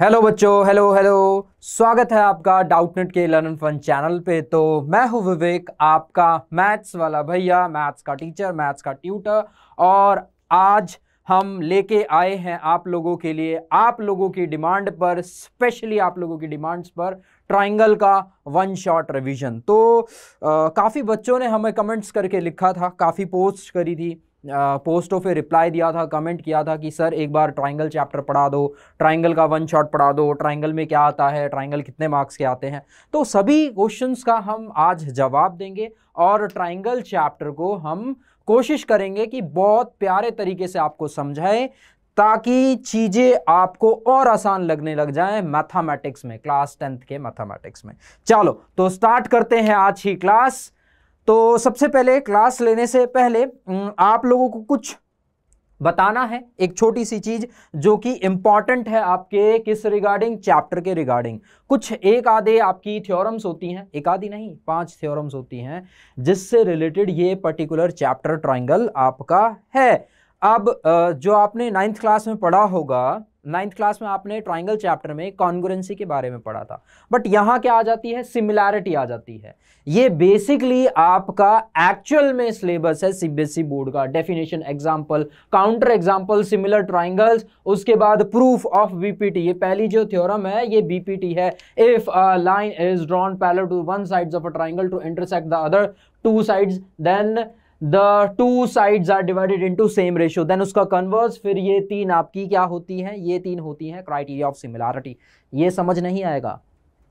Hello बच्चों hello hello स्वागत है आपका डाउटनेट के लर्न फन चैनल पे तो मैं हूं विवेक आपका मैथ्स वाला भैया मैथ्स का टीचर मैथ्स का ट्यूटर और आज हम लेके आए हैं आप लोगों के लिए आप लोगों की डिमांड पर स्पेशली आप लोगों की डिमांड्स पर ट्राइंगल का वन शॉट रिवीजन तो काफ़ी बच्चों ने हमें कमेंट्स करके लिखा था काफ़ी पोस्ट करी थी पोस्टों पे रिप्लाई दिया था कमेंट किया था कि सर एक बार ट्राइंगल चैप्टर पढ़ा दो ट्राइंगल का वन शॉट पढ़ा दो ट्राइंगल में क्या आता है ट्राइंगल कितने मार्क्स के आते हैं तो सभी क्वेश्चंस का हम आज जवाब देंगे और ट्राइंगल चैप्टर को हम कोशिश करेंगे कि बहुत प्यारे तरीके से आपको समझाएं ताकि चीज़ें आपको और आसान लगने लग जाएं मैथामेटिक्स में क्लास टेंथ के मैथामेटिक्स में चलो तो स्टार्ट करते हैं आज ही क्लास तो सबसे पहले क्लास लेने से पहले आप लोगों को कुछ बताना है एक छोटी सी चीज जो कि इंपॉर्टेंट है आपके किस रिगार्डिंग चैप्टर के रिगार्डिंग कुछ एक आधे आपकी थ्योरम्स होती हैं एक आधी नहीं पांच थ्योरम्स होती हैं जिससे रिलेटेड ये पर्टिकुलर चैप्टर ट्राइंगल आपका है अब जो आपने नाइन्थ क्लास में पढ़ा होगा नाइन्थ क्लास में आपने ट्राइंगल चैप्टर में कॉन्गुरेंसी के बारे में पढ़ा था बट यहाँ क्या आ जाती है सिमिलैरिटी आ जाती है ये बेसिकली आपका एक्चुअल में सिलेबस है सीबीएसई बोर्ड का definition example counter example similar triangles उसके बाद प्रूफ ऑफ बीपीटी ये पहली जो थ्योरम है ये बीपीटी है if line is drawn parallel to one sides of a triangle to intersect the other two sides then the two sides are divided into same ratio then उसका converse फिर ये तीन आपकी क्या होती हैं ये तीन होती हैं क्राइटेरिया ऑफ सिमिलारिटी ये समझ नहीं आएगा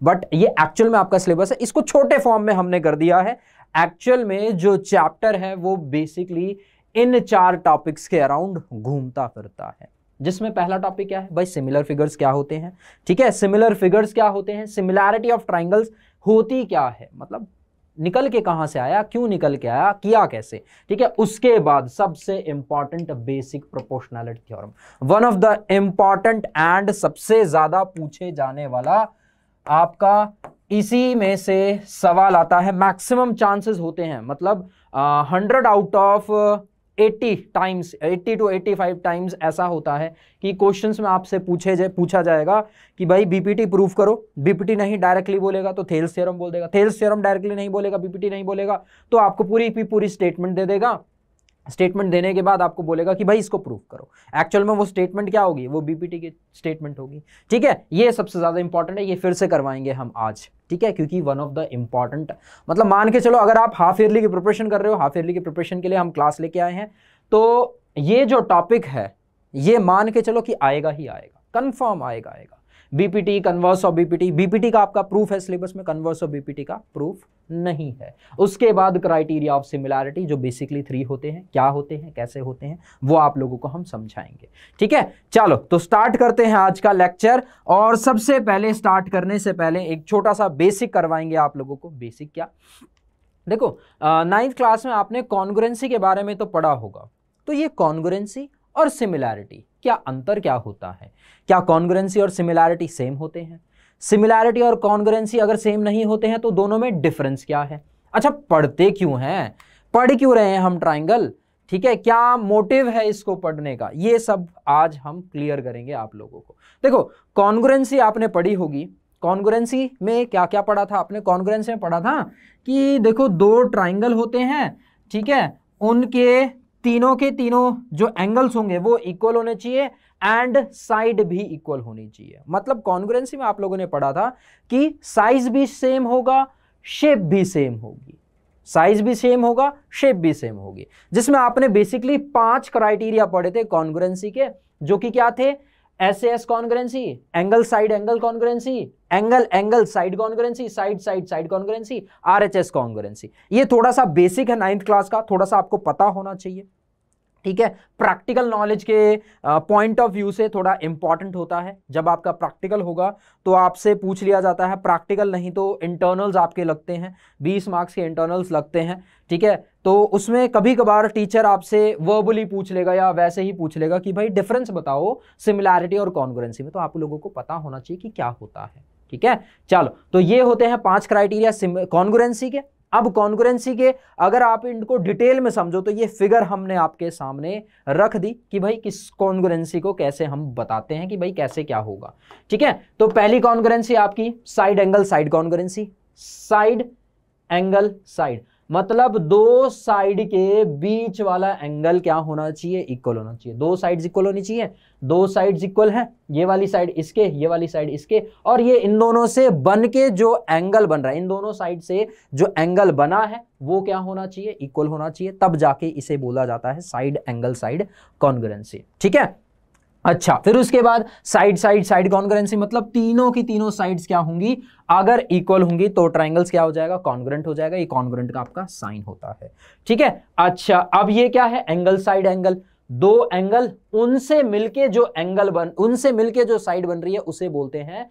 बट ये एक्चुअल में आपका सिलेबस है इसको छोटे फॉर्म में हमने कर दिया है एक्चुअल में जो चैप्टर है वो बेसिकली इन चार टॉपिक्स के अराउंड घूमता फिरता है जिसमें पहला टॉपिक क्या है भाई सिमिलर फिगर्स क्या होते हैं ठीक है सिमिलर फिगर्स क्या होते हैं सिमिलैरिटी ऑफ ट्राइंगल्स होती क्या है मतलब निकल के कहां से आया क्यों निकल के आया किया कैसे ठीक है उसके बाद सबसे important basic proportionality theorem one of the important and सबसे ज़्यादा पूछे जाने वाला आपका इसी में से सवाल आता है मैक्सिमम चांसेस होते हैं मतलब hundred out of eighty times eighty two eighty five times ऐसा होता है कि क्वेश्चंस में आपसे पूछे जाए पूछा जाएगा कि भाई बीपीटी प्रूफ करो बीपीटी नहीं डायरेक्टली बोलेगा तो थेल्स थ्योरम बोल देगा थेल्स थ्योरम डायरेक्टली नहीं बोलेगा बीपीटी नहीं बोलेगा तो आपको पूरी पूरी स्टेटमेंट दे देगा स्टेटमेंट देने के बाद आपको बोलेगा कि भाई इसको प्रूफ करो एक्चुअल में वो स्टेटमेंट क्या होगी वो बीपीटी की स्टेटमेंट होगी ठीक है ये सबसे ज़्यादा इंपॉर्टेंट है ये फिर से करवाएंगे हम आज ठीक है क्योंकि वन ऑफ द इंपॉर्टेंट मतलब मान के चलो अगर आप हाफ ईयरली की प्रिपरेशन कर रहे हो हाफ ईयरली की प्रिपरेशन के लिए हम क्लास लेके आए हैं तो ये जो टॉपिक है ये मान के चलो कि आएगा ही आएगा कन्फर्म आएगा आएगा BPT converse of BPT BPT का आपका प्रूफ है सिलेबस में कन्वर्स ऑफ बीपीटी का प्रूफ नहीं है उसके बाद क्राइटेरिया ऑफ सिमिलैरिटी जो बेसिकली थ्री होते हैं क्या होते हैं कैसे होते हैं वो आप लोगों को हम समझाएंगे ठीक है चलो तो स्टार्ट करते हैं आज का लेक्चर और सबसे पहले स्टार्ट करने से पहले एक छोटा सा बेसिक करवाएंगे आप लोगों को बेसिक क्या देखो नाइन्थ क्लास में आपने कॉन्ग्रेंसी के बारे में तो पढ़ा होगा तो ये कॉन्ग्रेंसी और सिमिलैरिटी क्या अंतर क्या होता है क्या कॉन्ग्रेंसी और सिमिलैरिटी सेम होते हैं सिमिलैरिटी और कॉन्ग्रेंसी अगर सेम नहीं होते हैं तो दोनों में डिफरेंस क्या है अच्छा पढ़ते क्यों हैं पढ़ क्यों रहे हैं हम ट्राइंगल ठीक है क्या मोटिव है इसको पढ़ने का ये सब आज हम क्लियर करेंगे आप लोगों को देखो कॉन्ग्रेंसी आपने पढ़ी होगी कॉन्ग्रेंसी में क्या क्या पढ़ा था आपने कॉन्ग्रेंसी में पढ़ा था कि देखो दो ट्राइंगल होते हैं ठीक है उनके तीनों के तीनों जो एंगल्स होंगे वो इक्वल होने चाहिए एंड साइड भी इक्वल होनी चाहिए मतलब कॉन्ग्रेंसी में आप लोगों ने पढ़ा था कि साइज भी सेम होगा शेप भी सेम होगी साइज भी सेम होगा शेप भी सेम होगी जिसमें आपने बेसिकली पांच क्राइटेरिया पढ़े थे कॉन्ग्रेंसी के जो कि क्या थे S S congruency angle side angle congruency angle angle side congruency side side side congruency R H S congruency ये थोड़ा सा बेसिक है नाइन्थ क्लास का थोड़ा सा आपको पता होना चाहिए ठीक है प्रैक्टिकल नॉलेज के पॉइंट ऑफ व्यू से थोड़ा इंपॉर्टेंट होता है जब आपका प्रैक्टिकल होगा तो आपसे पूछ लिया जाता है प्रैक्टिकल नहीं तो इंटरनल्स आपके लगते हैं 20 मार्क्स के इंटरनल्स लगते हैं ठीक है तो उसमें कभी कभार टीचर आपसे वर्बली पूछ लेगा या वैसे ही पूछ लेगा कि भाई डिफरेंस बताओ सिमिलैरिटी और कॉन्ग्रेंसी में तो आप लोगों को पता होना चाहिए कि क्या होता है ठीक है चलो तो ये होते हैं पांच क्राइटेरिया कॉन्ग्रेंसी के अब कॉन्कुरेंसी के अगर आप इनको डिटेल में समझो तो ये फिगर हमने आपके सामने रख दी कि भाई किस कॉन्कुरेंसी को कैसे हम बताते हैं कि भाई कैसे क्या होगा ठीक है तो पहली कॉन्कुरेंसी आपकी side angle side concurrency side angle side मतलब दो साइड के बीच वाला एंगल क्या होना चाहिए इक्वल होना चाहिए दो साइड्स इक्वल होनी चाहिए दो साइड्स इक्वल हैं ये वाली साइड इसके ये वाली साइड इसके और ये इन दोनों से बन के जो एंगल बन रहा है इन दोनों साइड से जो एंगल बना है वो क्या होना चाहिए इक्वल होना चाहिए तब जाके इसे बोला जाता है साइड एंगल साइड कॉन्ग्रेंसी ठीक है अच्छा फिर उसके बाद साइड साइड साइड कॉन्ग्रेंसी मतलब तीनों की तीनों साइड्स क्या होंगी अगर इक्वल होंगी तो ट्राइंगल्स क्या हो जाएगा कॉन्ग्रेंट हो जाएगा ये कॉन्ग्रेंट का आपका साइन होता है ठीक है अच्छा अब ये क्या है एंगल साइड एंगल दो एंगल उनसे मिलके जो एंगल बन उनसे मिलके जो साइड बन रही है उसे बोलते हैं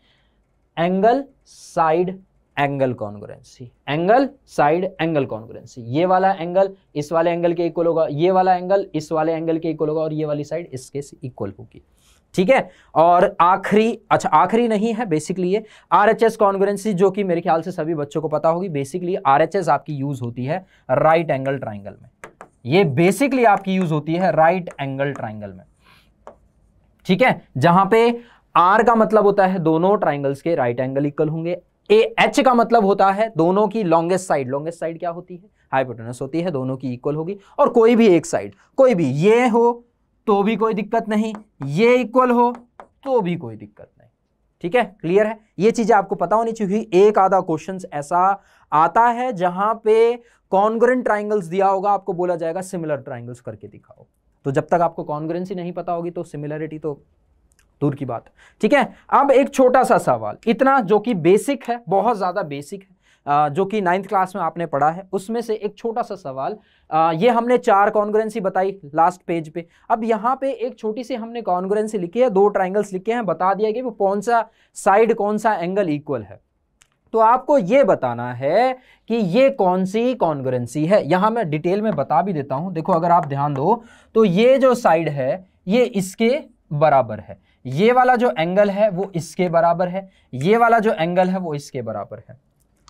angle side angle congruency angle side angle congruency ये वाला एंगल इस वाले एंगल के इक्वल होगा ये वाला एंगल इस वाले एंगल के इक्वल होगा और ये वाली साइड इसके इक्वल होगी ठीक है और आखिरी अच्छा आखिरी नहीं है बेसिकली ये आर एच कॉन्ग्रेंसी जो कि मेरे ख्याल से सभी बच्चों को पता होगी बेसिकली आर आपकी यूज होती है राइट एंगल ट्राइंगल में ये बेसिकली आपकी यूज होती है राइट एंगल ट्राइंगल में ठीक है जहां पे आर का मतलब होता है दोनों ट्राइंगल्स के राइट एंगल इक्वल होंगे ए एच का मतलब होता है दोनों की लॉन्गेस्ट साइड लॉन्गेस्ट साइड क्या होती है हाइपोटेनस होती है दोनों की इक्वल होगी और कोई भी एक साइड कोई भी ये हो तो भी कोई दिक्कत नहीं ये इक्वल हो तो भी कोई दिक्कत नहीं ठीक है क्लियर है ये चीजें आपको पता होनी चाहिए एक आधा क्वेश्चन ऐसा आता है जहां पे कॉन्ग्रेंट ट्राइंगल्स दिया होगा आपको बोला जाएगा सिमिलर ट्राइंगल्स करके दिखाओ तो जब तक आपको कॉन्ग्रेंसी नहीं पता होगी तो सिमिलरिटी तो दूर की बात ठीक है अब एक छोटा सा सवाल इतना जो कि बेसिक है बहुत ज़्यादा बेसिक है जो कि नाइन्थ क्लास में आपने पढ़ा है उसमें से एक छोटा सा सवाल ये हमने चार कॉन्ग्रेंसी बताई लास्ट पेज पे अब यहाँ पे एक छोटी सी हमने कॉन्ग्रेंसी लिखी है दो ट्राइंगल्स लिखे हैं बता दिया कि वो कौन सा साइड कौन सा एंगल इक्वल है तो आपको ये बताना है कि ये कौन सी कॉन्ग्रेंसी है यहाँ मैं डिटेल में बता भी देता हूँ देखो अगर आप ध्यान दो तो ये जो साइड है ये इसके बराबर है ये वाला जो एंगल है वो इसके बराबर है ये वाला जो एंगल है वो इसके बराबर है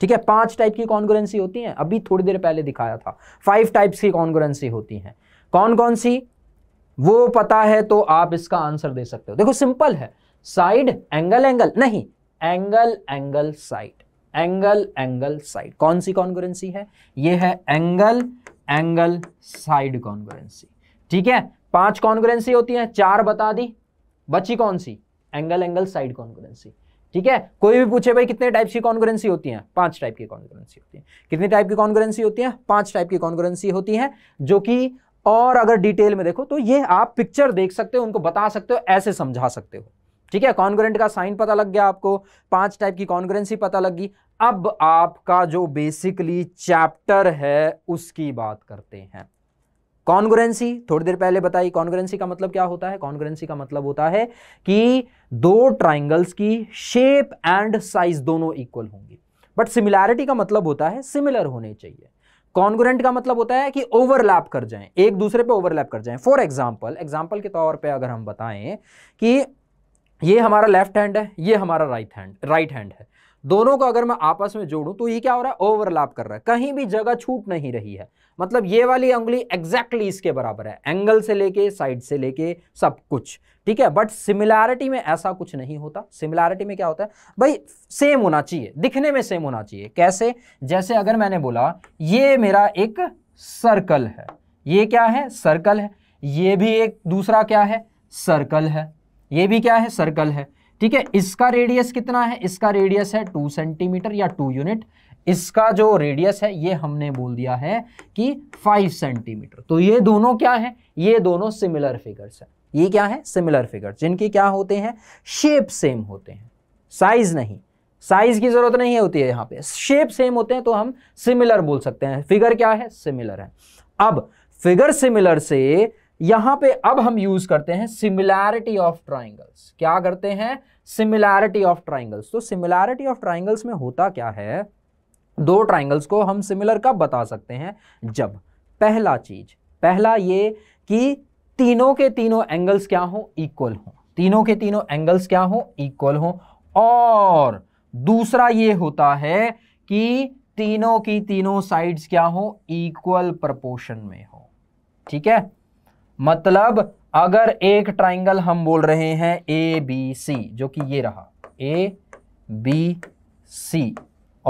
ठीक है पांच टाइप की कॉन्ग्रेंसी होती है अभी थोड़ी देर पहले दिखाया था फाइव टाइप्स की कॉन्ग्रेंसी होती है कौन कौन सी वो पता है तो आप इसका आंसर दे सकते हो देखो सिंपल है साइड एंगल एंगल नहीं angle angle side angle angle side कौन सी कॉन्ग्रेंसी है ये है एंगल एंगल साइड कॉन्ग्रेंसी ठीक है पांच कॉन्ग्रेंसी होती है चार बता दी बची कौन सी एंगल एंगल साइड कॉन्करेंसी ठीक है कोई भी पूछे भाई कितने टाइप्स की कॉन्करेंसी होती है पांच टाइप की कॉन्करेंसी होती है कितने टाइप की कॉन्करेंसी होती है पांच टाइप की कॉन्करेंसी होती है जो कि और अगर डिटेल में देखो तो ये आप पिक्चर देख सकते हो उनको बता सकते हो ऐसे समझा सकते हो ठीक है कॉन्करेंट का साइन पता लग गया आपको पांच टाइप की कॉन्करेंसी पता लग गई अब आपका जो बेसिकली चैप्टर है उसकी बात करते हैं कॉन्ग्रेंसी थोड़ी देर पहले बताई कॉन्ग्रेंसी का मतलब क्या होता है कॉन्ग्रेंसी का मतलब होता है कि दो ट्राइंगल्स की शेप एंड साइज दोनों इक्वल होंगी बट सिमिलैरिटी का मतलब होता है सिमिलर होने चाहिए कॉन्ग्रेंट का मतलब होता है कि ओवरलैप कर जाएं एक दूसरे पे ओवरलैप कर जाएं फॉर एग्जाम्पल एग्जाम्पल के तौर पे अगर हम बताएं कि ये हमारा लेफ्ट हैंड है ये हमारा राइट हैंड राइट हैंड है दोनों को अगर मैं आपस में जोड़ूं तो ये क्या हो रहा है ओवरलैप कर रहा है कहीं भी जगह छूट नहीं रही है मतलब ये वाली अंगुली एग्जैक्टली इसके बराबर है एंगल से लेके साइड से लेके सब कुछ ठीक है बट सिमिलैरिटी में ऐसा कुछ नहीं होता सिमिलैरिटी में क्या होता है भाई सेम होना चाहिए दिखने में सेम होना चाहिए कैसे जैसे अगर मैंने बोला ये मेरा एक सर्कल है ये क्या है सर्कल है ये भी एक दूसरा क्या है सर्कल है ये भी क्या है सर्कल है ठीक है इसका रेडियस कितना है इसका रेडियस है टू सेंटीमीटर या टू यूनिट इसका जो रेडियस है ये हमने बोल दिया है कि फाइव सेंटीमीटर तो ये दोनों क्या है ये दोनों सिमिलर फिगर्स है ये क्या है सिमिलर फिगर जिनके क्या होते हैं शेप सेम होते हैं साइज नहीं साइज की जरूरत नहीं होती है यहां पे शेप सेम होते हैं तो हम सिमिलर बोल सकते हैं फिगर क्या है सिमिलर है अब फिगर सिमिलर से यहां पे अब हम यूज करते हैं सिमिलैरिटी ऑफ ट्राइंगल्स क्या करते हैं सिमिलैरिटी ऑफ ट्राइंगल्स तो सिमिलैरिटी ऑफ ट्राइंगल्स में होता क्या है दो ट्राइंगल्स को हम सिमिलर कब बता सकते हैं जब पहला चीज पहला ये कि तीनों के तीनों एंगल्स क्या हो इक्वल हो तीनों के तीनों एंगल्स क्या हो इक्वल हो और दूसरा ये होता है कि तीनों की तीनों साइड्स क्या हो इक्वल प्रपोर्शन में हो ठीक है मतलब अगर एक ट्राइंगल हम बोल रहे हैं ए बी सी जो कि ये रहा ए बी सी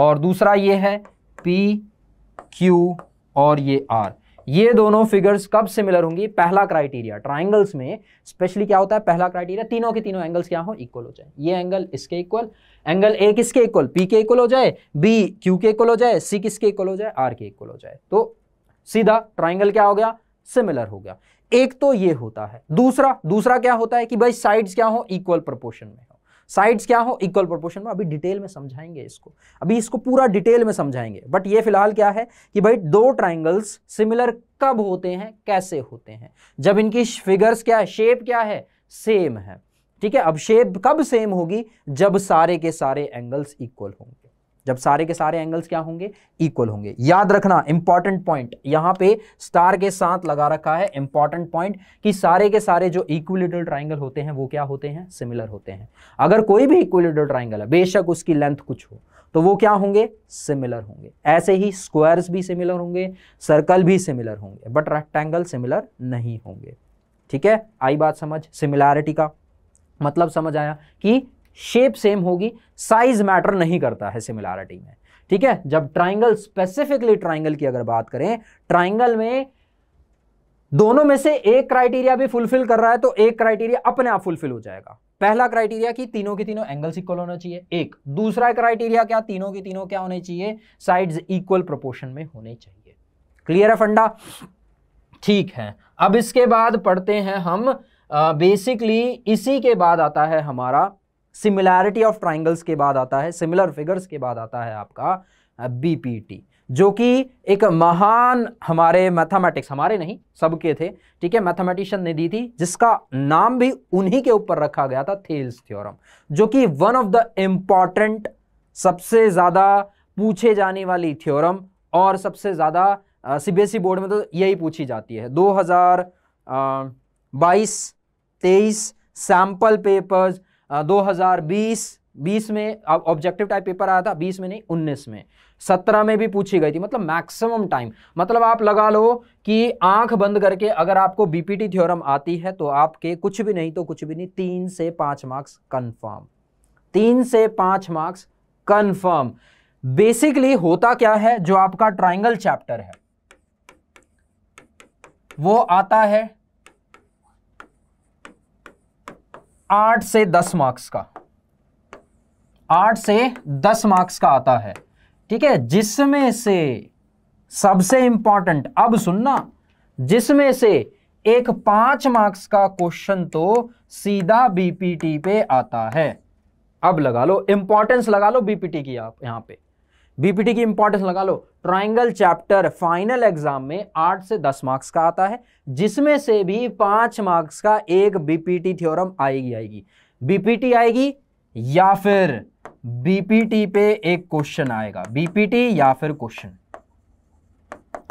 और दूसरा ये है पी क्यू और ये आर ये दोनों फिगर्स कब सिमिलर होंगी पहला क्राइटेरिया ट्राइंगल्स में स्पेशली क्या होता है पहला क्राइटेरिया तीनों के तीनों एंगल्स क्या हो इक्वल हो जाए ये एंगल इसके इक्वल एंगल ए किसके इक्वल पी के इक्वल हो जाए बी क्यू के इक्वल हो जाए सी किसके इक्वल हो जाए आर के इक्वल हो जाए तो सीधा ट्राइंगल क्या हो गया सिमिलर हो गया एक तो ये होता है दूसरा दूसरा क्या होता है कि भाई साइड्स क्या हो इक्वल प्रपोर्शन में हो साइड्स क्या हो इक्वल प्रोपोर्शन में अभी डिटेल में समझाएंगे इसको अभी इसको पूरा डिटेल में समझाएंगे बट ये फिलहाल क्या है कि भाई दो ट्राइंगल्स सिमिलर कब होते हैं कैसे होते हैं जब इनकी फिगर्स क्या है शेप क्या है सेम है ठीक है अब शेप कब सेम होगी जब सारे के सारे एंगल्स इक्वल होंगे जब सारे के सारे एंगल्स क्या होंगे इक्वल होंगे याद रखना इंपॉर्टेंट पॉइंट यहां पे स्टार के साथ लगा रखा है इंपॉर्टेंट पॉइंट कि सारे के सारे जो इक्विलिटल ट्राइंगल होते हैं वो क्या होते हैं सिमिलर होते हैं अगर कोई भी इक्विलिटल ट्राइंगल है बेशक उसकी लेंथ कुछ हो तो वो क्या होंगे सिमिलर होंगे ऐसे ही स्क्वायर्स भी सिमिलर होंगे सर्कल भी सिमिलर होंगे बट रेक्टेंगल सिमिलर नहीं होंगे ठीक है आई बात समझ सिमिलैरिटी का मतलब समझ आया कि शेप सेम होगी साइज मैटर नहीं करता है सिमिलैरिटी में ठीक है जब ट्राइंगल स्पेसिफिकली ट्राइंगल की अगर बात करें ट्राइंगल में दोनों में से एक क्राइटेरिया भी फुलफिल कर रहा है तो एक क्राइटेरिया अपने आप फुलफिल हो जाएगा पहला क्राइटेरिया कि तीनों के तीनों एंगल्स इक्वल होना चाहिए एक दूसरा क्राइटेरिया क्या तीनों के तीनों क्या होने चाहिए साइड्स इक्वल प्रोपोर्शन में होने चाहिए क्लियर है फंडा ठीक है अब इसके बाद पढ़ते हैं हम बेसिकली इसी के बाद आता है हमारा सिमिलैरिटी ऑफ ट्राइंगल्स के बाद आता है सिमिलर फिगर्स के बाद आता है आपका बीपीटी जो कि एक महान हमारे मैथमेटिक्स हमारे नहीं सबके थे ठीक है मैथमेटिशियन ने दी थी जिसका नाम भी उन्हीं के ऊपर रखा गया था थेल्स थ्योरम जो कि वन ऑफ द इम्पॉर्टेंट सबसे ज़्यादा पूछे जाने वाली थ्योरम और सबसे ज़्यादा सीबीएसई e बोर्ड में तो यही पूछी जाती है 2022 23 सैंपल पेपर्स 2020 20 में ऑब्जेक्टिव टाइप पेपर आया था 20 में नहीं 19 में 17 में भी पूछी गई थी मतलब मैक्सिमम टाइम मतलब आप लगा लो कि आंख बंद करके अगर आपको बीपीटी थ्योरम आती है तो आपके कुछ भी नहीं तो कुछ भी नहीं तीन से पांच मार्क्स कन्फर्म तीन से पांच मार्क्स कन्फर्म बेसिकली होता क्या है जो आपका ट्राइंगल चैप्टर है वो आता है आठ से दस मार्क्स का आठ से दस मार्क्स का आता है ठीक है जिसमें से सबसे इंपॉर्टेंट अब सुनना जिसमें से एक पांच मार्क्स का क्वेश्चन तो सीधा बीपीटी पे आता है अब लगा लो इंपॉर्टेंस लगा लो बीपीटी की आप यहां पे बीपीटी की इंपॉर्टेंस लगा लो ट्राइंगल चैप्टर फाइनल एग्जाम में आठ से दस मार्क्स का आता है जिसमें से भी पांच मार्क्स का एक बीपीटी थ्योरम आएगी आएगी बीपीटी आएगी या फिर बीपीटी पे एक क्वेश्चन आएगा बीपीटी या फिर क्वेश्चन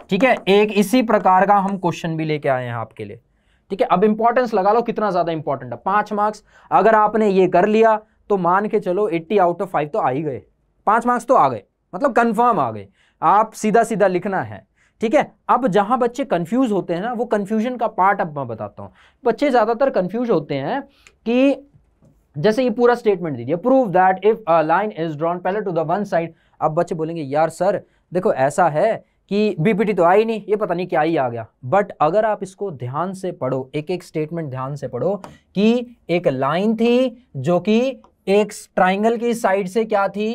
ठीक है एक इसी प्रकार का हम क्वेश्चन भी लेके आए हैं आपके लिए ठीक है अब इंपॉर्टेंस लगा लो कितना ज्यादा इंपॉर्टेंट है पांच मार्क्स अगर आपने ये कर लिया तो मान के चलो 80 आउट ऑफ फाइव तो आ ही गए पांच मार्क्स तो आ गए मतलब कंफर्म आ गए आप सीधा सीधा लिखना है ठीक है अब जहां बच्चे कंफ्यूज होते हैं ना वो कंफ्यूजन का पार्ट अब मैं बताता हूं बच्चे ज़्यादातर कंफ्यूज होते हैं कि जैसे ये पूरा स्टेटमेंट दीजिए prove that if a line is drawn parallel to the one side अब बच्चे बोलेंगे यार सर देखो ऐसा है कि बीपीटी तो आई नहीं ये पता नहीं क्या ही आ गया बट अगर आप इसको ध्यान से पढ़ो एक एक स्टेटमेंट ध्यान से पढ़ो कि एक लाइन थी जो कि एक ट्राइंगल की साइड से क्या थी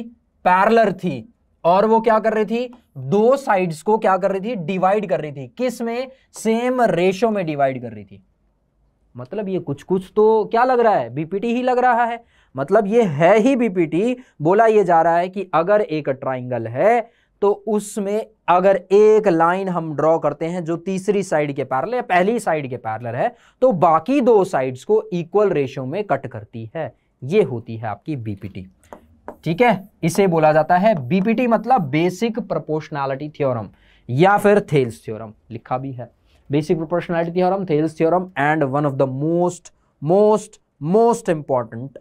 पैरलर थी और वो क्या कर रही थी दो साइड्स को क्या कर रही थी डिवाइड कर रही थी किस में सेम रेशो में डिवाइड कर रही थी मतलब ये कुछ कुछ तो क्या लग रहा है बीपीटी ही लग रहा है मतलब ये है ही बीपीटी बोला ये जा रहा है कि अगर एक ट्राइंगल है तो उसमें अगर एक लाइन हम ड्रॉ करते हैं जो तीसरी साइड के पैरल या पहली साइड के पैरलर है तो बाकी दो साइड्स को इक्वल रेशो में कट करती है ये होती है आपकी बीपीटी ठीक है इसे बोला जाता है बीपीटी मतलब बेसिक प्रोपोर्शनैलिटी थ्योरम या फिर थेल्स थ्योरम लिखा भी है basic proportionality theorem Thales theorem and one of the most most most important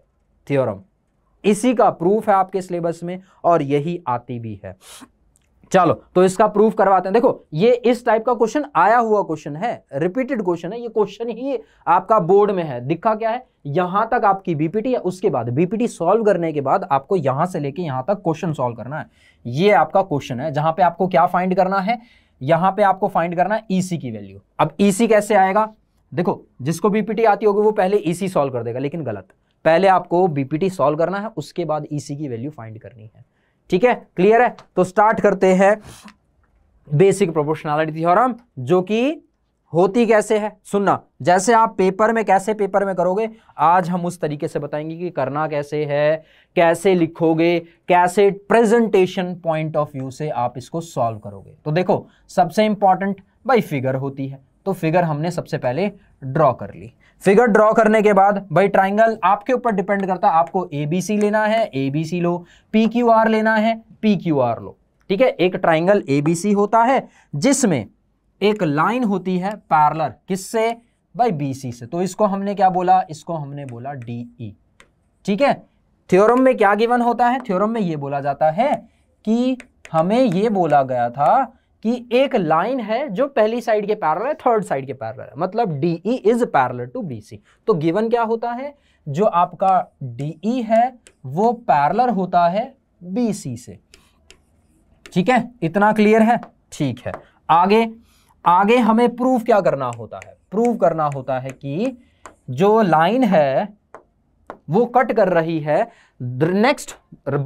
theorem इसी का प्रूफ है आपके सिलेबस में और यही आती भी है चलो तो इसका प्रूफ करवाते हैं देखो ये इस टाइप का क्वेश्चन आया हुआ क्वेश्चन है रिपीटेड क्वेश्चन है ये क्वेश्चन ही आपका बोर्ड में है दिखा क्या है यहां तक आपकी बीपीटी है उसके बाद बीपीटी सॉल्व करने के बाद आपको यहां से लेके यहां तक क्वेश्चन सॉल्व करना है ये आपका क्वेश्चन है जहां पे आपको क्या फाइंड करना है यहां पे आपको फाइंड करना है ईसी e की वैल्यू अब ईसी e कैसे आएगा देखो जिसको बीपीटी आती होगी वो पहले ईसी e सॉल्व कर देगा लेकिन गलत पहले आपको बीपीटी सॉल्व करना है उसके बाद ईसी की वैल्यू फाइंड करनी है ठीक है क्लियर है तो स्टार्ट करते हैं बेसिक प्रोपोर्शनैलिटी थ्योरम जो कि होती कैसे है सुनना जैसे आप पेपर में कैसे पेपर में करोगे आज हम उस तरीके से बताएंगे कि करना कैसे है कैसे लिखोगे कैसे प्रेजेंटेशन पॉइंट ऑफ व्यू से आप इसको सॉल्व करोगे तो देखो सबसे इंपॉर्टेंट बाई फिगर होती है तो फिगर हमने सबसे पहले ड्रॉ कर ली फिगर ड्रॉ करने के बाद भाई ट्राइंगल आपके ऊपर डिपेंड करता है आपको ए बी सी लेना है ए बी सी लो पी क्यू आर लेना है पी क्यू आर लो ठीक है एक ट्राइंगल ए बी सी होता है जिसमें एक लाइन होती है पैरलर किससे भाई बी सी से तो इसको हमने क्या बोला इसको हमने बोला डी ई e। ठीक है थ्योरम में क्या गिवन होता है थ्योरम में यह बोला जाता है कि हमें यह बोला गया था कि एक लाइन है जो पहली साइड के पैरल है थर्ड साइड के पैरल है मतलब D E is parallel to B C तो गिवन क्या होता है जो आपका डी ई e है वो पैरलर होता है बी सी से ठीक है इतना क्लियर है ठीक है आगे आगे हमें प्रूफ क्या करना होता है प्रूव करना होता है कि जो लाइन है वो कट कर रही है नेक्स्ट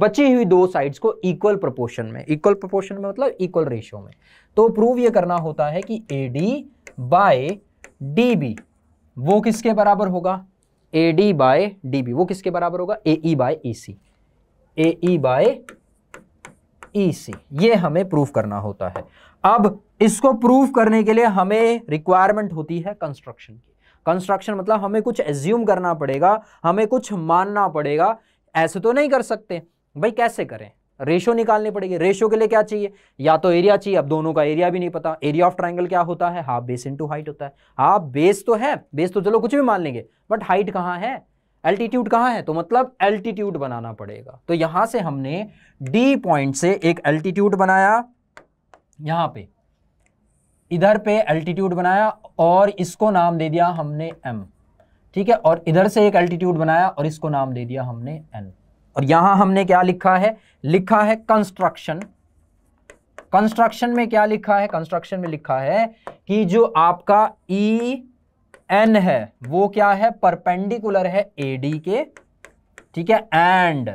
बची हुई दो साइड्स को इक्वल प्रोपोर्शन में इक्वल प्रोपोर्शन में मतलब इक्वल रेशियो में तो प्रूव ये करना होता है कि A D by D B वो किसके बराबर होगा A D by D B वो किसके बराबर होगा ए E by E C A E by E C ये हमें प्रूफ करना होता है अब इसको प्रूफ करने के लिए हमें रिक्वायरमेंट होती है कंस्ट्रक्शन की कंस्ट्रक्शन मतलब हमें कुछ एज्यूम करना पड़ेगा हमें कुछ मानना पड़ेगा ऐसे तो नहीं कर सकते भाई कैसे करें रेशो निकालनी पड़ेगी रेशो के लिए क्या चाहिए या तो एरिया चाहिए अब दोनों का एरिया भी नहीं पता एरिया ऑफ ट्राइंगल क्या होता है हाफ बेस इंटू हाइट होता है हाफ बेस तो है बेस तो चलो कुछ भी मान लेंगे बट हाइट कहाँ है एल्टीट्यूड कहाँ है तो मतलब एल्टीट्यूड बनाना पड़ेगा तो यहाँ से हमने डी पॉइंट से एक एल्टीट्यूड बनाया यहाँ पे इधर पे एल्टीट्यूड बनाया और इसको नाम दे दिया हमने एम ठीक है और इधर से एक एल्टीट्यूड बनाया और इसको नाम दे दिया हमने एन और यहां हमने क्या लिखा है लिखा है कंस्ट्रक्शन कंस्ट्रक्शन में क्या लिखा है कंस्ट्रक्शन में लिखा है कि जो आपका ई e, एन है वो क्या है परपेंडिकुलर है ए डी के ठीक है एंड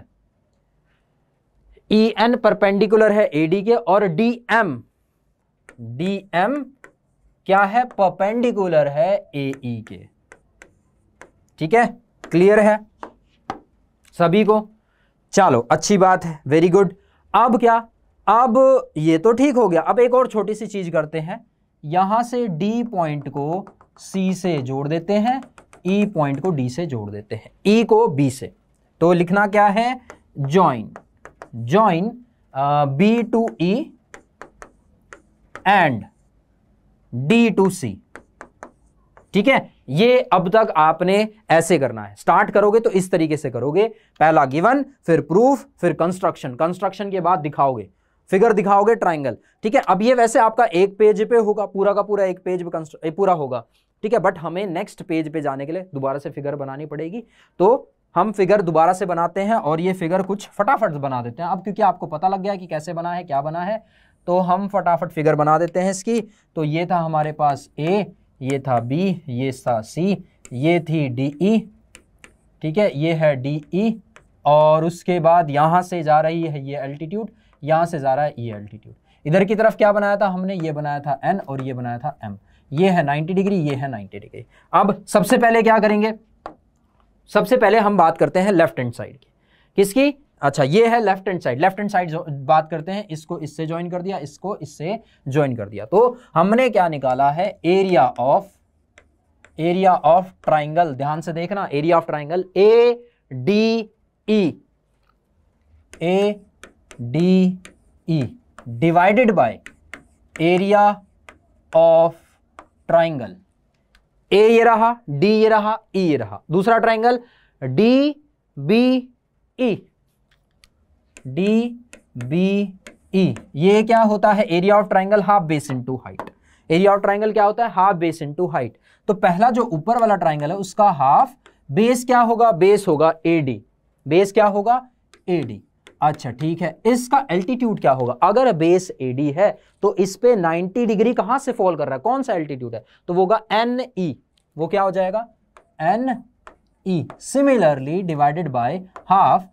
ई एन परपेंडिकुलर है ए डी के और डी एम डी एम क्या है परपेंडिकुलर है ए ई e के ठीक है क्लियर है सभी को चलो अच्छी बात है वेरी गुड अब क्या अब ये तो ठीक हो गया अब एक और छोटी सी चीज करते हैं यहां से डी पॉइंट को सी से जोड़ देते हैं ई e पॉइंट को डी से जोड़ देते हैं ई e को बी से तो लिखना क्या है join join B to E and D to C ठीक है ये अब तक आपने ऐसे करना है स्टार्ट करोगे तो इस तरीके से करोगे पहला गिवन फिर प्रूफ फिर कंस्ट्रक्शन कंस्ट्रक्शन के बाद दिखाओगे फिगर दिखाओगे ट्राइंगल ठीक है अब ये वैसे आपका एक पेज पे होगा पूरा का पूरा एक पेज पे पूरा होगा ठीक है बट हमें नेक्स्ट पेज पे जाने के लिए दोबारा से फिगर बनानी पड़ेगी तो हम फिगर दोबारा से बनाते हैं और ये फिगर कुछ फटाफट बना देते हैं अब क्योंकि आपको पता लग गया कि कैसे बना है क्या बना है तो हम फटाफट फिगर बना देते हैं इसकी तो ये था हमारे पास ए ये था बी ये था सी ये थी डी ई e, ठीक है ये है डी ई e, और उसके बाद यहाँ से जा रही है ये अल्टीट्यूड यहाँ से जा रहा है ये अल्टीट्यूड इधर की तरफ क्या बनाया था हमने ये बनाया था एन और ये बनाया था एम ये है नाइन्टी डिग्री ये है नाइन्टी डिग्री अब सबसे पहले क्या करेंगे सबसे पहले हम बात करते हैं लेफ्ट हैंड साइड की किसकी अच्छा ये है left hand side left hand side बात करते हैं इसको इससे ज्वाइन कर दिया इसको इससे ज्वाइन कर दिया तो हमने क्या निकाला है area of area of triangle ध्यान से देखना area of triangle A D E A D E divided by area of triangle A ये रहा डी ये रहा ई e ये रहा दूसरा triangle D B E D B E ये क्या होता है area of triangle half base into height area of triangle क्या होता है हाफ बेस इंटू हाइट तो पहला जो ऊपर वाला ट्राइंगल है उसका हाफ बेस क्या होगा बेस होगा ए डी बेस क्या होगा ए डी अच्छा ठीक है इसका एल्टीट्यूड क्या होगा अगर बेस ए डी है तो इस पे 90 डिग्री कहां से फॉल कर रहा है कौन सा एल्टीट्यूड है तो वो होगा एन ई e. वो क्या हो जाएगा N E similarly divided by half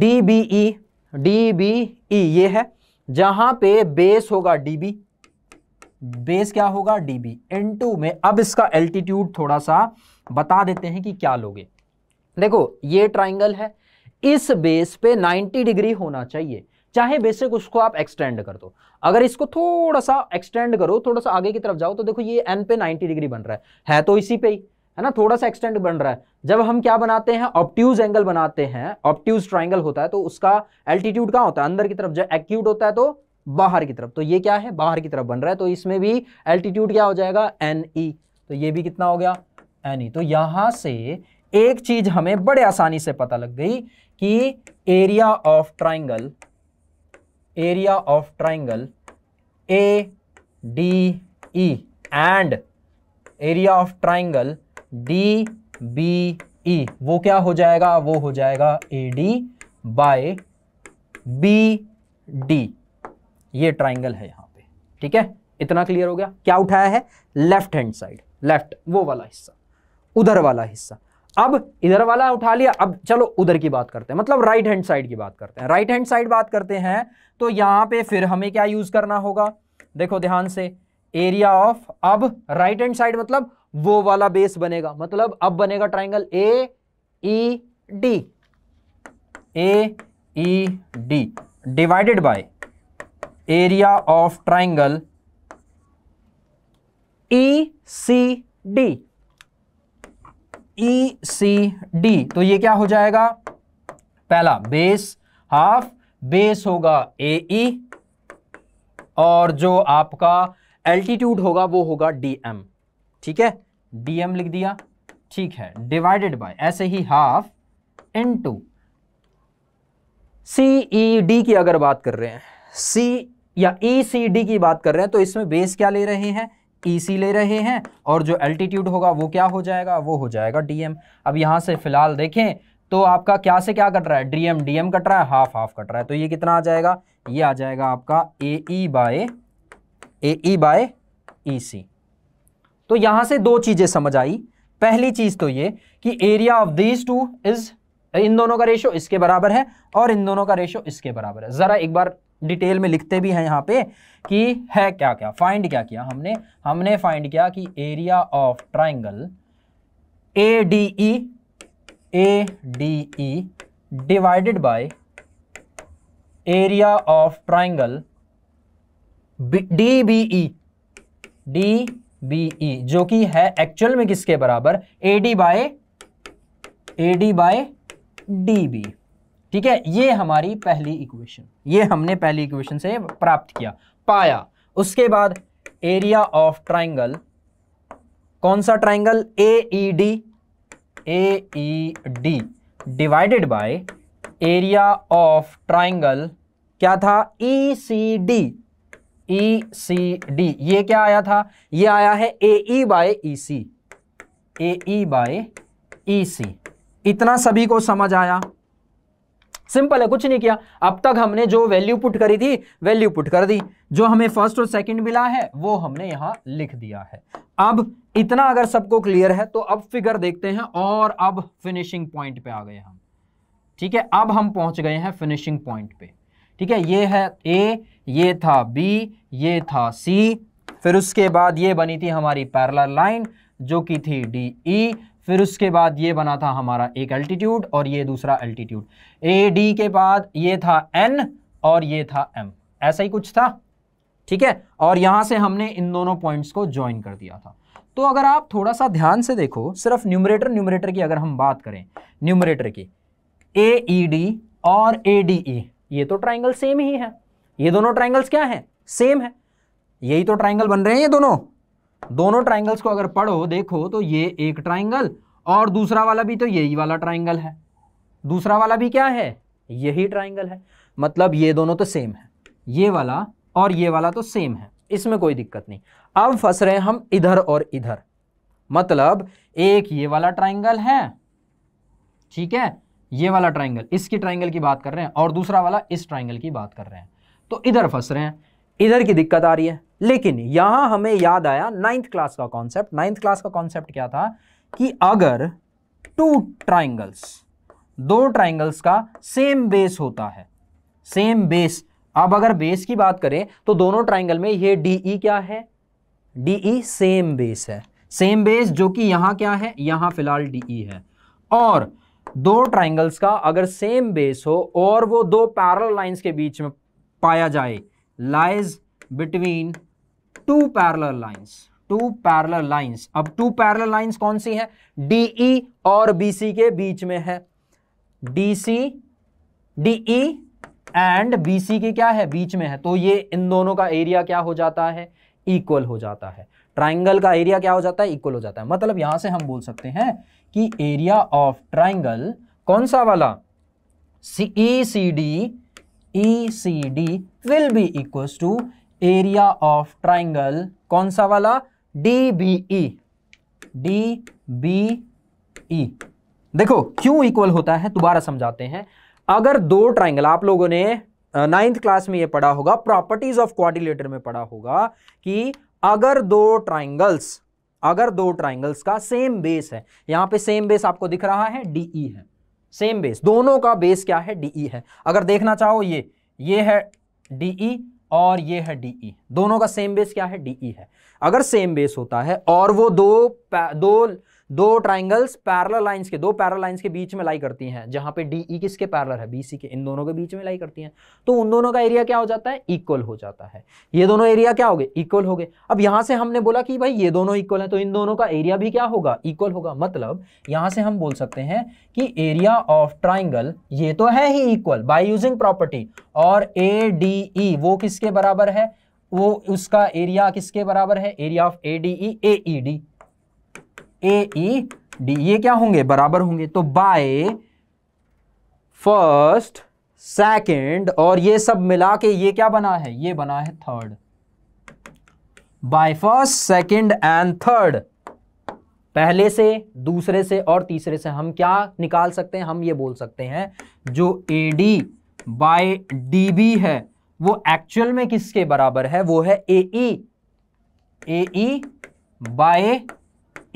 D B E D B E ये है जहां पे बेस होगा डी बी बेस क्या होगा डी बी एन टू में अब इसका एल्टीट्यूड थोड़ा सा बता देते हैं कि क्या लोगे देखो ये ट्राइंगल है इस बेस पे 90 डिग्री होना चाहिए चाहे बेसिक उसको आप एक्सटेंड कर दो अगर इसको थोड़ा सा एक्सटेंड करो थोड़ा सा आगे की तरफ जाओ तो देखो ये एन पे 90 डिग्री बन रहा है है तो इसी पे ही है ना थोड़ा सा एक्सटेंड बन रहा है जब हम क्या बनाते हैं ऑप्ट्यूज एंगल बनाते हैं ऑप्ट्यूज ट्राइंगल होता है तो उसका एल्टीट्यूड कहाँ होता है अंदर की तरफ जब एक्यूट होता है तो बाहर की तरफ तो ये क्या है बाहर की तरफ बन रहा है तो इसमें भी एल्टीट्यूड क्या हो जाएगा एन ई तो ये भी कितना हो गया एन ई तो यहां से एक चीज हमें बड़े आसानी से पता लग गई कि area of triangle area of triangle A D E and area of triangle D B E वो क्या हो जाएगा वो हो जाएगा A D by B D ये ट्राइंगल है यहां पे ठीक है इतना क्लियर हो गया क्या उठाया है लेफ्ट हैंड साइड लेफ्ट वो वाला हिस्सा उधर वाला हिस्सा अब इधर वाला उठा लिया अब चलो उधर की बात करते हैं मतलब राइट हैंड साइड की बात करते हैं राइट हैंड साइड बात करते हैं तो यहां पे फिर हमें क्या यूज करना होगा देखो ध्यान से एरिया ऑफ अब राइट हैंड साइड मतलब वो वाला बेस बनेगा मतलब अब बनेगा triangle A E D A E D divided by area of triangle E C D E C D तो ये क्या हो जाएगा पहला बेस हाफ बेस होगा ए ई e। और जो आपका एल्टीट्यूड होगा वो होगा डी एम ठीक है डीएम लिख दिया ठीक है डिवाइडेड बाय ऐसे ही half two C E D की अगर बात कर रहे हैं सी या ई सी डी की बात कर रहे हैं तो इसमें बेस क्या ले रहे हैं ई e सी ले रहे हैं और जो एल्टीट्यूड होगा वो क्या हो जाएगा वो हो जाएगा डी एम अब यहां से फिलहाल देखें तो आपका क्या से क्या कट रहा है डीएम डीएम कट रहा है हाफ हाफ कट रहा है तो ये कितना आ जाएगा ये आ जाएगा आपका ए E by A E by E सी तो यहां से दो चीजें समझ आई पहली चीज तो ये कि area of these two is इन दोनों का रेशो इसके बराबर है और इन दोनों का रेशो इसके बराबर है जरा एक बार डिटेल में लिखते भी हैं यहां पे कि है क्या क्या फाइंड क्या किया हमने हमने फाइंड किया कि area of triangle A D E A D E divided by area of triangle D B E D B E e, जो कि है एक्चुअल में किसके बराबर A D by A D by D B ठीक है ये हमारी पहली इक्वेशन ये हमने पहली इक्वेशन से प्राप्त किया पाया उसके बाद एरिया ऑफ ट्राइंगल कौन सा triangle A E D A E D divided by area of triangle क्या था ई C D E C D ये क्या आया था ये आया है A E by E C A E by E सी इतना सभी को समझ आया सिंपल है कुछ नहीं किया अब तक हमने जो वैल्यू पुट करी थी वैल्यू पुट कर दी जो हमें फर्स्ट और सेकंड मिला है वो हमने यहां लिख दिया है अब इतना अगर सबको क्लियर है तो अब फिगर देखते हैं और अब फिनिशिंग पॉइंट पे आ गए हम ठीक है अब हम पहुंच गए हैं फिनिशिंग पॉइंट पे ठीक है ये है ए ये था बी ये था सी फिर उसके बाद ये बनी थी हमारी पैरल लाइन जो कि थी डी ई e, फिर उसके बाद ये बना था हमारा एक अल्टीट्यूड और ये दूसरा अल्टीट्यूड ए डी के बाद ये था एन और ये था एम ऐसा ही कुछ था ठीक है और यहाँ से हमने इन दोनों पॉइंट्स को ज्वाइन कर दिया था तो अगर आप थोड़ा सा ध्यान से देखो सिर्फ न्यूमरेटर न्यूमरेटर की अगर हम बात करें न्यूमरेटर की ए ई डी और ए डी ई ये तो ट्राइंगल सेम ही है ये दोनों ट्राइंगल्स क्या है सेम है यही तो ट्राइंगल बन रहे हैं ये दोनों दोनों ट्राइंगल्स को अगर पढ़ो देखो तो ये एक ट्राइंगल और दूसरा वाला भी तो यही वाला ट्राइंगल है दूसरा वाला भी क्या है यही ट्राइंगल है मतलब ये दोनों तो सेम है ये वाला और ये वाला तो सेम है इसमें कोई दिक्कत नहीं अब फंस रहे हैं हम इधर और इधर मतलब एक ये वाला ट्राइंगल है ठीक है ये वाला ट्राइंगल इसकी ट्राइंगल की बात कर रहे हैं और दूसरा वाला इस ट्राइंगल की बात कर रहे हैं तो इधर फंस रहे हैं इधर की दिक्कत आ रही है लेकिन यहां हमें याद आया नाइन्थ क्लास का कॉन्सेप्ट नाइन्थ क्लास का कॉन्सेप्ट क्या था कि अगर टू ट्राइंगल्स दो ट्राइंगल्स का सेम बेस होता है सेम बेस अब अगर बेस की बात करें तो दोनों ट्राइंगल में ये डी ई क्या है डी ई सेम बेस है सेम बेस जो कि यहां क्या है यहां फिलहाल डी ई है और दो ट्राइंगल्स का अगर सेम बेस हो और वो दो पैरल लाइंस के बीच में पाया जाए lies between two parallel lines two parallel lines अब टू पैरल लाइन्स कौन सी है डीई e और बीसी के बीच में है डीसी डीई एंड बीसी के क्या है बीच में है तो ये इन दोनों का एरिया क्या हो जाता है इक्वल हो जाता है ट्राइंगल का एरिया क्या हो जाता है इक्वल हो जाता है मतलब यहां से हम बोल सकते हैं कि एरिया ऑफ ट्राइंगल कौन सा वाला C E C D E C D will be equals to area of triangle कौन सा वाला D B E D B E देखो क्यों इक्वल होता है दोबारा समझाते हैं अगर दो ट्राइंगल आप लोगों ने नाइन्थ क्लास में ये पढ़ा होगा प्रॉपर्टीज ऑफ क्वाड्रिलेटर में पढ़ा होगा कि अगर दो ट्राइंगल्स अगर दो ट्राइंगल्स का सेम बेस है यहां पे सेम बेस आपको दिख रहा है डीई e है सेम बेस दोनों का बेस क्या है डी ई है अगर देखना चाहो ये ये है डी ई और ये है डी ई दोनों का सेम बेस क्या है डी ई है अगर सेम बेस होता है और वो दो दो दो ट्राइंगल्स पैरल लाइन के दो पैरल लाइन के बीच में लाई करती हैं जहां पे डी ई e किसके पैरल है बी सी के इन दोनों के बीच में लाई करती हैं तो उन दोनों का एरिया क्या हो जाता है इक्वल हो जाता है ये दोनों एरिया क्या हो गए इक्वल हो गए अब यहां से हमने बोला कि भाई ये दोनों इक्वल है तो इन दोनों का एरिया भी क्या होगा इक्वल होगा मतलब यहां से हम बोल सकते हैं कि एरिया ऑफ ट्राइंगल ये तो है ही इक्वल बाई यूजिंग प्रॉपर्टी और ए डी ई वो किसके बराबर है वो उसका एरिया किसके बराबर है area of A D E A A D e, ये क्या होंगे बराबर होंगे तो बाय फर्स्ट सेकेंड और ये सब मिला के ये क्या बना है ये बना है third by first second and third पहले से दूसरे से और तीसरे से हम क्या निकाल सकते हैं हम ये बोल सकते हैं जो A D by D B है वो एक्चुअल में किसके बराबर है वो है A E A by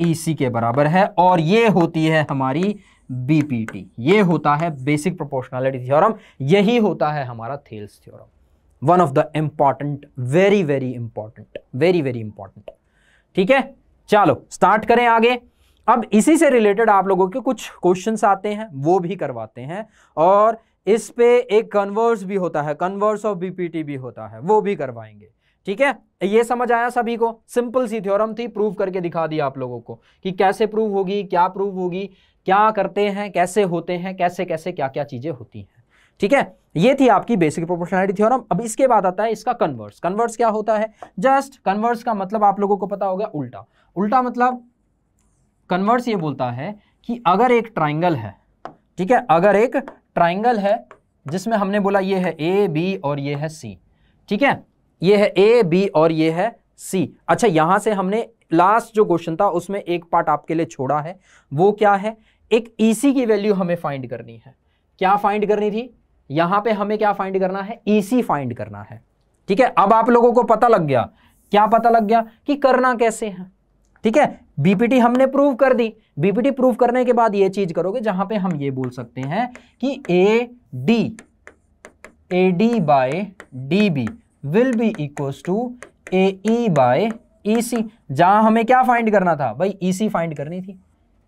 E e के बराबर है और ये होती है हमारी बीपीटी ये होता है बेसिक प्रोपोर्शनैलिटी थ्योरम यही होता है हमारा Thales theorem one of the important very very important very very important ठीक है चलो स्टार्ट करें आगे अब इसी से रिलेटेड आप लोगों के कुछ क्वेश्चंस आते हैं वो भी करवाते हैं और इस पे एक कन्वर्स भी होता है कन्वर्स ऑफ बीपीटी भी होता है वो भी करवाएंगे ठीक है ये समझ आया सभी को सिंपल सी थ्योरम थी प्रूव करके दिखा दिया आप लोगों को कि कैसे प्रूव होगी क्या प्रूव होगी क्या करते हैं कैसे होते हैं कैसे कैसे क्या क्या चीज़ें होती हैं ठीक है ये थी आपकी बेसिक प्रोपोर्शनलिटी थ्योरम अब इसके बाद आता है इसका कन्वर्स कन्वर्स क्या होता है जस्ट कन्वर्स का मतलब आप लोगों को पता होगा उल्टा उल्टा मतलब कन्वर्स ये बोलता है कि अगर एक ट्राइंगल है ठीक है अगर एक ट्राइंगल है जिसमें हमने बोला ये है ए बी और ये है सी ठीक है ये है ए बी और ये है सी अच्छा यहां से हमने लास्ट जो क्वेश्चन था उसमें एक पार्ट आपके लिए छोड़ा है वो क्या है एक ईसी e की वैल्यू हमें फाइंड करनी है क्या फाइंड करनी थी यहां पे हमें क्या फाइंड करना है ईसी e फाइंड करना है ठीक है अब आप लोगों को पता लग गया क्या पता लग गया कि करना कैसे है ठीक है बीपीटी हमने प्रूव कर दी बीपीटी प्रूव करने के बाद यह चीज करोगे जहां पर हम ये बोल सकते हैं कि A D A D by D B will be equals to A E by E C जहां हमें क्या फाइंड करना था भाई ई सी फाइंड करनी थी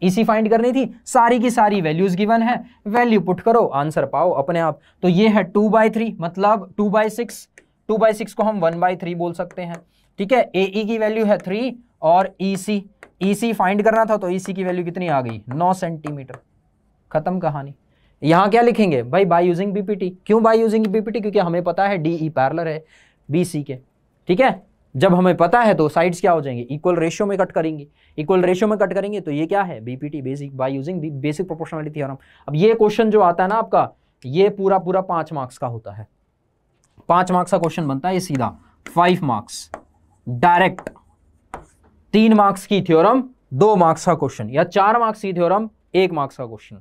ई सी फाइंड करनी थी सारी की सारी वैल्यूज गिवन है वैल्यू पुट करो आंसर पाओ अपने आप तो ये है टू बाई थ्री मतलब two by six two by six को हम वन बाई थ्री बोल सकते हैं ठीक है ए ई e की वैल्यू है थ्री और ई सी ई सी फाइंड करना था तो ई e सी की वैल्यू कितनी आ गई नौ सेंटीमीटर खत्म कहानी यहां क्या लिखेंगे भाई बाय यूजिंग बीपीटी क्यों बाय यूजिंग बीपीटी क्योंकि हमें पता है डी ई पैरलर है बी सी के ठीक है जब हमें पता है तो साइड्स क्या हो जाएंगे इक्वल रेशियो में कट करेंगे इक्वल रेशियो में कट करेंगे तो ये क्या है BPT basic by using basic proportionality theorem अब ये क्वेश्चन जो आता है ना आपका ये पूरा पूरा पांच मार्क्स का होता है पांच मार्क्स का क्वेश्चन बनता है ये सीधा फाइव मार्क्स डायरेक्ट तीन मार्क्स की थ्योरम दो मार्क्स का क्वेश्चन या चार मार्क्स की थ्योरम एक मार्क्स का क्वेश्चन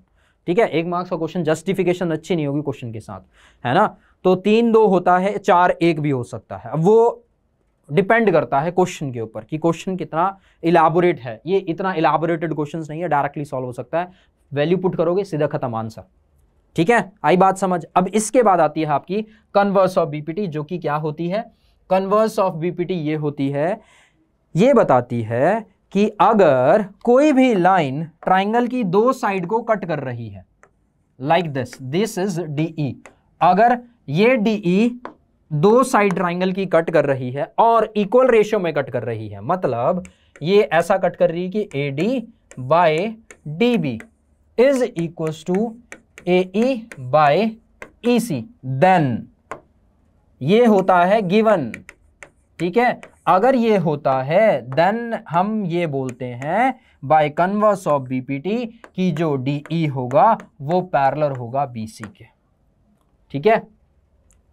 ठीक है एक मार्क्स का क्वेश्चन जस्टिफिकेशन अच्छी नहीं होगी क्वेश्चन के साथ है ना तो तीन दो होता है चार एक भी हो सकता है अब वो डिपेंड करता है क्वेश्चन के ऊपर कि क्वेश्चन कितना इलाबोरेट है ये इतना इलाबोरेटेड क्वेश्चन नहीं है डायरेक्टली सॉल्व हो सकता है वैल्यू पुट करोगे सीधा खत्म आंसर ठीक है आई बात समझ अब इसके बाद आती है आपकी कन्वर्स ऑफ बीपीटी जो कि क्या होती है कन्वर्स ऑफ बीपीटी ये होती है ये बताती है कि अगर कोई भी लाइन ट्राइंगल की दो साइड को कट कर रही है like this this is D अगर ये डी e दो साइड ट्राइंगल की कट कर रही है और इक्वल रेशियो में कट कर रही है मतलब ये ऐसा कट कर रही है कि A D by D B is equals to A by E C then ये होता है गिवन ठीक है अगर ये होता है देन हम ये बोलते हैं बाय कन्वर्स ऑफ बीपीटी कि जो डीई e होगा वो पैरलर होगा बीसी के ठीक है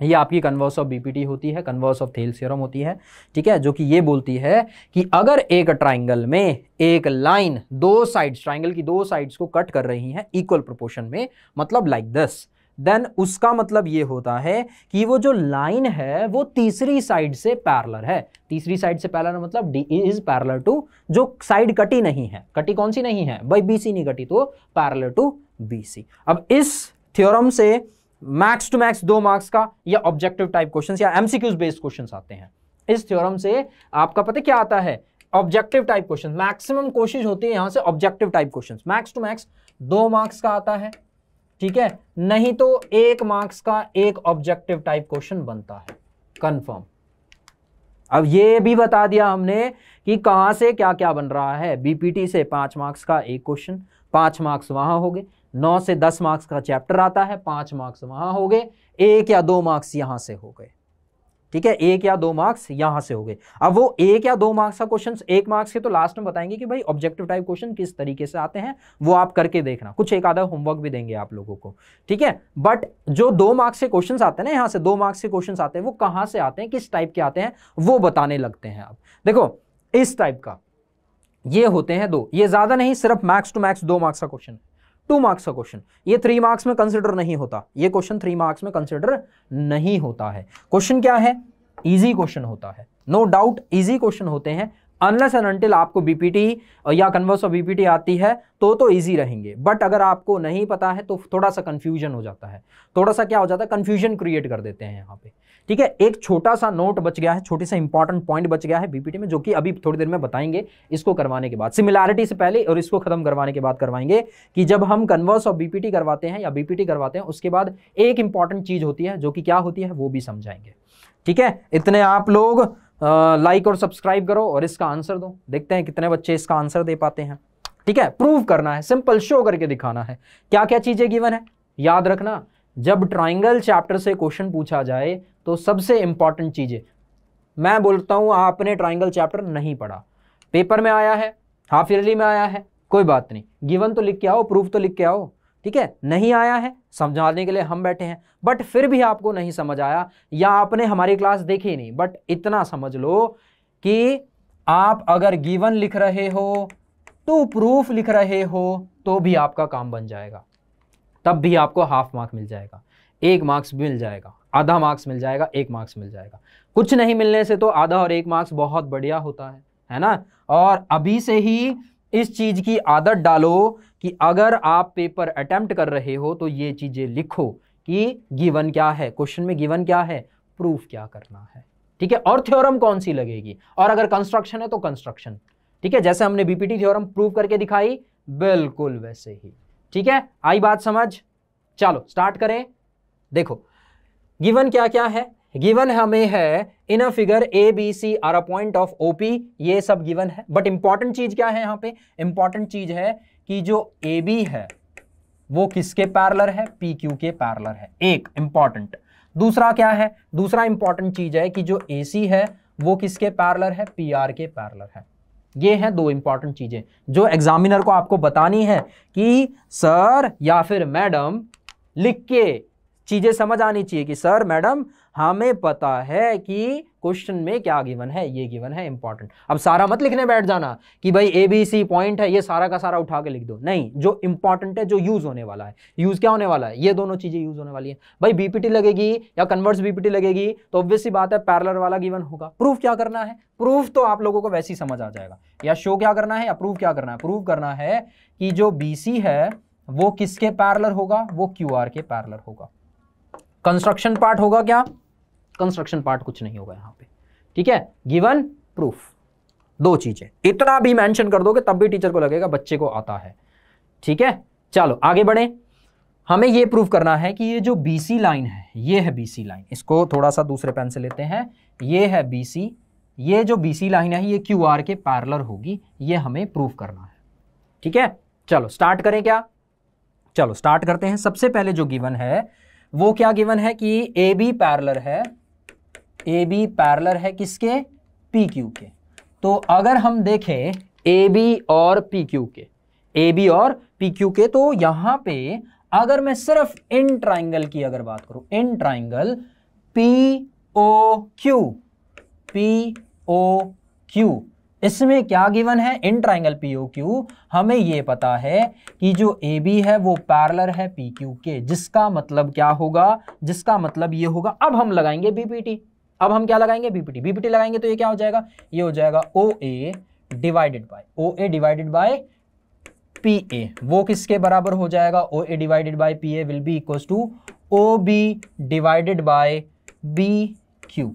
ये आपकी कन्वर्स ऑफ बीपीटी होती है कन्वर्स ऑफ थेल सीरम होती है ठीक है जो कि ये बोलती है कि अगर एक ट्राइंगल में एक लाइन दो साइड्स ट्राइंगल की दो साइड्स को कट कर रही हैं इक्वल प्रोपोर्शन में मतलब लाइक like दस देन उसका मतलब ये होता है कि वो जो लाइन है वो तीसरी साइड से पैरलर है तीसरी साइड से पैरलर मतलब डी इज पैरलर टू जो साइड कटी नहीं है कटी कौन सी नहीं है भाई बी सी नहीं कटी तो पैरलर टू बी सी अब इस थ्योरम से मैक्स टू मैक्स दो मार्क्स का या ऑब्जेक्टिव टाइप क्वेश्चन या एमसीक्यूज बेस्ड क्वेश्चन आते हैं इस थ्योरम से आपका पता क्या आता है ऑब्जेक्टिव टाइप क्वेश्चन मैक्सिमम कोशिश होती है यहां से objective type question max two max दो मार्क्स का आता है ठीक है नहीं तो एक मार्क्स का एक ऑब्जेक्टिव टाइप क्वेश्चन बनता है कंफर्म अब ये भी बता दिया हमने कि कहां से क्या क्या बन रहा है बीपीटी से पांच मार्क्स का एक क्वेश्चन पांच मार्क्स वहां हो गए नौ से दस मार्क्स का चैप्टर आता है पांच मार्क्स वहां हो गए एक या दो मार्क्स यहां से हो गए ठीक है एक या दो मार्क्स यहां से हो गए अब वो एक या दो मार्क्स का क्वेश्चन एक मार्क्स के तो लास्ट में बताएंगे कि भाई ऑब्जेक्टिव टाइप क्वेश्चन किस तरीके से आते हैं वो आप करके देखना कुछ एक आधा होमवर्क भी देंगे आप लोगों को ठीक है बट जो दो मार्क्स के क्वेश्चन आते हैं ना यहाँ से दो मार्क्स के क्वेश्चन आते हैं वो कहां से आते हैं किस टाइप के आते हैं वो बताने लगते हैं आप देखो इस टाइप का ये होते हैं दो ये ज्यादा नहीं सिर्फ मैक्स टू मैक्स दो मार्क्स का क्वेश्चन है टू मार्क्स का क्वेश्चन ये थ्री मार्क्स में कंसिडर नहीं होता ये क्वेश्चन थ्री मार्क्स में कंसिडर नहीं होता है क्वेश्चन क्या है ईजी क्वेश्चन होता है नो डाउट ईजी क्वेश्चन होते हैं अनलेस एंड अनटिल आपको बीपीटी या कन्वर्स ऑफ बीपीटी आती है तो तो इजी रहेंगे बट अगर आपको नहीं पता है तो थोड़ा सा कन्फ्यूजन हो जाता है थोड़ा सा क्या हो जाता है कन्फ्यूजन क्रिएट कर देते हैं यहाँ पे ठीक है एक छोटा सा नोट बच गया है छोटी सा इंपॉर्टेंट पॉइंट बच गया है बीपीटी में जो कि अभी थोड़ी देर में बताएंगे इसको करवाने के बाद सिमिलैरिटी से पहले और इसको खत्म करवाने के बाद करवाएंगे कि जब हम कन्वर्स ऑफ बीपीटी करवाते हैं या बीपीटी करवाते हैं उसके बाद एक इंपॉर्टेंट चीज होती है जो कि क्या होती है वो भी समझाएंगे ठीक है इतने आप लोग लाइक और सब्सक्राइब करो और इसका आंसर दो देखते हैं कितने बच्चे इसका आंसर दे पाते हैं ठीक है प्रूव करना है सिंपल शो करके दिखाना है क्या क्या चीज़ें गिवन है याद रखना जब ट्राइंगल चैप्टर से क्वेश्चन पूछा जाए तो सबसे इंपॉर्टेंट चीज़ें मैं बोलता हूँ आपने ट्राइंगल चैप्टर नहीं पढ़ा पेपर में आया है हाफ ईयरली में आया है कोई बात नहीं गिवन तो लिख के आओ प्रूफ तो लिख के आओ ठीक है नहीं आया है समझाने के लिए हम बैठे हैं बट फिर भी आपको नहीं समझ आया या आपने हमारी क्लास देखी नहीं बट इतना समझ लो कि आप अगर गिवन लिख रहे हो टू प्रूफ लिख रहे हो तो भी आपका काम बन जाएगा तब भी आपको हाफ मार्क मिल जाएगा एक मार्क्स मिल जाएगा आधा मार्क्स मिल जाएगा एक मार्क्स मिल जाएगा कुछ नहीं मिलने से तो आधा और एक मार्क्स बहुत बढ़िया होता है है ना और अभी से ही इस चीज़ की आदत डालो कि अगर आप पेपर अटैम्प्ट कर रहे हो तो ये चीज़ें लिखो कि गिवन क्या है क्वेश्चन में गिवन क्या है प्रूफ क्या करना है ठीक है और थ्योरम कौन सी लगेगी और अगर कंस्ट्रक्शन है तो कंस्ट्रक्शन ठीक है जैसे हमने बीपीटी थ्योरम प्रूव करके दिखाई बिल्कुल वैसे ही ठीक है आई बात समझ चलो स्टार्ट करें देखो गिवन क्या क्या है गिवन हमें है in a figure A B C R a point of OP ये सब गिवन है बट इंपॉर्टेंट चीज क्या है यहां पे इंपॉर्टेंट चीज है कि जो ए बी है वो किसके पैरलर है पी क्यू के पैरलर है एक इंपॉर्टेंट दूसरा क्या है दूसरा इंपॉर्टेंट चीज है कि जो ए सी है वो किसके पैरलर है पी आर के पैरलर है ये हैं दो इंपॉर्टेंट चीजें जो एग्जामिनर को आपको बतानी है कि सर या फिर मैडम लिख के चीजें समझ आनी चाहिए कि सर मैडम हमें पता है कि क्वेश्चन में क्या गिवन है ये गिवन है इंपॉर्टेंट अब सारा मत लिखने बैठ जाना कि भाई ए बी सी पॉइंट है ये सारा का सारा उठा के लिख दो नहीं जो इंपॉर्टेंट है जो यूज होने वाला है यूज क्या होने वाला है ये दोनों चीजें यूज होने वाली है भाई बीपीटी लगेगी या कन्वर्स बीपीटी लगेगी तो ऑब्वियसली बात है पैरलर वाला गिवन होगा प्रूफ क्या करना है प्रूफ तो आप लोगों को वैसे ही समझ आ जाएगा या शो क्या करना है या प्रूफ क्या करना है प्रूफ करना है कि जो बी है वो किसके पैरलर होगा वो क्यू के पैरलर होगा कंस्ट्रक्शन पार्ट होगा क्या कंस्ट्रक्शन पार्ट कुछ नहीं होगा यहाँ पे ठीक है गिवन प्रूफ दो चीजें इतना भी मेंशन कर दोगे तब भी टीचर को लगेगा बच्चे को आता है ठीक है चलो आगे बढ़े हमें यह प्रूफ करना है कि ये जो बीसी लाइन है ये है बीसी लाइन इसको थोड़ा सा दूसरे पेन से लेते हैं ये है बीसी ये जो बीसी लाइन है ये क्यू आर के पैरलर होगी ये हमें प्रूफ करना है ठीक है चलो स्टार्ट करें क्या चलो स्टार्ट करते हैं सबसे पहले जो गिवन है वो क्या गिवन है कि ए बी पैरलर है ए बी पैरलर है किसके पी क्यू के तो अगर हम देखें ए बी और पी क्यू के ए बी और पी क्यू के तो यहां पे अगर मैं सिर्फ इन ट्राइंगल की अगर बात करूँ in triangle P O Q P O Q इसमें क्या गिवन है in triangle P O Q हमें ये पता है कि जो ए बी है वो पैरलर है पी क्यू के जिसका मतलब क्या होगा जिसका मतलब ये होगा अब हम लगाएंगे बीपीटी अब हम क्या लगाएंगे बीपीटी बीपीटी लगाएंगे तो ये क्या हो जाएगा ये हो जाएगा O A divided by O A divided by P A वो किसके बराबर हो जाएगा O A divided by P A will be equal to O B divided by B Q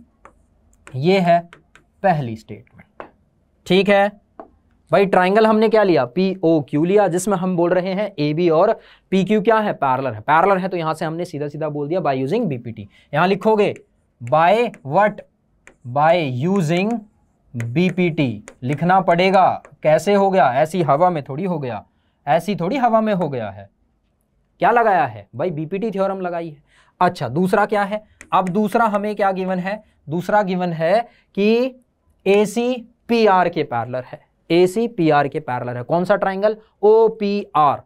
ये है पहली स्टेटमेंट ठीक है भाई ट्राइंगल हमने क्या लिया पी ओ क्यू लिया जिसमें हम बोल रहे हैं ए बी और पी क्यू क्या है पैरलर है पैरलर है तो यहां से हमने सीधा सीधा बोल दिया बाय यूजिंग बीपीटी यहां लिखोगे by what by using BPT लिखना पड़ेगा कैसे हो गया ऐसी हवा में थोड़ी हो गया ऐसी थोड़ी हवा में हो गया है क्या लगाया है भाई बीपीटी थ्योरम लगाई है अच्छा दूसरा क्या है अब दूसरा हमें क्या गिवन है दूसरा गिवन है कि ए सी पी आर के पैरलर है ए सी पी आर के पैरलर है कौन सा triangle O P R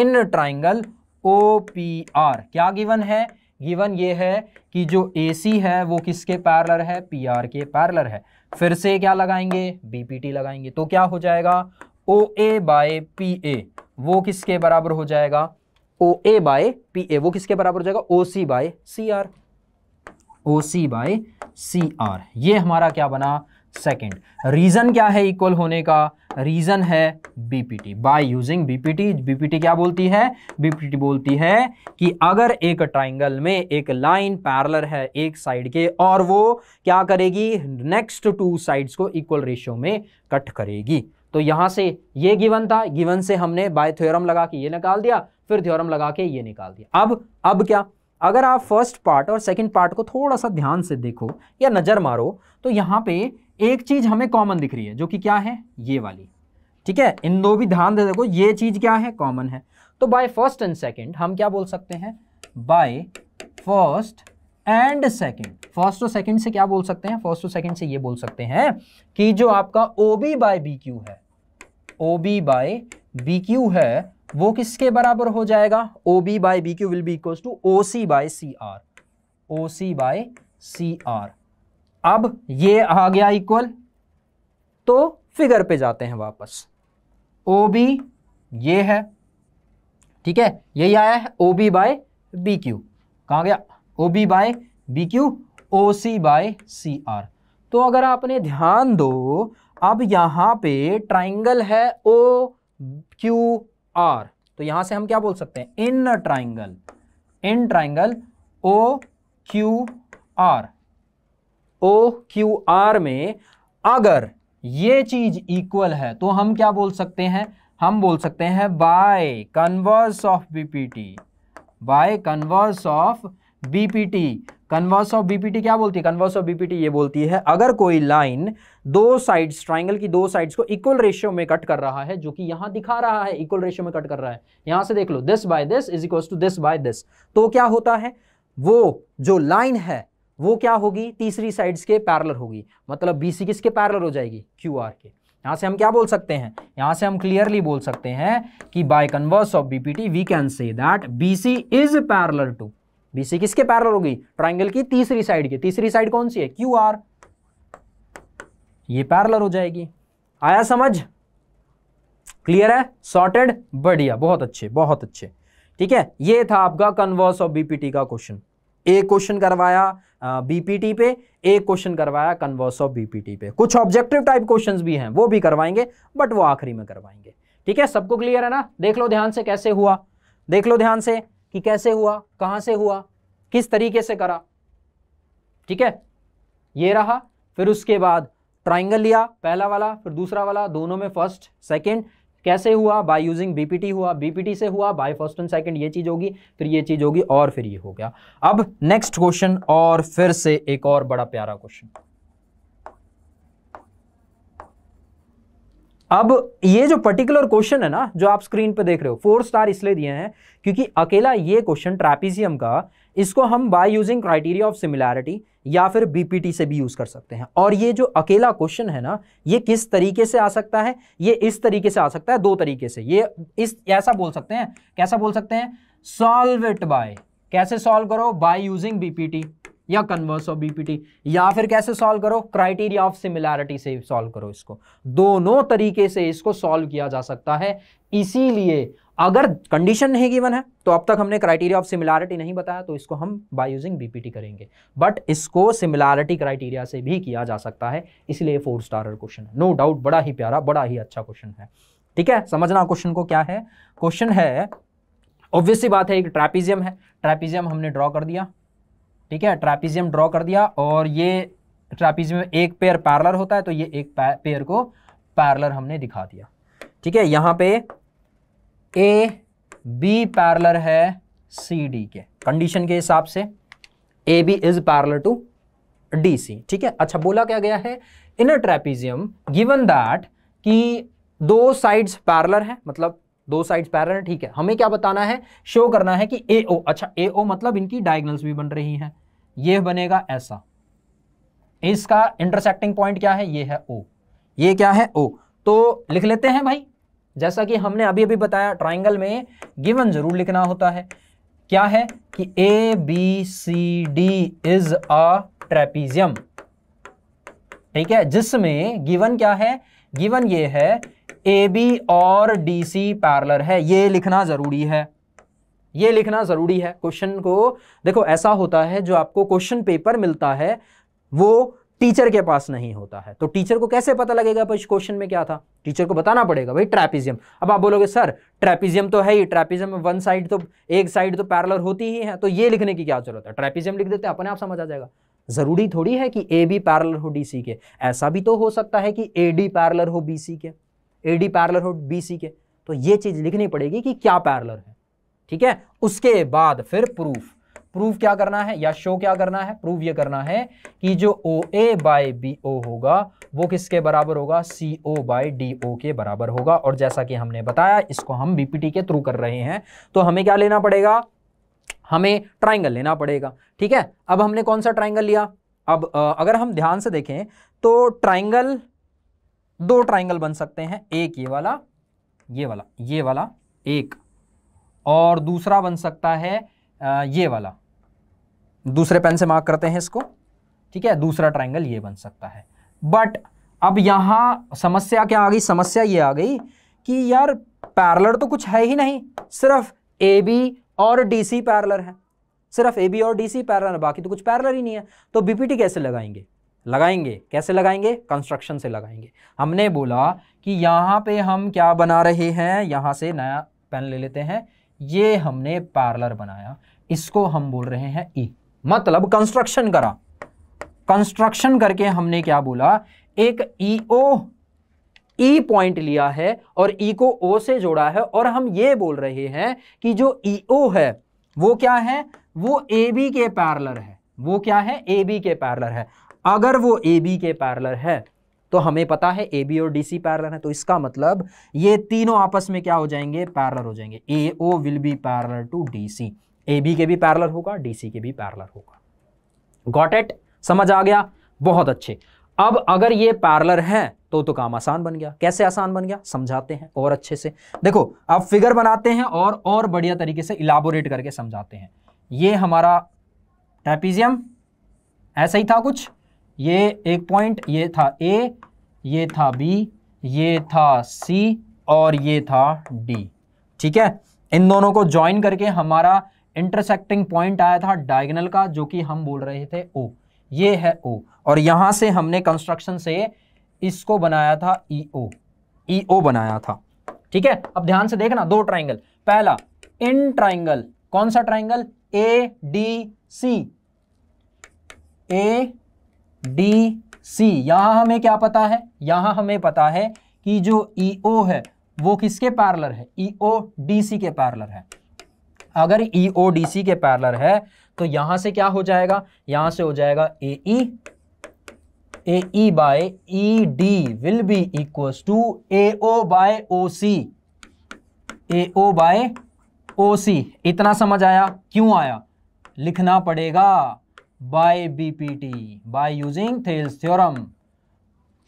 in triangle O P R क्या गिवन है गिवन ये है कि जो ए सी है वो किसके पैरलर है पी आर के पैरलर है फिर से क्या लगाएंगे बी पी टी लगाएंगे तो क्या हो जाएगा O A by P A वो किसके बराबर हो जाएगा O A by P A वो किसके बराबर हो जाएगा O C by C R O C by C R ये हमारा क्या बना सेकेंड रीज़न क्या है इक्वल होने का रीज़न है BPT by using BPT BPT क्या बोलती है बीपीटी बोलती है कि अगर एक ट्राइंगल में एक लाइन पैरलर है एक साइड के और वो क्या करेगी नेक्स्ट टू साइड्स को इक्वल रेशियो में कट करेगी तो यहां से ये गिवन था गिवन से हमने बाय थ्योरम लगा के ये निकाल दिया फिर थ्योरम लगा के ये निकाल दिया अब अब क्या अगर आप फर्स्ट पार्ट और सेकेंड पार्ट को थोड़ा सा ध्यान से देखो या नज़र मारो तो यहां पर एक चीज हमें कॉमन दिख रही है जो कि क्या है ये वाली ठीक है इन दो भी ध्यान दे देखो ये चीज क्या है कॉमन है तो बाय फर्स्ट एंड सेकंड हम क्या बोल सकते हैं by first and second first और सेकंड से क्या बोल सकते हैं फर्स्ट और सेकंड से ये बोल सकते हैं कि जो आपका O B by B Q है O B by B Q है वो किसके बराबर हो जाएगा O B by B Q will be equal to O C by C R O C by C R अब ये आ गया इक्वल तो फिगर पे जाते हैं वापस ओ बी ये है ठीक है यही आया है O B by B Q कहा गया O B by B Q O C by C R तो अगर आपने ध्यान दो अब यहां पे ट्राइंगल है ओ क्यू आर तो यहां से हम क्या बोल सकते हैं in triangle in triangle O Q R O Q R में अगर ये चीज इक्वल है तो हम क्या बोल सकते हैं हम बोल सकते हैं by converse of BPT by converse of BPT converse of BPT क्या बोलती है कन्वर्स ऑफ बीपीटी ये बोलती है अगर कोई लाइन दो साइड्स ट्राइंगल की दो साइड्स को इक्वल रेशियो में कट कर रहा है जो कि यहां दिखा रहा है इक्वल रेशियो में कट कर रहा है यहां से देख लो this by this is equal to this by this तो क्या होता है वो जो लाइन है वो क्या होगी तीसरी साइड्स के पैरलर होगी मतलब बी सी किसके पैरलर हो जाएगी क्यू आर के यहाँ से हम क्या बोल सकते हैं यहाँ से हम क्लियरली बोल सकते हैं कि by converse of BPT we can say that B C is parallel to B C किसके पैरलर होगी ट्राइंगल की तीसरी साइड की तीसरी साइड कौन सी है क्यू आर ये पैरलर हो जाएगी आया समझ क्लियर है सॉर्टेड बढ़िया बहुत अच्छे बहुत अच्छे ठीक है ये था आपका कन्वर्स ऑफ बीपीटी का क्वेश्चन एक क्वेश्चन करवाया बीपीटी पे एक क्वेश्चन करवाया कन्वर्स ऑफ बीपीटी पे कुछ ऑब्जेक्टिव टाइप क्वेश्चंस भी हैं वो भी करवाएंगे बट वो आखिरी में करवाएंगे ठीक है सबको क्लियर है ना देख लो ध्यान से कैसे हुआ देख लो ध्यान से कि कैसे हुआ कहां से हुआ किस तरीके से करा ठीक है ये रहा फिर उसके बाद ट्राइंगल लिया पहला वाला फिर दूसरा वाला दोनों में फर्स्ट सेकंड कैसे हुआ बाय यूजिंग बीपीटी हुआ बीपीटी से हुआ बाय फर्स्ट एंड सेकंड ये चीज होगी फिर ये चीज होगी और फिर ये हो गया अब नेक्स्ट क्वेश्चन और फिर से एक और बड़ा प्यारा क्वेश्चन अब ये जो पर्टिकुलर क्वेश्चन है ना जो आप स्क्रीन पे देख रहे हो फोर स्टार इसलिए दिए हैं क्योंकि अकेला ये क्वेश्चन ट्रैपीजियम का इसको हम by using criteria of similarity या फिर बीपीटी से भी यूज कर सकते हैं और ये जो अकेला क्वेश्चन है ना ये किस तरीके से आ सकता है ये इस तरीके से आ सकता है दो तरीके से ये इस ऐसा बोल सकते हैं कैसा बोल सकते हैं सॉल्व इट बाय कैसे सॉल्व करो बाय यूजिंग बीपीटी या कन्वर्स ऑफ बीपीटी या फिर कैसे सॉल्व करो क्राइटेरिया ऑफ सिमिलैरिटी से सॉल्व करो इसको दोनों तरीके से इसको सॉल्व किया जा सकता है इसीलिए अगर कंडीशन नहीं गिवन है तो अब तक हमने क्राइटेरिया ऑफ सिमिलैरिटी नहीं बताया तो इसको हम बाय यूजिंग बीपीटी करेंगे बट इसको सिमिलैरिटी क्राइटेरिया से भी किया जा सकता है इसलिए फोर स्टारर क्वेश्चन है नो डाउट बड़ा ही प्यारा बड़ा ही अच्छा क्वेश्चन है ठीक है समझना क्वेश्चन को क्या है क्वेश्चन है ऑब्वियसली बात है एक ट्रैपिजियम है ट्रैपिजियम हमने ड्रॉ कर दिया ठीक है ट्रापीजियम ड्रॉ कर दिया और ये ट्रापीजियम में एक पेयर पैरलर होता है तो ये एक पेयर को पैरलर हमने दिखा दिया ठीक है यहां पे ए बी पैरलर है सी डी के कंडीशन के हिसाब से A B is parallel to D C ठीक है अच्छा बोला क्या गया है इन ट्रेपीजियम गिवन दैट कि दो साइड्स पैरलर है मतलब दो साइड्स पैरल है ठीक है हमें क्या बताना है शो करना है कि ए ओ अच्छा ए ओ मतलब इनकी डायगनल्स भी बन रही हैं ये बनेगा ऐसा इसका इंटरसेक्टिंग पॉइंट क्या है ये है ओ ये क्या है ओ तो लिख लेते हैं भाई जैसा कि हमने अभी अभी बताया ट्राइंगल में गिवन जरूर लिखना होता है क्या है कि A B C D is a trapezium ठीक है जिसमें गिवन क्या है गिवन ये है ए बी और डी सी पैरलर है ये लिखना ज़रूरी है ये लिखना ज़रूरी है क्वेश्चन को देखो ऐसा होता है जो आपको क्वेश्चन पेपर मिलता है वो टीचर के पास नहीं होता है तो टीचर को कैसे पता लगेगा इस क्वेश्चन में क्या था टीचर को बताना पड़ेगा भाई ट्रैपिजियम अब आप बोलोगे सर ट्रैपिजियम तो है ही ट्रैपिजियम वन साइड तो एक साइड तो पैरलर होती ही है तो ये लिखने की क्या जरूरत है ट्रैपिजियम लिख देते हैं अपने आप समझ आ जाएगा ज़रूरी थोड़ी है कि ए बी पैरलर हो डी सी के ऐसा भी तो हो सकता है कि ए डी पैरलर हो बी सी के ए डी पैरलर हो बी सी के तो ये चीज़ लिखनी पड़ेगी कि क्या पैरलर है ठीक है उसके बाद फिर प्रूफ प्रूफ क्या करना है या शो क्या करना है प्रूफ ये करना है कि जो ओ ए बाई बी ओ होगा वो किसके बराबर होगा सी ओ बाई डी ओ के बराबर होगा और जैसा कि हमने बताया इसको हम बीपीटी के थ्रू कर रहे हैं तो हमें क्या लेना पड़ेगा हमें ट्राइंगल लेना पड़ेगा ठीक है अब हमने कौन सा ट्राइंगल लिया अब अगर हम ध्यान से देखें तो ट्राइंगल दो ट्राइंगल बन सकते हैं एक ये वाला ये वाला ये वाला एक और दूसरा बन सकता है ये वाला दूसरे पेन से मार्क करते हैं इसको ठीक है दूसरा ट्राइंगल ये बन सकता है बट अब यहां समस्या क्या आ गई समस्या ये आ गई कि यार पैरलर तो कुछ है ही नहीं सिर्फ ए बी और डी सी पैरलर है सिर्फ ए बी और डी सी पैरलर बाकी तो कुछ पैरलर ही नहीं है तो बीपीटी कैसे लगाएंगे लगाएंगे कैसे लगाएंगे कंस्ट्रक्शन से लगाएंगे हमने बोला कि यहाँ पे हम क्या बना रहे हैं यहाँ से नया पेन ले लेते हैं ये हमने पार्लर बनाया इसको हम बोल रहे हैं ई e। मतलब कंस्ट्रक्शन करा कंस्ट्रक्शन करके हमने क्या बोला एक ई ओ ई पॉइंट लिया है और ई e को ओ से जोड़ा है और हम ये बोल रहे हैं कि जो ई e ओ है वो क्या है वो ए बी के पैरलर है वो क्या है ए बी के पैरलर है अगर वो ए बी के पैरलर है तो हमें पता है ए बी और डी सी पैरलर है तो इसका मतलब ये तीनों आपस में क्या हो जाएंगे पैरलर हो जाएंगे A O will be parallel to D C A B के भी पैरलर होगा डी सी के भी पैरलर होगा गॉट इट समझ आ गया बहुत अच्छे अब अगर ये पैरलर है तो तो काम आसान बन गया कैसे आसान बन गया समझाते हैं और अच्छे से देखो अब फिगर बनाते हैं और और बढ़िया तरीके से इलाबोरेट करके समझाते हैं ये हमारा ट्रेपीजियम ऐसा ही था कुछ ये एक पॉइंट ये था ए ये था बी ये था सी और ये था डी ठीक है इन दोनों को ज्वाइन करके हमारा इंटरसेक्टिंग पॉइंट आया था डायगनल का जो कि हम बोल रहे थे ओ ये है ओ और यहां से हमने कंस्ट्रक्शन से इसको बनाया था ई ओ ई ओ बनाया था ठीक है अब ध्यान से देखना दो ट्राइंगल पहला इन ट्राइंगल कौन सा triangle A D C A D C यहाँ हमें क्या पता है यहाँ हमें पता है कि जो ई e ओ है वो किसके पैरलर है ई ओ डी सी के पैरलर है अगर ई ओ डी सी के पैरलर है तो यहां से क्या हो जाएगा यहां से हो जाएगा A E A E by E D will be equal to A O by O C A O by O C इतना समझ आया क्यों आया लिखना पड़ेगा by BPT by using Thales theorem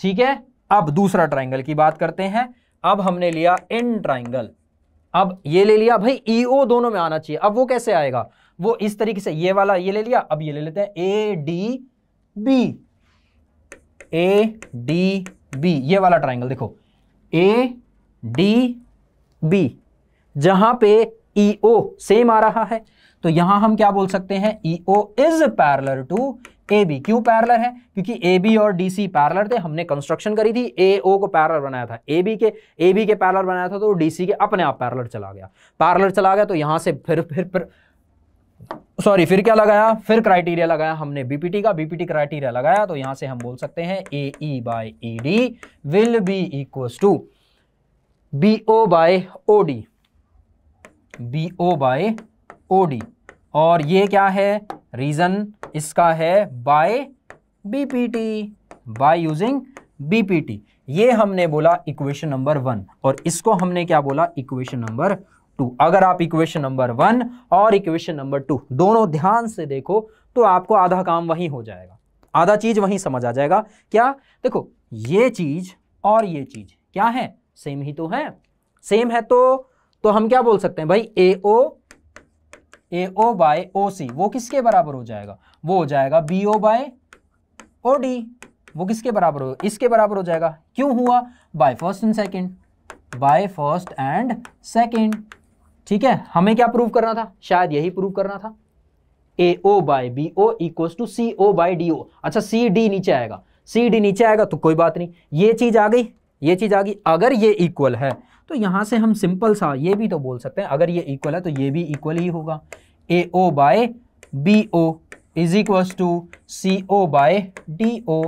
ठीक है अब दूसरा ट्राइंगल की बात करते हैं अब हमने लिया इन ट्राइंगल अब ये ले लिया भाई ईओ e दोनों में आना चाहिए अब वो कैसे आएगा वो इस तरीके से ये वाला ये ले लिया अब ये ले लेते हैं A D B A D B ये वाला ट्राइंगल देखो ए डी बी जहां पे ईओ e सेम आ रहा है तो यहां हम क्या बोल सकते हैं EO is parallel to A B क्यों पैरलर है क्योंकि ए बी और डी सी पैरलर थे हमने कंस्ट्रक्शन करी थी ए ओ को पैरलर बनाया था ए बी के ए बी के पैरलर बनाया था तो डी सी के अपने आप पैरलर चला गया पैरलर चला गया तो यहां से फिर फिर फिर सॉरी फिर क्या लगाया फिर क्राइटेरिया लगाया हमने बीपीटी का बीपीटी क्राइटेरिया लगाया तो यहां से हम बोल सकते हैं A E by E D will be equal to B O by O D B O by O D और ये क्या है रीज़न इसका है by B P T by using B P T ये हमने बोला इक्वेशन नंबर वन और इसको हमने क्या बोला इक्वेशन नंबर टू अगर आप इक्वेशन नंबर वन और इक्वेशन नंबर टू दोनों ध्यान से देखो तो आपको आधा काम वहीं हो जाएगा आधा चीज वहीं समझ आ जाएगा क्या देखो ये चीज और ये चीज क्या है सेम ही तो है सेम है तो तो हम क्या बोल सकते हैं भाई ए ओ ए ओ बाय ओ सी वो किसके बराबर हो जाएगा वो हो जाएगा B O by O D वो किसके बराबर हो इसके बराबर हो जाएगा क्यों हुआ by first and second by first and second ठीक है हमें क्या प्रूव करना था शायद यही प्रूव करना था A O by B O equal to C O by D O अच्छा सी डी नीचे आएगा सी डी नीचे आएगा तो कोई बात नहीं ये चीज आ गई ये चीज आ गई अगर ये इक्वल है तो यहाँ से हम सिंपल सा ये भी तो बोल सकते हैं अगर ये इक्वल है तो ये भी इक्वल ही होगा A O by B O is equals to C O by D O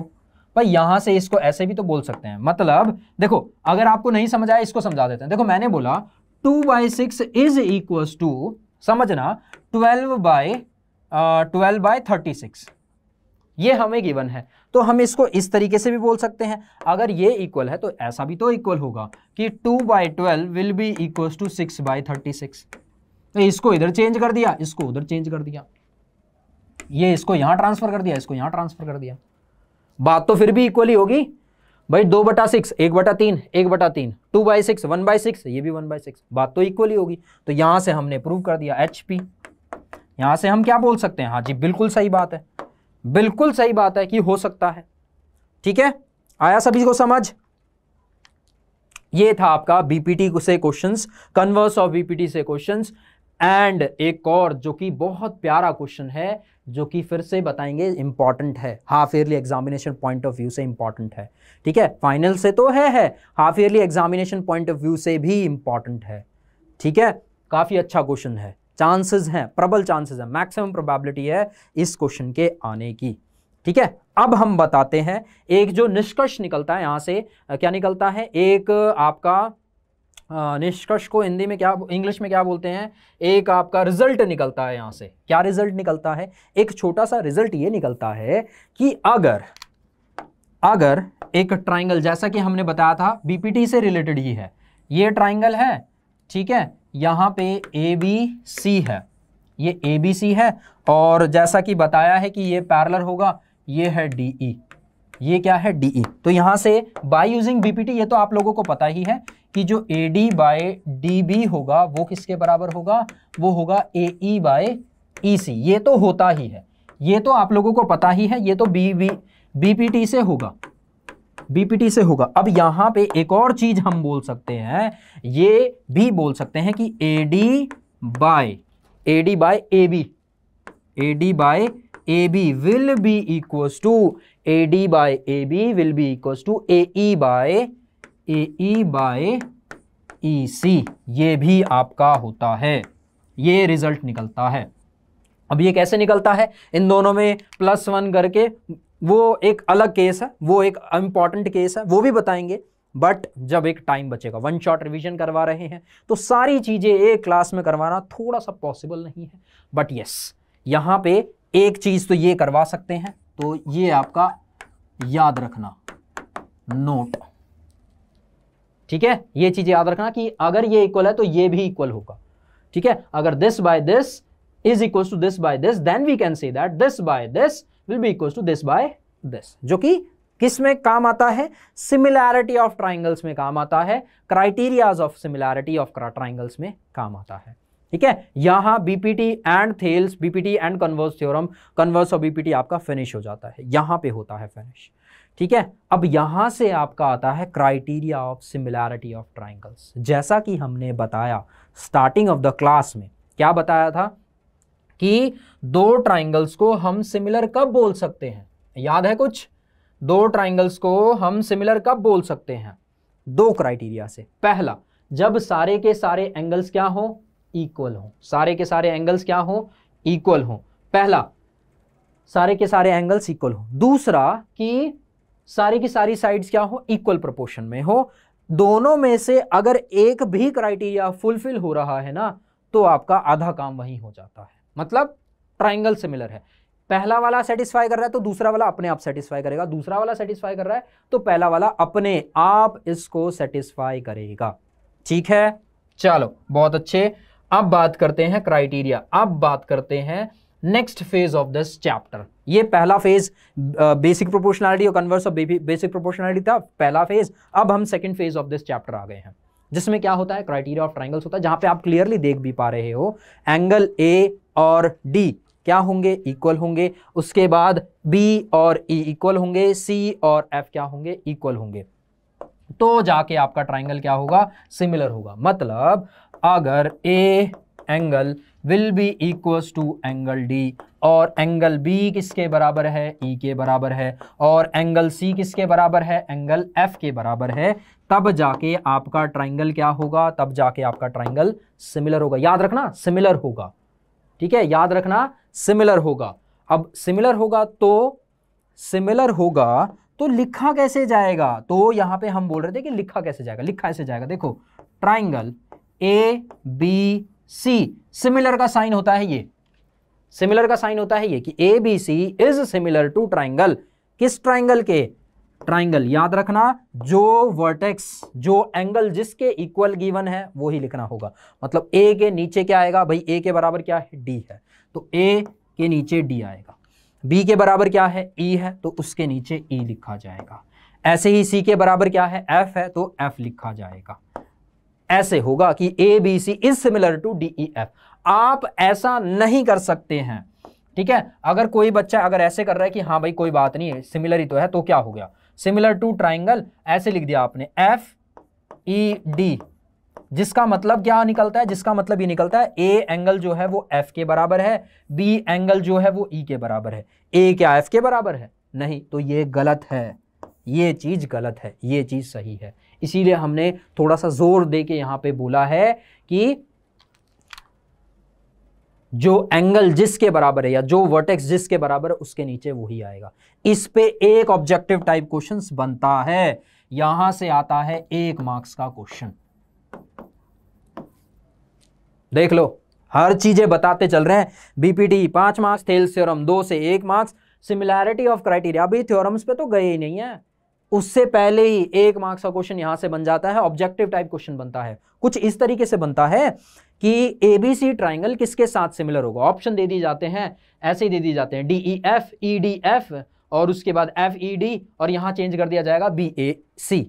भाई यहाँ से इसको ऐसे भी तो बोल सकते हैं मतलब देखो अगर आपको नहीं समझ आया इसको समझा देते हैं देखो मैंने बोला two by six is equals to समझना twelve by twelve by thirty six ये हमें गिवन है तो हम इसको इस तरीके से भी बोल सकते हैं अगर ये इक्वल है तो ऐसा भी तो इक्वल होगा कि two by twelve will be equal to six by thirty six इसको इधर चेंज कर दिया इसको उधर चेंज कर दिया ये इसको यहां ट्रांसफर कर दिया इसको यहां ट्रांसफर कर दिया बात तो फिर भी इक्वल ही होगी भाई दो बटा सिक्स एक बटा तीन एक बटा तीन two by six one by six ये भी वन बाई सिक्स बात तो इक्वल ही होगी तो यहां से हमने प्रूव कर दिया एच पी यहां से हम क्या बोल सकते हैं हाँ जी बिल्कुल सही बात है बिल्कुल सही बात है कि हो सकता है ठीक है आया सभी को समझ ये था आपका बीपीटी से क्वेश्चंस कन्वर्स ऑफ बीपीटी से क्वेश्चंस एंड एक और जो कि बहुत प्यारा क्वेश्चन है जो कि फिर से बताएंगे इंपॉर्टेंट है half yearly examination point of view से इंपॉर्टेंट है ठीक है फाइनल से तो है है half yearly examination point of view से भी इंपॉर्टेंट है ठीक है काफ़ी अच्छा क्वेश्चन है चांसेस हैं प्रबल चांसेस हैं मैक्सिमम प्रोबेबिलिटी है इस क्वेश्चन के आने की ठीक है अब हम बताते हैं एक जो निष्कर्ष निकलता है यहां से क्या निकलता है एक आपका निष्कर्ष को हिंदी में क्या इंग्लिश में क्या बोलते हैं एक आपका रिजल्ट निकलता है यहां से क्या रिजल्ट निकलता है एक छोटा सा रिजल्ट ये निकलता है कि अगर अगर एक ट्राइंगल जैसा कि हमने बताया था बीपीटी से रिलेटेड ही है ये ट्राइंगल है ठीक है यहाँ पे ए बी सी है ये ए बी सी है और जैसा कि बताया है कि ये पैरलर होगा ये है डी ई e। ये क्या है डी ई e। तो यहाँ से बाय यूजिंग बीपीटी ये तो आप लोगों को पता ही है कि जो A D by D B होगा वो किसके बराबर होगा वो होगा ए ई बाय ई सी ये तो होता ही है ये तो आप लोगों को पता ही है ये तो बी बी बीपीटी से होगा बीपीटी से होगा अब यहां पे एक और चीज हम बोल सकते हैं ये भी बोल सकते हैं कि A D by A D by A B A D by A B will be equals to A D by A B will be equals to A E by A E by E C ये भी आपका होता है ये result निकलता है अब ये कैसे निकलता है इन दोनों में प्लस वन करके वो एक अलग केस है वो एक इंपॉर्टेंट केस है वो भी बताएंगे बट जब एक टाइम बचेगा वन शॉट रिवीजन करवा रहे हैं तो सारी चीज़ें एक क्लास में करवाना थोड़ा सा पॉसिबल नहीं है बट यस यहाँ पे एक चीज़ तो ये करवा सकते हैं तो ये आपका याद रखना नोट ठीक है ये चीज़ याद रखना कि अगर ये इक्वल है तो ये भी इक्वल होगा ठीक है अगर this by this is equal to this by this then we can say that this by this will be equal to this by this जो कि किस में काम आता है सिमिलैरिटी ऑफ ट्राइंगल्स में काम आता है criterias of similarity of triangles में काम आता है ठीक है यहां BPT and Thales BPT and converse theorem converse of BPT आपका फिनिश हो जाता है यहां पे होता है फिनिश ठीक है अब यहां से आपका आता है criteria of similarity of triangles जैसा कि हमने बताया स्टार्टिंग ऑफ द क्लास में क्या बताया था कि दो ट्राइंगल्स को हम सिमिलर कब बोल सकते हैं याद है कुछ दो ट्राइंगल्स को हम सिमिलर कब बोल सकते हैं दो क्राइटेरिया से पहला जब सारे के सारे एंगल्स क्या हो इक्वल हो सारे के सारे एंगल्स क्या हो इक्वल हो पहला सारे के सारे एंगल्स इक्वल हो दूसरा कि सारी की सारी साइड्स क्या हो इक्वल प्रोपोर्शन में हो दोनों में से अगर एक भी क्राइटेरिया फुलफिल हो रहा है ना तो आपका आधा काम वहीं हो जाता है मतलब ट्राइंगल सिमिलर है पहला वाला सेटिस्फाई कर रहा है तो दूसरा वाला अपने आप सेटिस्फाई करेगा दूसरा वाला सेटिस्फाई कर रहा है तो पहला वाला अपने आप इसको सेटिस्फाई करेगा ठीक है चलो बहुत अच्छे अब बात करते हैं क्राइटेरिया अब बात करते हैं next phase of this chapter ये पहला फेज बेसिक प्रोपोर्शनलिटी और कन्वर्स ऑफ बेसिक प्रोपोर्शनलिटी था पहला फेज अब हम second phase of this chapter आ गए हैं जिसमें क्या होता है क्राइटेरिया ऑफ ट्राइंगल्स होता है जहां पे आप क्लियरली देख भी पा रहे हो एंगल ए और डी क्या होंगे इक्वल होंगे उसके बाद बी और ई e इक्वल होंगे सी और एफ क्या होंगे इक्वल होंगे तो जाके आपका ट्राइंगल क्या होगा सिमिलर होगा मतलब अगर A angle will be equals to angle D और एंगल बी किसके बराबर है ई e के बराबर है और एंगल सी किसके बराबर है एंगल एफ के बराबर है तब जाके आपका ट्राइंगल क्या होगा तब जाके आपका ट्राइंगल सिमिलर होगा याद रखना सिमिलर होगा ठीक है याद रखना सिमिलर होगा अब सिमिलर होगा तो सिमिलर होगा तो लिखा कैसे जाएगा तो यहां पे हम बोल रहे थे कि लिखा कैसे जाएगा लिखा कैसे जाएगा देखो triangle A B C similar का साइन होता है ये सिमिलर का साइन होता है ये कि A B C is similar to triangle किस ट्राइंगल के ट्राइंगल याद रखना जो वर्टेक्स जो एंगल जिसके इक्वल गिवन है वो ही लिखना होगा मतलब ए के नीचे क्या आएगा भाई ए के बराबर क्या है डी है तो ए के नीचे डी आएगा बी के बराबर क्या है ई e है तो उसके नीचे ई e लिखा जाएगा ऐसे ही सी के बराबर क्या है एफ है तो एफ लिखा जाएगा ऐसे होगा कि A B C is similar to D E F आप ऐसा नहीं कर सकते हैं ठीक है अगर कोई बच्चा अगर ऐसे कर रहा है कि हाँ भाई कोई बात नहीं है सिमिलर ही तो है तो क्या हो गया सिमिलर टू ट्राइंगल ऐसे लिख दिया आपने एफ ई डी जिसका मतलब क्या निकलता है जिसका मतलब ये निकलता है ए एंगल जो है वो एफ के बराबर है बी एंगल जो है वो ई e के बराबर है ए क्या एफ के बराबर है नहीं तो ये गलत है ये चीज़ गलत है ये चीज़ सही है इसीलिए हमने थोड़ा सा जोर दे के यहां पर बोला है कि जो एंगल जिसके बराबर है या जो वर्टेक्स जिसके बराबर है उसके नीचे वही आएगा इस पे एक ऑब्जेक्टिव टाइप क्वेश्चन बनता है यहां से आता है एक मार्क्स का क्वेश्चन देख लो हर चीजें बताते चल रहे हैं बीपीटी पांच मार्क्स थेल थ्योरम दो से एक मार्क्स सिमिलैरिटी ऑफ क्राइटेरिया अभी थ्योरम्स पे तो गए ही नहीं है उससे पहले ही एक मार्क्स का क्वेश्चन यहां से बन जाता है ऑब्जेक्टिव टाइप क्वेश्चन बनता है कुछ इस तरीके से बनता है कि ए बी सी ट्राइंगल किसके साथ सिमिलर होगा ऑप्शन दे दिए जाते हैं ऐसे ही दे दिए जाते हैं D E F E D F और उसके बाद एफ ई डी और यहां चेंज कर दिया जाएगा बी ए सी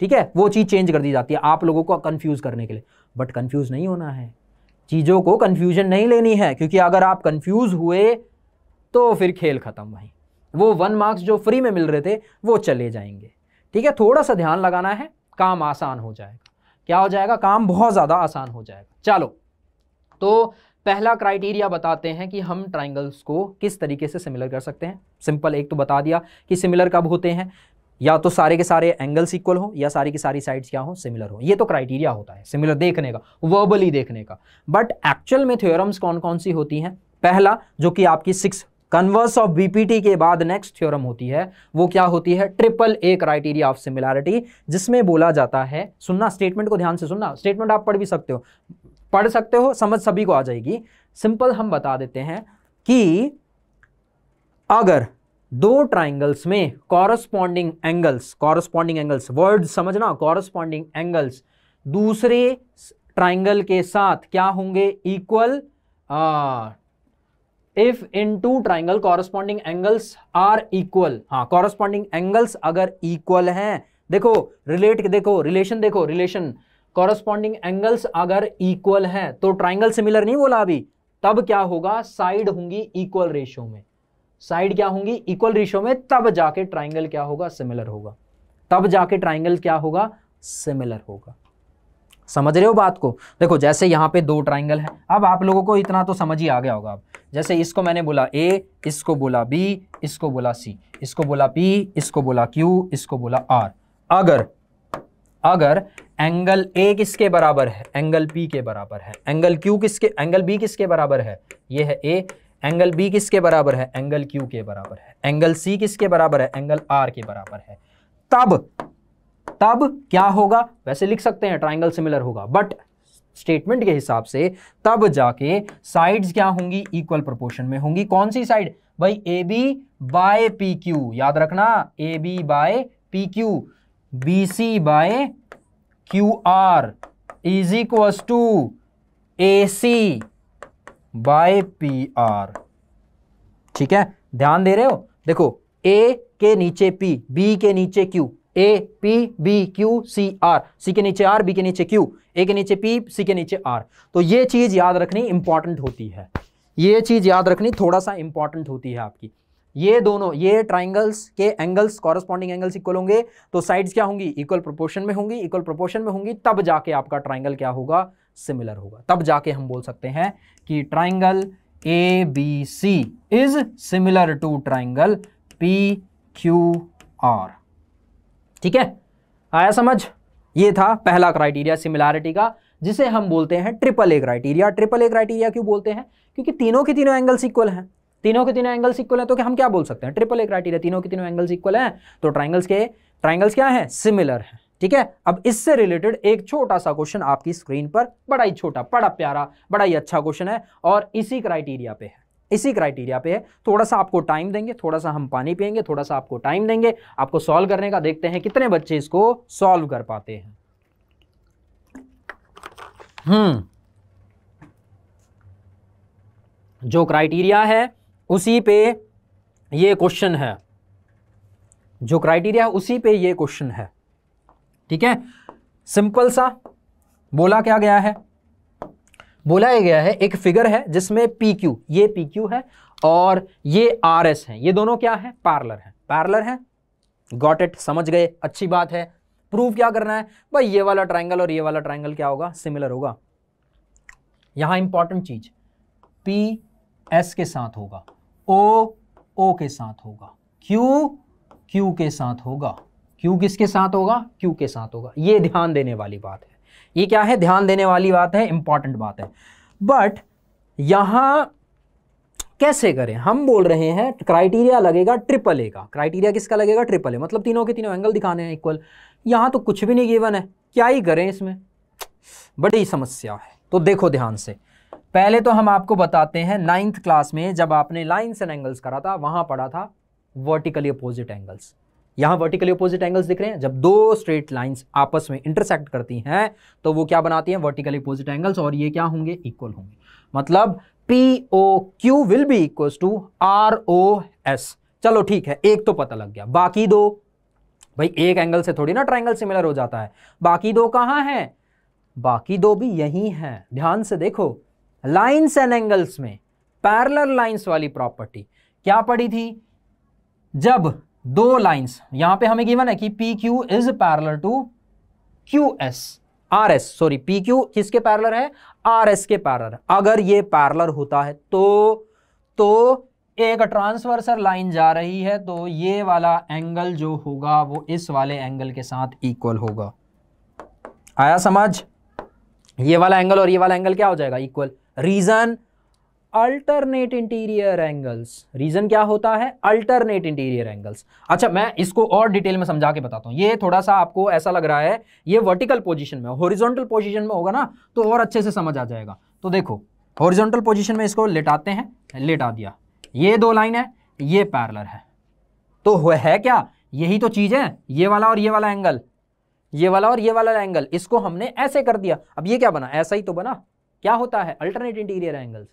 ठीक है वो चीज़ चेंज कर दी जाती है आप लोगों को कन्फ्यूज़ करने के लिए बट कन्फ्यूज़ नहीं होना है चीज़ों को कन्फ्यूजन नहीं लेनी है क्योंकि अगर आप कन्फ्यूज़ हुए तो फिर खेल ख़त्म भाई वो वन मार्क्स जो फ्री में मिल रहे थे वो चले जाएंगे ठीक है थोड़ा सा ध्यान लगाना है काम आसान हो जाएगा क्या हो जाएगा काम बहुत ज़्यादा आसान हो जाएगा चलो तो पहला क्राइटेरिया बताते हैं कि हम ट्राइंगल्स को किस तरीके से सिमिलर कर सकते हैं सिंपल एक तो बता दिया कि सिमिलर कब होते हैं या तो सारे के सारे एंगल्स इक्वल हो या सारी की सारी साइड्स क्या हो सिमिलर हो ये तो क्राइटेरिया होता है सिमिलर देखने का वर्बली देखने का बट एक्चुअल में थ्योरम्स कौन कौन सी होती हैं पहला जो कि आपकी सिक्स कन्वर्स ऑफ बीपीटी के बाद नेक्स्ट थ्योरम होती है वो क्या होती है triple A criteria of similarity जिसमें बोला जाता है सुनना स्टेटमेंट को ध्यान से सुनना स्टेटमेंट आप पढ़ भी सकते हो पढ़ सकते हो समझ सभी को आ जाएगी सिंपल हम बता देते हैं कि अगर दो ट्राइंगल्स में corresponding angles corresponding angles word समझना कॉरस्पॉन्डिंग एंगल्स दूसरे ट्राइंगल के साथ क्या होंगे equal if in two triangle corresponding angles are equal हाँ कॉरस्पॉन्डिंग एंगल्स अगर इक्वल हैं देखो रिलेट देखो रिलेशन देखो रिलेशन कॉरस्पॉन्डिंग एंगल्स अगर इक्वल हैं तो ट्राइंगल सिमिलर नहीं बोला अभी तब क्या होगा साइड होंगी इक्वल रेशियो में साइड क्या होंगी इक्वल रेशियो में तब जाके ट्राइंगल क्या होगा सिमिलर होगा तब जाके ट्राइंगल क्या होगा सिमिलर होगा समझ रहे हो बात को देखो जैसे यहाँ पे दो ट्राइंगल है अब आप लोगों को इतना तो समझ ही आ गया होगा अब जैसे इसको मैंने बोला ए इसको बोला बी इसको बोला सी इसको बोला पी इसको बोला क्यू इसको बोला आर अगर अगर एंगल ए किसके बराबर है एंगल पी के बराबर है एंगल क्यू किसके एंगल बी किसके बराबर है ये है ए एंगल बी किसके बराबर है एंगल क्यू के बराबर है एंगल सी किसके बराबर है एंगल आर के बराबर है तब तब क्या होगा वैसे लिख सकते हैं ट्राइंगल सिमिलर होगा बट स्टेटमेंट के हिसाब से तब जाके साइड्स क्या होंगी इक्वल प्रोपोर्शन में होंगी कौन सी साइड भाई A B by P Q याद रखना A B by P Q B C by Q R is equals to A C by P R ठीक है ध्यान दे रहे हो देखो ए के नीचे पी बी के नीचे Q A P B Q C R C के नीचे आर बी के नीचे क्यू ए के नीचे पी सी के नीचे आर तो ये चीज़ याद रखनी इंपॉर्टेंट होती है ये चीज़ याद रखनी थोड़ा सा इंपॉर्टेंट होती है आपकी ये दोनों ये ट्राइंगल्स के एंगल्स कॉरस्पॉन्डिंग एंगल्स इक्वल होंगे तो साइड्स क्या होंगी इक्वल प्रोपोर्शन में होंगी इक्वल प्रोपोर्शन में होंगी तब जाके आपका ट्राइंगल क्या होगा सिमिलर होगा तब जाके हम बोल सकते हैं कि triangle A B C is similar to triangle P Q R ठीक है आया समझ ये था पहला क्राइटेरिया सिमिलैरिटी का जिसे हम बोलते हैं triple A criteria triple A criteria क्यों बोलते हैं क्योंकि तीनों के तीनों एंगल्स इक्वल हैं तीनों के तीनों एंगल्स इक्वल हैं तो हम क्या बोल सकते हैं ट्रिपल ए क्राइटेरिया तीनों के तीनों एंगल्स इक्वल हैं तो ट्राइंगल्स के ट्राइंगल्स क्या हैं सिमिलर हैं ठीक है अब इससे रिलेटेड एक छोटा सा क्वेश्चन आपकी स्क्रीन पर बड़ा ही छोटा बड़ा प्यारा बड़ा ही अच्छा क्वेश्चन है और इसी क्राइटेरिया पे है इसी क्राइटेरिया पे है थोड़ा सा आपको टाइम देंगे थोड़ा सा हम पानी पियेंगे थोड़ा सा आपको टाइम देंगे आपको सॉल्व करने का देखते हैं कितने बच्चे इसको सॉल्व कर पाते हैं हम्म जो क्राइटेरिया है उसी पे ये क्वेश्चन है जो क्राइटेरिया है उसी पे ये क्वेश्चन है ठीक है सिंपल सा बोला क्या गया है बोला गया है एक फिगर है जिसमें पी क्यू ये पी क्यू है और ये आर एस है ये दोनों क्या है पार्लर है पार्लर है गॉट इट समझ गए अच्छी बात है प्रूव क्या करना है भाई ये वाला ट्राइंगल और ये वाला ट्राइंगल क्या होगा सिमिलर होगा यहां इंपॉर्टेंट चीज पी एस के साथ होगा ओ ओ के साथ होगा क्यू क्यू के साथ होगा क्यू किसके साथ होगा क्यू के साथ होगा ये ध्यान देने वाली बात है ये क्या है ध्यान देने वाली बात है इंपॉर्टेंट बात है बट यहां कैसे करें हम बोल रहे हैं क्राइटेरिया लगेगा ट्रिपल ए का क्राइटेरिया किसका लगेगा ट्रिपल ए मतलब तीनों के तीनों एंगल दिखाने हैं इक्वल यहां तो कुछ भी नहीं गिवन है क्या ही करें इसमें बड़ी समस्या है तो देखो ध्यान से पहले तो हम आपको बताते हैं नाइन्थ क्लास में जब आपने लाइन्स एंड एंगल्स करा था वहां पढ़ा था वर्टिकली अपोजिट एंगल्स यहां वर्टिकली अपोजिट एंगल्स दिख रहे हैं जब दो स्ट्रेट लाइंस आपस में इंटरसेक्ट करती हैं तो वो क्या बनाती हैं वर्टिकली अपोजिट एंगल्स और ये क्या होंगे इक्वल होंगे मतलब P O Q will be equal to R O S चलो ठीक है एक तो पता लग गया बाकी दो भाई एक एंगल से थोड़ी ना ट्राइंगल सिमिलर हो जाता है बाकी दो कहां है बाकी दो भी यही है ध्यान से देखो लाइन्स एंड एंगल्स में पैरलर लाइन्स वाली प्रॉपर्टी क्या पड़ी थी जब दो लाइंस यहां पे हमें गिवन है कि P Q is parallel to Q S R S sorry P Q किसके पैरलर है आर एस के पैरलर अगर ये पैरलर होता है तो तो एक ट्रांसवर्सर लाइन जा रही है तो ये वाला एंगल जो होगा वो इस वाले एंगल के साथ इक्वल होगा आया समझ ये वाला एंगल और ये वाला एंगल क्या हो जाएगा equal reason alternate interior angles reason क्या होता है अल्टरनेट इंटीरियर एंगल्स अच्छा मैं इसको और डिटेल में समझा के बताता हूँ ये थोड़ा सा आपको ऐसा लग रहा है ये वर्टिकल पोजीशन में होरिजोनटल पोजीशन में होगा ना तो और अच्छे से समझ आ जाएगा तो देखो हॉरिजॉन्टल पोजिशन में इसको लेटाते हैं लेटा दिया ये दो लाइन है ये पैरलर है तो है क्या यही तो चीज़ है ये वाला और ये वाला एंगल ये वाला और ये वाला एंगल इसको हमने ऐसे कर दिया अब ये क्या बना ऐसा ही तो बना क्या होता है अल्टरनेट इंटीरियर एंगल्स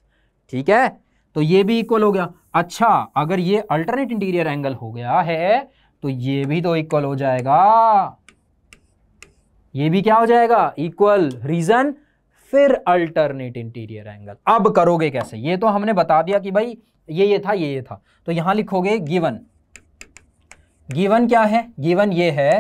ठीक है तो ये भी इक्वल हो गया अच्छा अगर ये अल्टरनेट इंटीरियर एंगल हो गया है तो ये भी तो इक्वल हो जाएगा ये भी क्या हो जाएगा इक्वल रीजन फिर अल्टरनेट इंटीरियर एंगल अब करोगे कैसे ये तो हमने बता दिया कि भाई ये ये था ये ये था तो यहां लिखोगे गिवन गिवन क्या है गिवन ये है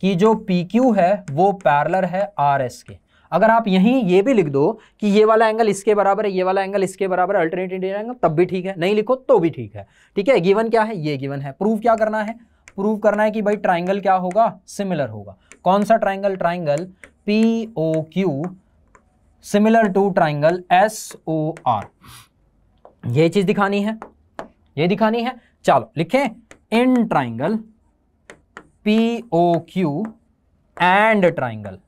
कि जो क्यू है वो पैरलर है एस के अगर आप यहीं ये भी लिख दो कि ये वाला एंगल इसके बराबर है ये वाला एंगल इसके बराबर अल्टरनेट इंटीरियर एंगल तब भी ठीक है नहीं लिखो तो भी ठीक है ठीक है गिवन क्या है ये गिवन है प्रूव क्या करना है प्रूव करना है कि भाई ट्राइंगल क्या होगा सिमिलर होगा कौन सा triangle triangle P O Q similar to triangle S O R ये चीज दिखानी है ये दिखानी है चलो लिखें in triangle P O Q and triangle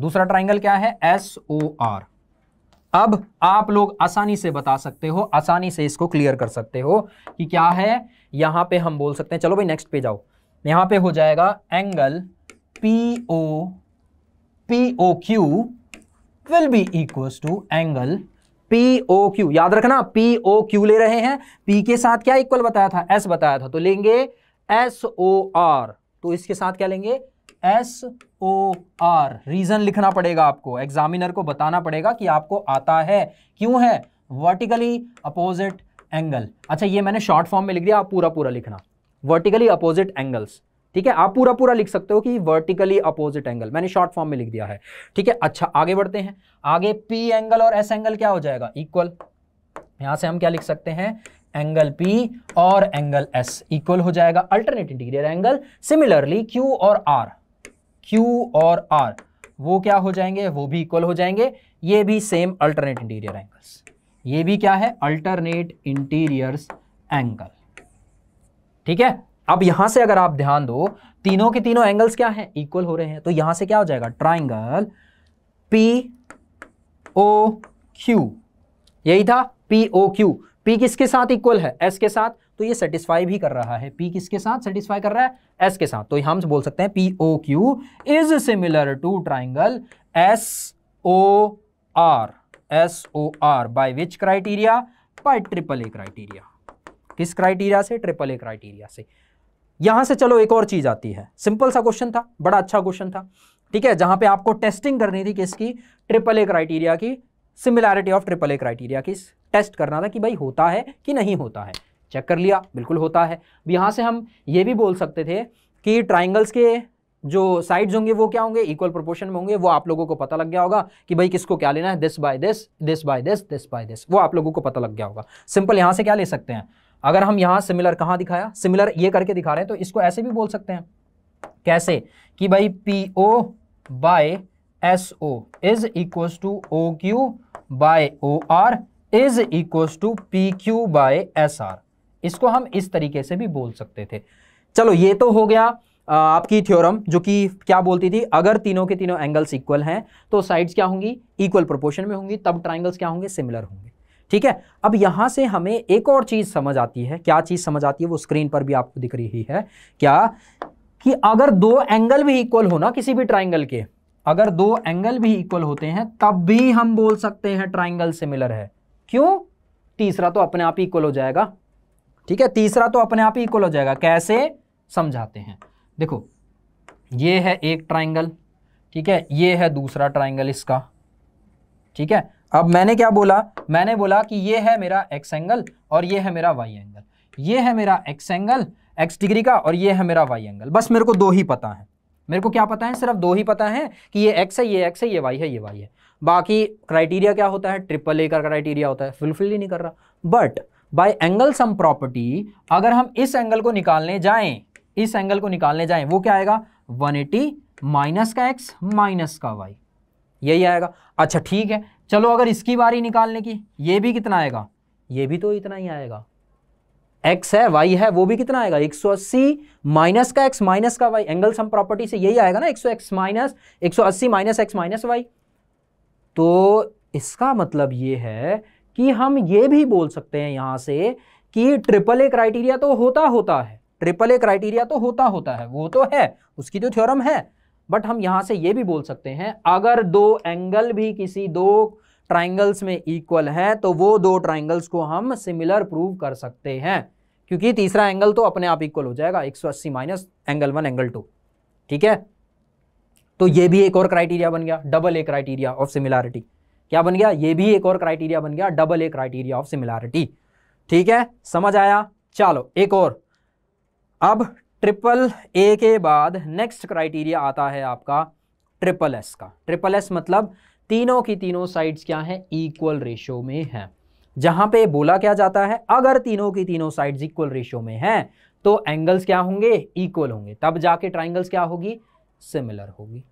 दूसरा ट्राइंगल क्या है एस ओ आर अब आप लोग आसानी से बता सकते हो आसानी से इसको क्लियर कर सकते हो कि क्या है यहां पे हम बोल सकते हैं चलो भाई नेक्स्ट पे जाओ यहां पे हो जाएगा angle P O P O Q will be equal to angle P O Q याद रखना पी ओ क्यू ले रहे हैं पी के साथ क्या इक्वल बताया था एस बताया था तो लेंगे एस ओ आर तो इसके साथ क्या लेंगे एस ओ आर रीजन लिखना पड़ेगा आपको एग्जामिनर को बताना पड़ेगा कि आपको आता है क्यों है वर्टिकली अपोजिट एंगल अच्छा ये मैंने शॉर्ट फॉर्म में लिख दिया आप पूरा पूरा लिखना वर्टिकली अपोजिट एंगल्स ठीक है आप पूरा पूरा लिख सकते हो कि वर्टिकली अपोजिट एंगल मैंने शॉर्ट फॉर्म में लिख दिया है ठीक है अच्छा आगे बढ़ते हैं आगे पी एंगल और एस एंगल क्या हो जाएगा इक्वल यहां से हम क्या लिख सकते हैं एंगल पी और एंगल एस इक्वल हो जाएगा alternate interior angle similarly Q और आर क्यू और आर वो क्या हो जाएंगे वो भी इक्वल हो जाएंगे ये भी सेम अल्टरनेट इंटीरियर एंगल्स ये भी क्या है अल्टरनेट इंटीरियर्स एंगल ठीक है अब यहां से अगर आप ध्यान दो तीनों के तीनों एंगल्स क्या हैं इक्वल हो रहे हैं तो यहां से क्या हो जाएगा ट्राइंगल पी ओ क्यू यही था पी ओ क्यू पी किसके साथ इक्वल है एस के साथ तो ये सेटिस्फाई भी कर रहा है पी किसके साथ सेटिस्फाई कर रहा है एस के साथ तो हम बोल सकते हैं P O Q is similar to triangle S O R S O R by which criteria by triple A criteria किस क्राइटेरिया से ट्रिपल ए क्राइटेरिया से यहां से चलो एक और चीज आती है सिंपल सा क्वेश्चन था बड़ा अच्छा क्वेश्चन था ठीक है जहां पे आपको टेस्टिंग करनी थी किसकी ट्रिपल ए क्राइटेरिया की similarity of triple A criteria की टेस्ट करना था कि भाई होता है कि नहीं होता है चेक कर लिया बिल्कुल होता है अब यहाँ से हम ये भी बोल सकते थे कि ट्राइंगल्स के जो साइड्स होंगे वो क्या होंगे इक्वल प्रोपोर्शन में होंगे वो आप लोगों को पता लग गया होगा कि भाई किसको क्या लेना है this by this this by this this by this वो आप लोगों को पता लग गया होगा सिंपल यहाँ से क्या ले सकते हैं अगर हम यहाँ सिमिलर कहाँ दिखाया सिमिलर ये करके दिखा रहे हैं तो इसको ऐसे भी बोल सकते हैं कैसे कि भाई P O by S O is equal to O Q by O R is equal to P Q by S R इसको हम इस तरीके से भी बोल सकते थे चलो ये तो हो गया आपकी थ्योरम जो कि क्या बोलती थी अगर तीनों के तीनों एंगल्स इक्वल हैं तो साइड्स क्या होंगी इक्वल प्रोपोर्शन में होंगी तब ट्राइंगल्स क्या होंगे सिमिलर होंगे ठीक है अब यहां से हमें एक और चीज़ समझ आती है क्या चीज़ समझ आती है वो स्क्रीन पर भी आपको दिख रही है क्या कि अगर दो एंगल भी इक्वल हो ना किसी भी ट्राइंगल के अगर दो एंगल भी इक्वल होते हैं तब भी हम बोल सकते हैं ट्राइंगल सिमिलर है क्यों तीसरा तो अपने आप ही इक्वल हो जाएगा ठीक है तीसरा तो अपने आप ही इक्वल हो जाएगा कैसे समझाते हैं देखो ये है एक ट्राइंगल ठीक है ये है दूसरा ट्राइंगल इसका ठीक है अब मैंने क्या बोला मैंने बोला कि ये है मेरा एक्स एंगल और ये है मेरा वाई एंगल ये है मेरा एक्स एंगल एक्स डिग्री का और ये है मेरा वाई एंगल बस मेरे को दो ही पता है मेरे को क्या पता है सिर्फ दो ही पता है कि ये एक्स है ये एक्स है ये वाई है ये वाई है बाकी क्राइटेरिया क्या होता है ट्रिपल ए का क्राइटेरिया होता है फुलफिल ही नहीं कर रहा but by angle sum property अगर हम इस एंगल को निकालने जाएं इस एंगल को निकालने जाएं वो क्या आएगा 180 एटी माइनस का एक्स माइनस का वाई यही आएगा अच्छा ठीक है चलो अगर इसकी बारी निकालने की ये भी कितना आएगा ये भी तो इतना ही आएगा एक्स है वाई है वो भी कितना आएगा 180 सौ अस्सी माइनस का एक्स माइनस का वाई एंगल सम प्रॉपर्टी से यही आएगा ना एक सौ एक्स माइनस एक सौ अस्सी माइनस एक्स माइनस वाई तो इसका मतलब ये है कि हम ये भी बोल सकते हैं यहाँ से कि ट्रिपल ए क्राइटेरिया तो होता होता है ट्रिपल ए क्राइटेरिया तो होता होता है वो तो है उसकी तो थ्योरम है बट हम यहाँ से ये भी बोल सकते हैं अगर दो एंगल भी किसी दो ट्राइंगल्स में इक्वल है तो वो दो ट्राइंगल्स को हम सिमिलर प्रूव कर सकते हैं क्योंकि तीसरा एंगल तो अपने आप इक्वल हो जाएगा 180 minus angle one angle two ठीक है तो ये भी एक और क्राइटेरिया बन गया double A criteria of similarity क्या बन गया ये भी एक और क्राइटेरिया बन गया double A criteria of similarity ठीक है समझ आया चलो एक और अब ट्रिपल ए के बाद नेक्स्ट क्राइटेरिया आता है आपका ट्रिपल एस का ट्रिपल एस मतलब तीनों की तीनों साइड्स क्या हैं इक्वल रेशियो में हैं जहां पे बोला क्या जाता है अगर तीनों की तीनों साइड्स इक्वल रेशियो में हैं तो एंगल्स क्या होंगे इक्वल होंगे तब जाके ट्राइंगल्स क्या होगी सिमिलर होगी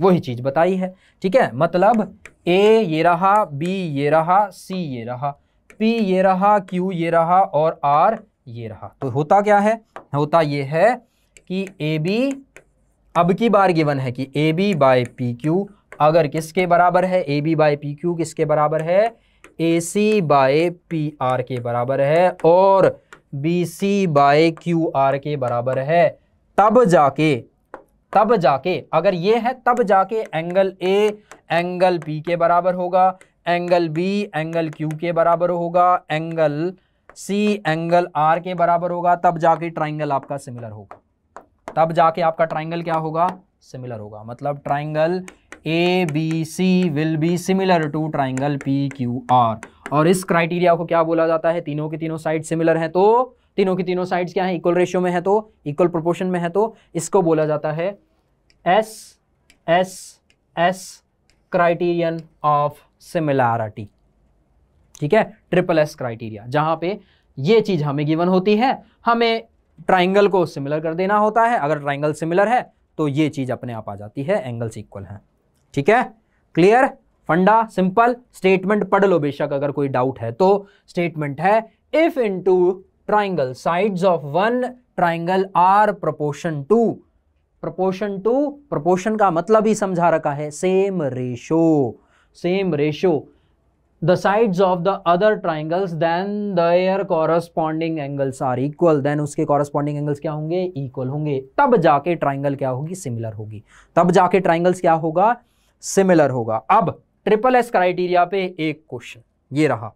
वही चीज़ बताई है ठीक है मतलब ए ये रहा बी ये रहा सी ये रहा पी ये रहा क्यू ये रहा और आर ये रहा तो होता क्या है होता ये है कि ए बी अब की बार गिवन है कि A B by P Q अगर किसके बराबर है A B by P Q किसके बराबर है A C by P R के बराबर है और B C by Q R के बराबर है तब जाके तब जाके अगर ये है तब जाके एंगल ए एंगल पी के बराबर होगा एंगल बी एंगल क्यू के बराबर होगा एंगल सी एंगल आर के बराबर होगा तब जाके ट्राइंगल आपका सिमिलर होगा तब जाके आपका ट्राइंगल क्या होगा सिमिलर होगा मतलब triangle A B C will be similar to triangle P Q R और इस क्राइटेरिया को क्या बोला जाता है तीनों के तीनों साइड सिमिलर हैं तो तीनों की तीनों साइड्स क्या है इक्वल रेशियो में है तो इक्वल प्रोपोर्शन में है तो इसको बोला जाता है S S S criterion of similarity ठीक है ट्रिपल एस क्राइटेरिया जहां पे ये चीज हमें गिवन होती है हमें ट्राइंगल को सिमिलर कर देना होता है अगर ट्राइंगल सिमिलर है तो ये चीज अपने आप आ जाती है एंगल्स इक्वल है ठीक है क्लियर फंडा सिंपल स्टेटमेंट पढ़ लो बेशक अगर कोई डाउट है तो स्टेटमेंट है if in two triangle sides of one triangle are proportion to proportion to proportion का मतलब ही समझा रखा है same ratio same ratio the side of the other triangles then their corresponding angles are equal then उसके corresponding angles क्या होंगे equal होंगे तब जाके ट्राइंगल क्या होगी सिमिलर होगी तब जाके ट्राइंगल्स क्या होगा सिमिलर होगा अब ट्रिपल एस क्राइटेरिया पे एक क्वेश्चन ये रहा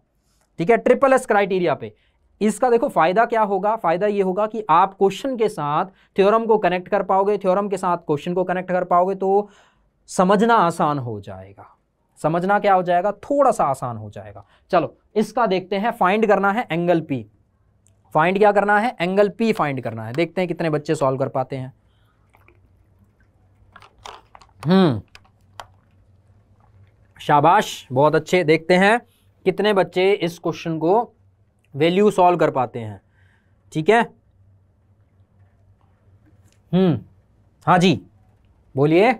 ठीक है ट्रिपल एस क्राइटेरिया पे इसका देखो फायदा क्या होगा फायदा ये होगा कि आप क्वेश्चन के साथ थ्योरम को कनेक्ट कर पाओगे थ्योरम के साथ क्वेश्चन को कनेक्ट कर पाओगे तो समझना आसान हो जाएगा समझना क्या हो जाएगा थोड़ा सा आसान हो जाएगा चलो इसका देखते हैं फाइंड करना है एंगल पी फाइंड क्या करना है एंगल पी फाइंड करना है देखते हैं कितने बच्चे सॉल्व कर पाते हैं हम्म शाबाश बहुत अच्छे देखते हैं कितने बच्चे इस क्वेश्चन को वैल्यू सॉल्व कर पाते हैं ठीक है हम्म हाँ जी बोलिए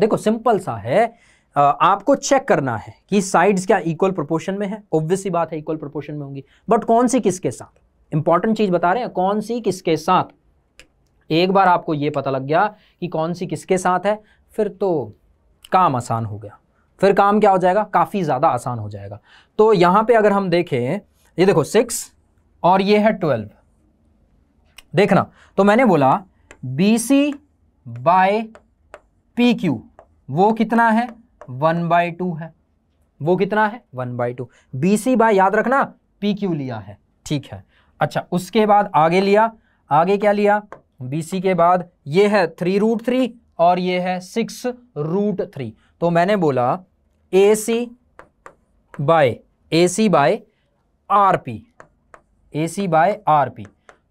देखो सिंपल सा है आपको चेक करना है कि साइड्स क्या इक्वल प्रोपोर्शन में है ऑब्वियसली बात है इक्वल प्रोपोर्शन में होंगी बट कौन सी किसके साथ इंपॉर्टेंट चीज बता रहे हैं कौन सी किसके साथ एक बार आपको यह पता लग गया कि कौन सी किसके साथ है फिर तो काम आसान हो गया फिर काम क्या हो जाएगा काफ़ी ज़्यादा आसान हो जाएगा तो यहां पे अगर हम देखें ये देखो सिक्स और ये है ट्वेल्व देखना तो मैंने बोला B C by P Q वो कितना है वन बाय टू है वो कितना है one by two B C by याद रखना पी क्यू लिया है ठीक है अच्छा उसके बाद आगे लिया आगे क्या लिया बी सी के बाद ये है थ्री रूट थ्री और ये है सिक्स रूट थ्री तो मैंने बोला A C by A C by R P A C by R P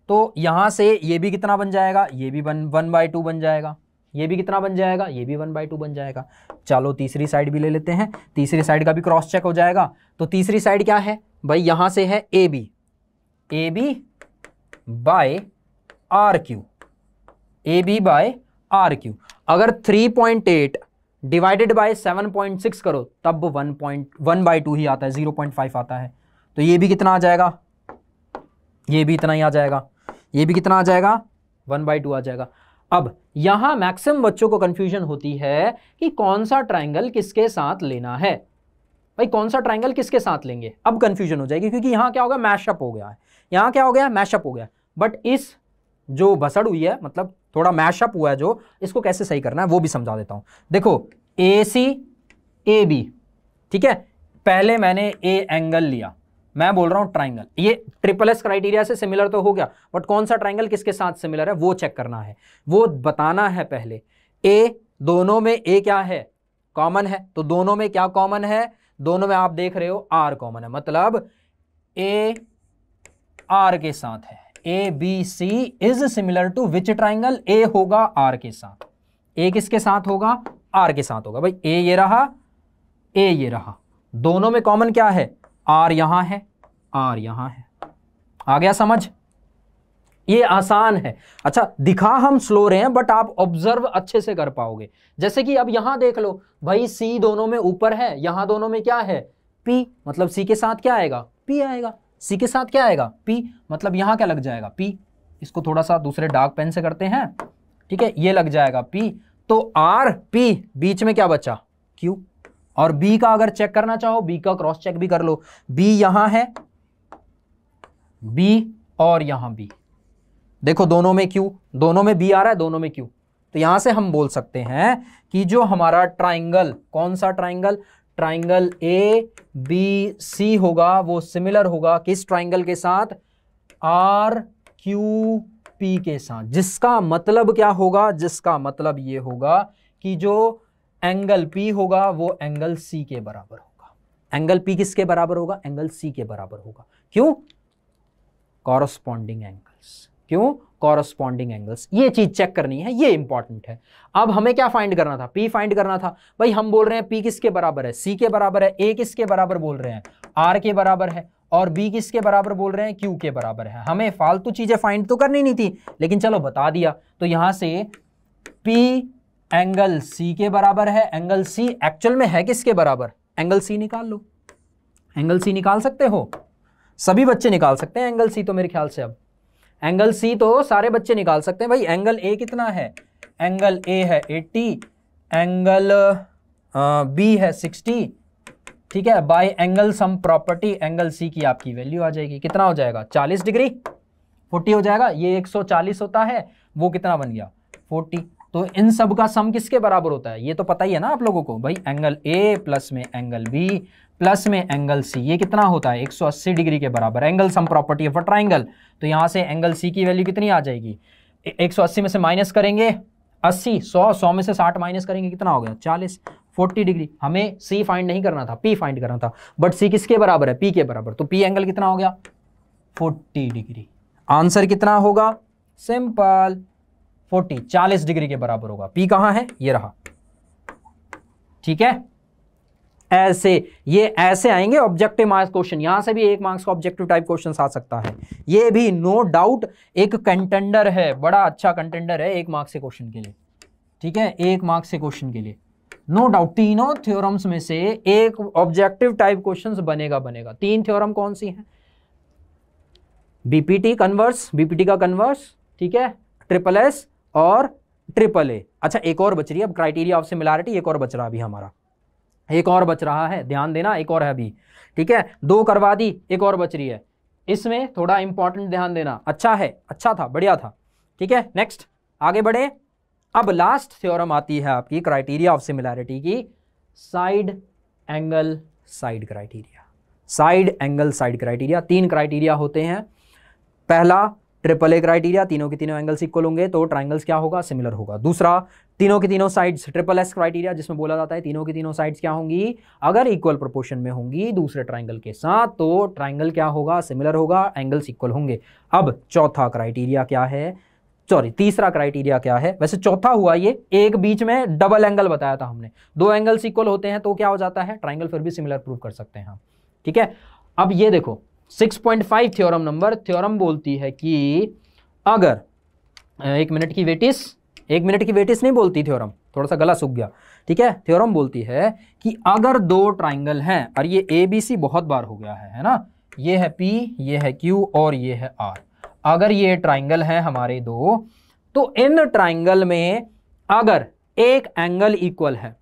तो यहाँ से ये भी कितना बन जाएगा ये भी बन वन बाई टू बन जाएगा ये भी कितना बन जाएगा ये भी वन बाई टू बन जाएगा चलो तीसरी साइड भी ले लेते हैं तीसरी साइड का भी क्रॉस चेक हो जाएगा तो तीसरी साइड क्या है भाई यहाँ से है A B A B by R Q A B by R Q अगर three point eight divided by six करो तब one point one by two ही आता है जीरो पॉइंट फाइव आता है तो ये भी कितना आ जाएगा ये भी इतना ही आ जाएगा ये भी कितना आ जाएगा वन बाई टू आ जाएगा अब यहाँ मैक्सिमम बच्चों को कन्फ्यूजन होती है कि कौन सा ट्राइंगल किसके साथ लेना है भाई कौन सा ट्राइंगल किसके साथ लेंगे अब कन्फ्यूजन हो जाएगी क्योंकि यहाँ क्या होगा मैशअप हो गया है यहाँ क्या हो गया मैशअप हो गया बट इस जो भसड़ हुई है मतलब थोड़ा मैशअप हुआ है जो इसको कैसे सही करना है वो भी समझा देता हूँ देखो ए सी ए बी ठीक है पहले मैंने ए एंगल लिया मैं बोल रहा हूँ ट्राइंगल ये ट्रिपल एस क्राइटेरिया से सिमिलर तो हो गया बट कौन सा ट्राइंगल किसके साथ सिमिलर है वो चेक करना है वो बताना है पहले ए दोनों में ए क्या है कॉमन है तो दोनों में क्या कॉमन है दोनों में आप देख रहे हो आर कॉमन है मतलब ए आर के साथ है A B C is similar to which triangle A होगा आर के साथ ए किसके साथ होगा आर के साथ होगा भाई ए ये रहा ए ये रहा दोनों में कॉमन क्या है आर यहां है आर यहां है आ गया समझ ये आसान है अच्छा दिखा हम स्लो रहे हैं बट आप ऑब्जर्व अच्छे से कर पाओगे जैसे कि अब यहां देख लो भाई सी दोनों में ऊपर है यहां दोनों में क्या है पी मतलब सी के साथ क्या आएगा पी आएगा सी के साथ क्या आएगा पी मतलब यहां क्या लग जाएगा पी इसको थोड़ा सा दूसरे डार्क पेन से करते हैं ठीक है ये लग जाएगा पी तो आर पी बीच में क्या बचा क्यू और बी का अगर चेक करना चाहो बी का क्रॉस चेक भी कर लो बी यहां है बी और यहां बी देखो दोनों में क्यू दोनों में बी आ रहा है दोनों में क्यू तो यहां से हम बोल सकते हैं कि जो हमारा ट्राइंगल कौन सा triangle triangle A B C होगा वो सिमिलर होगा किस ट्राइंगल के साथ आर क्यू पी के साथ जिसका मतलब क्या होगा जिसका मतलब ये होगा कि जो एंगल पी होगा वो एंगल सी के बराबर होगा एंगल पी किसके बराबर होगा एंगल सी के बराबर होगा क्यों कॉरस्पॉन्डिंग एंगल्स क्यों कॉरस्पॉन्डिंग एंगल्स ये चीज चेक करनी है ये इंपॉर्टेंट है अब हमें क्या फाइंड करना था पी फाइंड करना था भाई हम बोल रहे हैं पी किसके बराबर है सी के बराबर है ए किसके बराबर बोल रहे हैं आर के बराबर है और बी किसके बराबर बोल रहे हैं क्यू के बराबर है हमें फालतू चीजें फाइंड तो करनी नहीं थी लेकिन चलो बता दिया तो यहां से पी एंगल सी के बराबर है एंगल सी एक्चुअल में है किसके बराबर एंगल सी निकाल लो एंगल सी निकाल सकते हो सभी बच्चे निकाल सकते हैं एंगल सी तो मेरे ख्याल से अब एंगल सी तो सारे बच्चे निकाल सकते हैं भाई एंगल ए कितना है एंगल ए है 80 एंगल बी है 60 ठीक है by angle sum property angle C की आपकी वैल्यू आ जाएगी कितना हो जाएगा 40 डिग्री 40 हो जाएगा ये 140 होता है वो कितना बन गया फोर्टी तो इन सब का सम किसके बराबर होता है ये तो पता ही है ना आप लोगों को भाई एंगल ए प्लस में एंगल बी प्लस में एंगल सी ये कितना होता है 180 डिग्री के बराबर angle sum property of a triangle तो यहाँ से एंगल सी की वैल्यू कितनी आ जाएगी 180 में से माइनस करेंगे 80 100 100 में से 60 माइनस करेंगे कितना हो गया 40 40 डिग्री हमें सी फाइंड नहीं करना था पी फाइंड करना था बट सी किसके बराबर है पी के बराबर तो पी एंगल कितना हो गया फोर्टी डिग्री आंसर कितना होगा सिंपल फोर्टी चालीस डिग्री के बराबर होगा पी कहां है ये रहा ठीक है ऐसे ये ऐसे आएंगे ऑब्जेक्टिव मार्क्स क्वेश्चन यहां से भी एक मार्क्स का ऑब्जेक्टिव टाइप क्वेश्चन आ सकता है ये भी नो no डाउट एक कंटेंडर है बड़ा अच्छा कंटेंडर है एक मार्क्स के क्वेश्चन के लिए ठीक है एक मार्क्स के क्वेश्चन के लिए नो no डाउट तीनों थ्योरम्स में से एक ऑब्जेक्टिव टाइप क्वेश्चन बनेगा बनेगा तीन थ्योरम कौन सी है बीपीटी कन्वर्स बीपीटी का कन्वर्स ठीक है ट्रिपल एस और ट्रिपल ए अच्छा एक और बच रही है अब क्राइटेरिया ऑफ सिमिलैरिटी एक और बच रहा है अभी हमारा एक और बच रहा है ध्यान देना एक और है अभी ठीक है दो करवा दी एक और बच रही है इसमें थोड़ा इंपॉर्टेंट ध्यान देना अच्छा है अच्छा था बढ़िया था ठीक है नेक्स्ट आगे बढ़े अब लास्ट थ्योरम आती है आपकी क्राइटेरिया ऑफ सिमिलैरिटी की side angle side criteria side angle side criteria तीन क्राइटेरिया होते हैं पहला ट्रिपल ए क्राइटेरिया तीनों के तीनों एंगल्स इक्वल होंगे तो ट्राइंगल्स क्या होगा सिमिलर होगा दूसरा तीनों की तीनों साइड्स ट्रिपल एस क्राइटेरिया जिसमें बोला जाता है तीनों की तीनों साइड्स क्या होंगी अगर इक्वल प्रोपोर्शन में होंगी दूसरे ट्राइंगल के साथ तो ट्राइंगल क्या होगा सिमिलर होगा एंगल्स इक्वल होंगे अब चौथा क्राइटेरिया क्या है सॉरी तीसरा क्राइटेरिया क्या है वैसे चौथा हुआ ये एक बीच में डबल एंगल बताया था हमने दो एंगल्स इक्वल होते हैं तो क्या हो जाता है ट्राइंगल फिर भी सिमिलर प्रूव कर सकते हैं हम ठीक है अब ये देखो 6.5 थ्योरम नंबर थ्योरम बोलती है कि अगर एक मिनट की वेटिस एक मिनट की वेटिस नहीं बोलती थ्योरम थोड़ा सा गला सूख गया ठीक है थ्योरम बोलती है कि अगर दो ट्राइंगल हैं और ये ए बी सी बहुत बार हो गया है है ना ये है पी ये है क्यू और ये है आर अगर ये ट्राइंगल हैं हमारे दो तो इन ट्राइंगल में अगर एक एंगल इक्वल है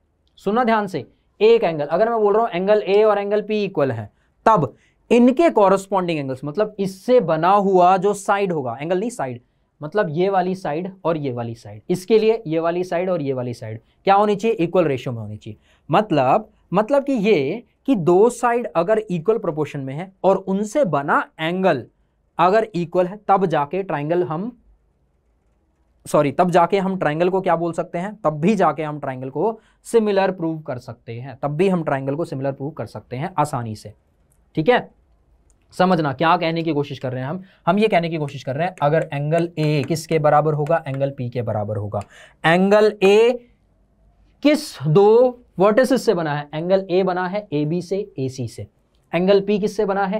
सुना ध्यान से एक एंगल अगर मैं बोल रहा हूं एंगल ए और एंगल पी इक्वल है तब इनके कॉरस्पॉन्डिंग एंगल्स मतलब इससे बना हुआ जो साइड होगा एंगल नहीं साइड मतलब ये वाली साइड और ये वाली साइड इसके लिए ये वाली साइड और ये वाली साइड क्या होनी चाहिए इक्वल रेशियो में होनी चाहिए मतलब मतलब कि ये कि दो साइड अगर इक्वल प्रोपोर्शन में है और उनसे बना एंगल अगर इक्वल है तब जाके ट्राइंगल हम सॉरी तब जाके हम ट्राइंगल को क्या बोल सकते हैं तब भी जाके हम ट्राइंगल को सिमिलर प्रूव कर सकते हैं तब भी हम ट्राइंगल को सिमिलर प्रूव कर सकते हैं आसानी से ठीक है समझना क्या कहने की कोशिश कर रहे हैं हम हम ये कहने की कोशिश कर रहे हैं अगर एंगल ए किसके बराबर होगा एंगल पी के बराबर होगा एंगल ए किस दो वर्टिसेस से बना है एंगल ए बना है ए बी से ए सी से एंगल पी किससे बना है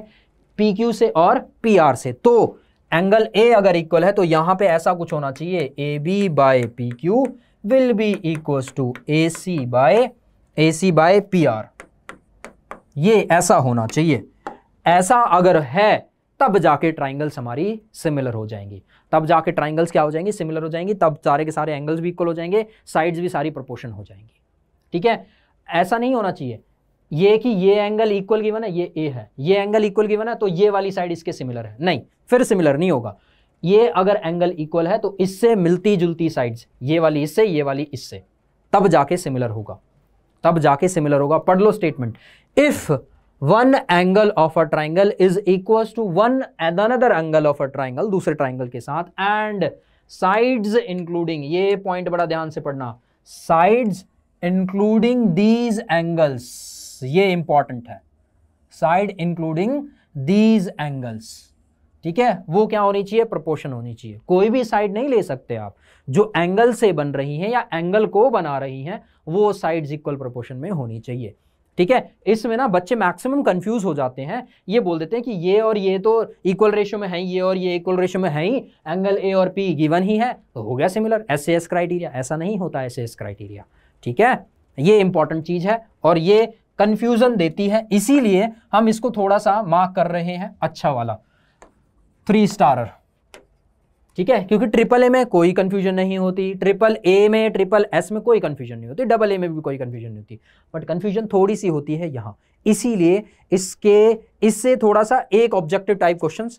पी क्यू से और पी आर से तो एंगल ए अगर इक्वल है तो यहां पे ऐसा कुछ होना चाहिए A B by P Q will be equal to A C by A C by P R ये ऐसा होना चाहिए ऐसा अगर है तब जाके ट्राइंगल्स हमारी सिमिलर हो जाएंगी तब जाके ट्राइंगल्स क्या हो जाएंगी सिमिलर हो जाएंगी तब सारे के सारे एंगल्स भी इक्वल हो जाएंगे साइड्स भी सारी प्रोपोर्शन हो जाएंगी ठीक है ऐसा नहीं होना चाहिए ये कि ये एंगल इक्वल गिवन है ये ए है ये एंगल इक्वल गिवन है तो ये वाली साइड इसके सिमिलर है नहीं फिर सिमिलर नहीं होगा ये अगर एंगल इक्वल है तो इससे मिलती जुलती साइड्स ये वाली इससे ये वाली इससे तब जाके सिमिलर होगा तब जाके सिमिलर होगा पढ़ लो statement if one angle of a triangle is equal to one another angle of a triangle दूसरे ट्राइंगल के साथ एंड साइड्स इंक्लूडिंग ये पॉइंट बड़ा ध्यान से पढ़ना साइड्स इंक्लूडिंग दीज एंगल्स ये इंपॉर्टेंट है साइड इंक्लूडिंग दीज एंगल्स ठीक है वो क्या होनी चाहिए प्रपोर्शन होनी चाहिए कोई भी साइड नहीं ले सकते आप जो एंगल से बन रही हैं या एंगल को बना रही हैं वो साइड्स इक्वल प्रपोर्शन में होनी चाहिए ठीक है इसमें ना बच्चे मैक्सिमम कंफ्यूज हो जाते हैं ये बोल देते हैं कि ये और ये तो इक्वल रेशो में है ये और ये इक्वल रेशो में है ही एंगल ए और पी गिवन ही है तो हो गया सिमिलर एस एस क्राइटेरिया ऐसा नहीं होता एस एस क्राइटेरिया ठीक है ये इंपॉर्टेंट चीज़ है और ये कन्फ्यूज़न देती है इसीलिए हम इसको थोड़ा सा मार्क कर रहे हैं अच्छा वाला थ्री स्टारर ठीक है क्योंकि ट्रिपल ए में कोई कंफ्यूजन नहीं होती ट्रिपल ए में ट्रिपल एस में कोई कंफ्यूजन नहीं होती डबल ए में भी कोई कंफ्यूजन नहीं होती बट कंफ्यूजन थोड़ी सी होती है यहां इसीलिए इसके इससे थोड़ा सा एक ऑब्जेक्टिव टाइप क्वेश्चन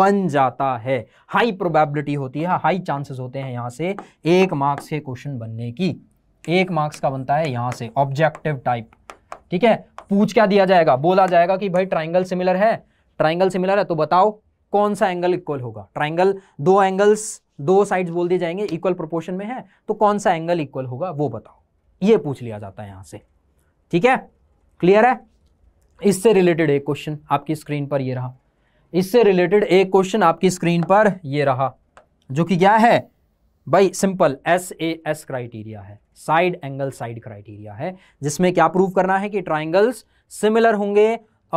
बन जाता है हाई प्रोबेबिलिटी होती है हाई चांसेस होते हैं यहां से एक मार्क्स के क्वेश्चन बनने की एक मार्क्स का बनता है यहां से ऑब्जेक्टिव टाइप ठीक है पूछ क्या दिया जाएगा बोला जाएगा कि भाई ट्राइंगल सिमिलर है ट्राइंगल सिमिलर है तो बताओ कौन सा एंगल इक्वल होगा ट्राइंगल दो एंगल्स दो साइड्स बोल दिए जाएंगे इक्वल प्रोपोर्शन में है तो कौन सा एंगल इक्वल होगा वो बताओ ये पूछ लिया जाता है यहां से ठीक है क्लियर है इससे रिलेटेड एक क्वेश्चन आपकी स्क्रीन पर ये रहा इससे रिलेटेड एक क्वेश्चन आपकी स्क्रीन पर ये रहा जो कि क्या है भाई simple S A S criteria है साइड एंगल साइड क्राइटेरिया है जिसमें क्या प्रूव करना है कि ट्राइंगल्स सिमिलर होंगे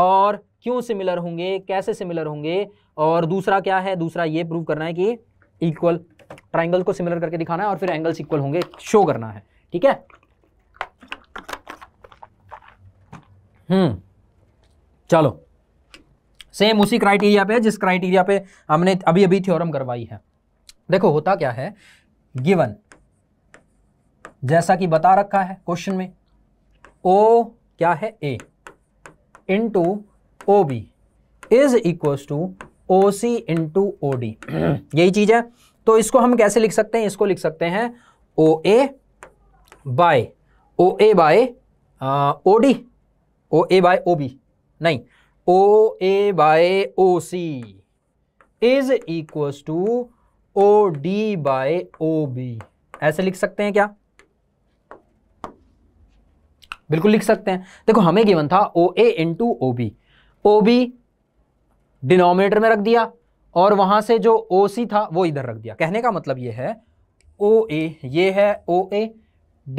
और क्यों सिमिलर होंगे कैसे सिमिलर होंगे और दूसरा क्या है दूसरा ये प्रूव करना है कि इक्वल ट्राइंगल को सिमिलर करके दिखाना है और फिर एंगल्स इक्वल होंगे शो करना है ठीक है हम्म चलो सेम उसी क्राइटेरिया पे जिस क्राइटेरिया पे हमने अभी अभी थ्योरम करवाई है देखो होता क्या है गिवन जैसा कि बता रखा है क्वेश्चन में ओ क्या है A into O B is equal to O C into O D यही चीज़ है तो इसको हम कैसे लिख सकते हैं इसको लिख सकते हैं O A by O A by O D O A by O B नहीं O A by O C is equal to O D by O B ऐसे लिख सकते हैं क्या बिल्कुल लिख सकते हैं देखो हमें गिवन था O A into O B O B denominator में रख दिया और वहां से जो ओ सी था वो इधर रख दिया कहने का मतलब ये है ओ ए ये है O A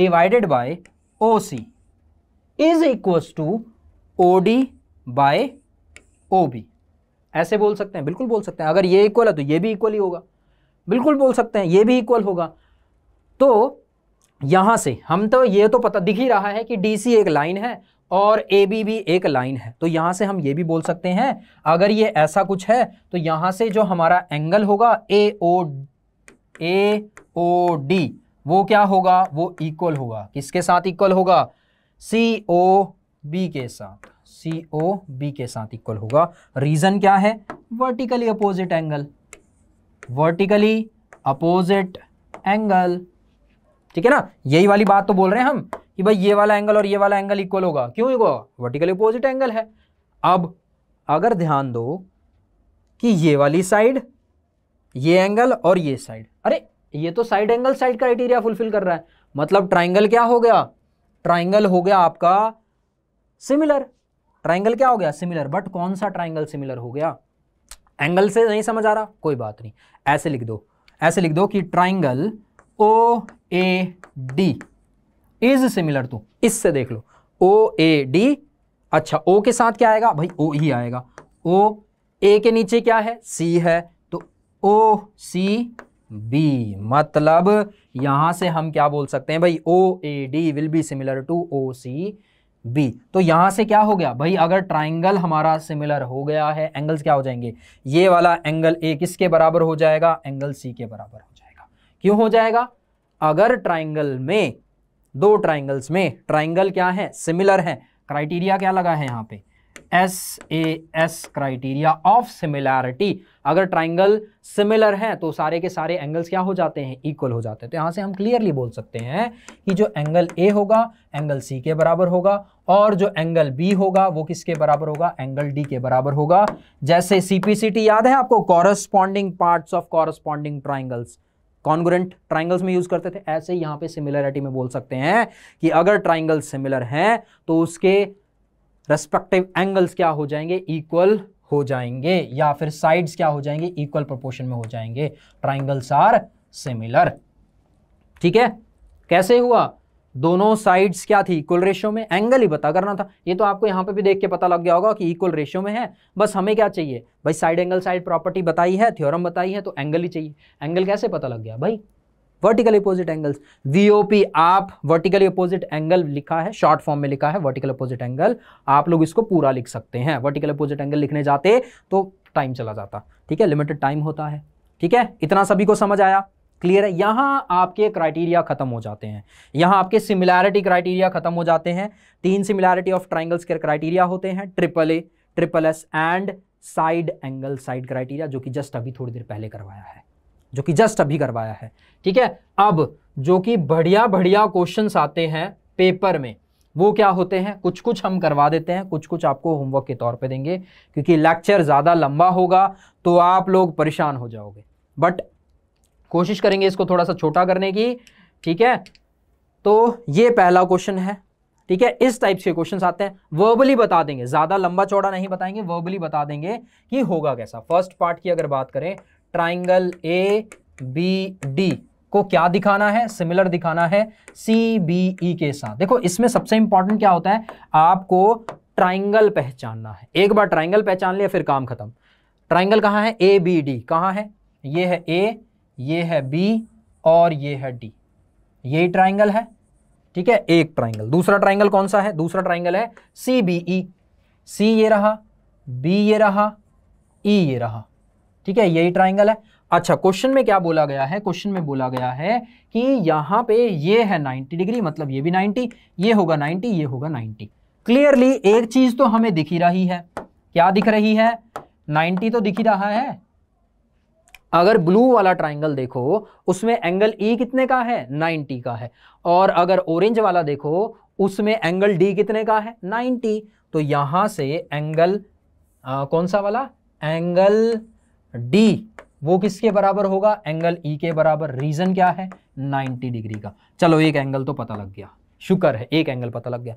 divided by O C is equals to O D by O B ऐसे बोल सकते हैं बिल्कुल बोल सकते हैं अगर ये इक्वल है तो ये भी इक्वल ही होगा बिल्कुल बोल सकते हैं ये भी इक्वल होगा तो यहां से हम तो ये तो पता दिख ही रहा है कि डी सी एक लाइन है और ए बी भी एक लाइन है तो यहां से हम ये भी बोल सकते हैं अगर ये ऐसा कुछ है तो यहां से जो हमारा एंगल होगा A O A O D वो क्या होगा वो इक्वल होगा किसके साथ इक्वल होगा सी ओ बी के साथ सी ओ बी के साथ इक्वल होगा रीज़न क्या है vertically opposite angle vertically opposite angle ठीक है ना यही वाली बात तो बोल रहे हैं हम कि भाई ये वाला एंगल और ये वाला एंगल इक्वल होगा क्यों होगा वर्टिकली अपोजिट एंगल है अब अगर ध्यान दो कि ये वाली साइड ये एंगल और ये साइड अरे ये तो side angle side criteria fulfil कर रहा है मतलब ट्राइंगल क्या हो गया ट्राइंगल हो गया आपका सिमिलर ट्राइंगल क्या हो गया सिमिलर बट कौन सा ट्राइंगल सिमिलर हो गया एंगल से नहीं समझ आ रहा कोई बात नहीं ऐसे लिख दो ऐसे लिख दो कि triangle O A D is similar to इससे देख लो ओ ए डी अच्छा ओ के साथ क्या आएगा भाई ओ ही आएगा ओ ए के नीचे क्या है सी है तो ओ सी बी मतलब यहां से हम क्या बोल सकते हैं भाई O A D will be similar to O C B तो यहां से क्या हो गया भाई अगर ट्राइंगल हमारा सिमिलर हो गया है एंगल्स क्या हो जाएंगे ये वाला एंगल ए किसके बराबर हो जाएगा एंगल सी के बराबर क्यों हो जाएगा अगर ट्राइंगल में दो ट्राइंगल्स में ट्राइंगल क्या है सिमिलर है क्राइटेरिया क्या लगा है यहां पे S A S criteria of similarity अगर ट्राइंगल सिमिलर है तो सारे के सारे एंगल्स क्या हो जाते हैं इक्वल हो जाते हैं तो यहां से हम क्लियरली बोल सकते हैं कि जो एंगल ए होगा एंगल सी के बराबर होगा और जो एंगल बी होगा वो किसके बराबर होगा एंगल डी के बराबर होगा जैसे सीपीसीटी याद है आपको corresponding parts of corresponding triangles congruent triangles में यूज़ करते थे ऐसे यहां पे सिमिलरिटी में बोल सकते हैं कि अगर ट्राइंगल सिमिलर हैं तो उसके रेस्पेक्टिव एंगल्स क्या हो जाएंगे इक्वल हो जाएंगे या फिर साइड्स क्या हो जाएंगे इक्वल प्रोपोर्शन में हो जाएंगे ट्राइंगल्स आर सिमिलर ठीक है कैसे हुआ दोनों साइड्स क्या थी इक्वल रेशियो में एंगल ही पता करना था ये तो आपको यहाँ पे भी देख के पता लग गया होगा कि इक्वल रेशियो में है बस हमें क्या चाहिए भाई साइड एंगल साइड प्रॉपर्टी बताई है थ्योरम बताई है तो एंगल ही चाहिए एंगल कैसे पता लग गया भाई वर्टिकल अपोजिट एंगल्स वीओपी आप वर्टिकली अपोजिट एंगल लिखा है शॉर्ट फॉर्म में लिखा है वर्टिकल अपोजिट एंगल आप लोग इसको पूरा लिख सकते हैं वर्टिकल अपोजिट एंगल लिखने जाते तो टाइम चला जाता ठीक है लिमिटेड टाइम होता है ठीक है इतना सभी को समझ आया क्लियर है यहाँ आपके क्राइटेरिया खत्म हो जाते हैं यहाँ आपके सिमिलैरिटी क्राइटेरिया खत्म हो जाते हैं तीन सिमिलैरिटी ऑफ ट्राइंगल्स के क्राइटेरिया होते हैं triple A triple S and side angle side criteria जो कि जस्ट अभी थोड़ी देर पहले करवाया है जो कि जस्ट अभी करवाया है ठीक है अब जो कि बढ़िया बढ़िया क्वेश्चन आते हैं पेपर में वो क्या होते हैं कुछ कुछ हम करवा देते हैं कुछ कुछ आपको होमवर्क के तौर पे देंगे क्योंकि लेक्चर ज़्यादा लंबा होगा तो आप लोग परेशान हो जाओगे बट कोशिश करेंगे इसको थोड़ा सा छोटा करने की ठीक है तो ये पहला क्वेश्चन है ठीक है इस टाइप के क्वेश्चन आते हैं वर्बली बता देंगे ज़्यादा लंबा चौड़ा नहीं बताएंगे वर्बली बता देंगे कि होगा कैसा फर्स्ट पार्ट की अगर बात करें ट्राइंगल ए बी डी को क्या दिखाना है सिमिलर दिखाना है सी बी ई के साथ देखो इसमें सबसे इंपॉर्टेंट क्या होता है आपको ट्राइंगल पहचानना है एक बार ट्राइंगल पहचान लिया फिर काम खत्म ट्राइंगल कहाँ है ए बी डी कहाँ है ये है ए ये है बी और ये है डी यही ट्राइंगल है ठीक है एक ट्राइंगल दूसरा ट्राइंगल कौन सा है दूसरा ट्राइंगल है सी बी ई सी ये रहा बी ये रहा ई e ये रहा ठीक है यही ट्राइंगल है अच्छा क्वेश्चन में क्या बोला गया है क्वेश्चन में बोला गया है कि यहां पे ये है 90 डिग्री मतलब ये भी 90 ये होगा 90 ये होगा 90 क्लियरली एक चीज तो हमें दिख ही रही है क्या दिख रही है 90 तो दिख ही रहा है अगर ब्लू वाला ट्राइंगल देखो उसमें एंगल ई e कितने का है 90 का है और अगर ऑरेंज वाला देखो उसमें एंगल डी कितने का है 90 तो यहां से एंगल आ, कौन सा वाला एंगल डी वो किसके बराबर होगा एंगल ई e के बराबर रीजन क्या है 90 डिग्री का चलो एक एंगल तो पता लग गया शुक्र है एक एंगल पता लग गया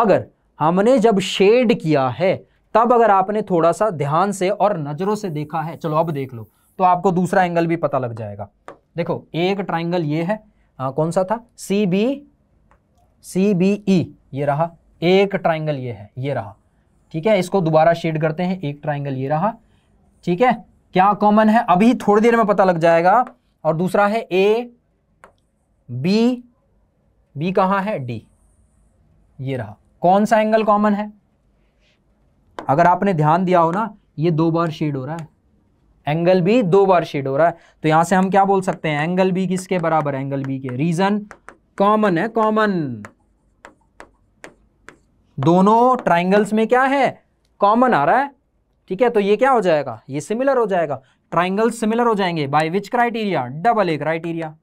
अगर हमने जब शेड किया है तब अगर आपने थोड़ा सा ध्यान से और नज़रों से देखा है चलो अब देख लो तो आपको दूसरा एंगल भी पता लग जाएगा देखो एक ट्राइंगल ये है आ, कौन सा था C B C B E ये रहा एक ट्राइंगल ये है ये रहा ठीक है इसको दोबारा शेड करते हैं एक ट्राइंगल ये रहा ठीक है क्या कॉमन है अभी थोड़ी देर में पता लग जाएगा और दूसरा है ए बी बी कहा है डी ये रहा कौन सा एंगल कॉमन है अगर आपने ध्यान दिया हो ना ये दो बार शेड हो रहा है एंगल बी दो बार शेड हो रहा है तो यहां से हम क्या बोल सकते हैं एंगल बी किसके बराबर एंगल बी के रीजन कॉमन है कॉमन दोनों ट्राइंगल्स में क्या है कॉमन आ रहा है ठीक है तो ये क्या हो जाएगा ये सिमिलर हो जाएगा ट्राइंगल सिमिलर हो जाएंगे by which criteria double A criteria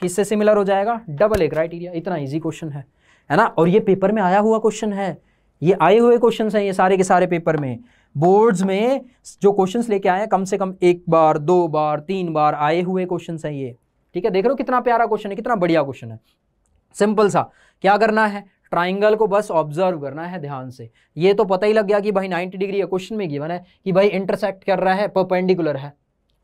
किससे सिमिलर हो जाएगा डबल ए क्राइटेरिया इतना इजी क्वेश्चन है है ना और ये पेपर में आया हुआ क्वेश्चन है ये आए हुए क्वेश्चन हैं ये सारे के सारे पेपर में बोर्ड्स में जो क्वेश्चंस लेके आए हैं कम से कम एक बार दो बार तीन बार आए हुए क्वेश्चन है ये ठीक है देख रहे हो कितना प्यारा क्वेश्चन है कितना बढ़िया क्वेश्चन है सिंपल सा क्या करना है ट्राइंगल को बस ऑब्जर्व करना है ध्यान से ये तो पता ही लग गया कि भाई 90 डिग्री है क्वेश्चन में गिवन है कि भाई इंटरसेक्ट कर रहा है परपेंडिकुलर है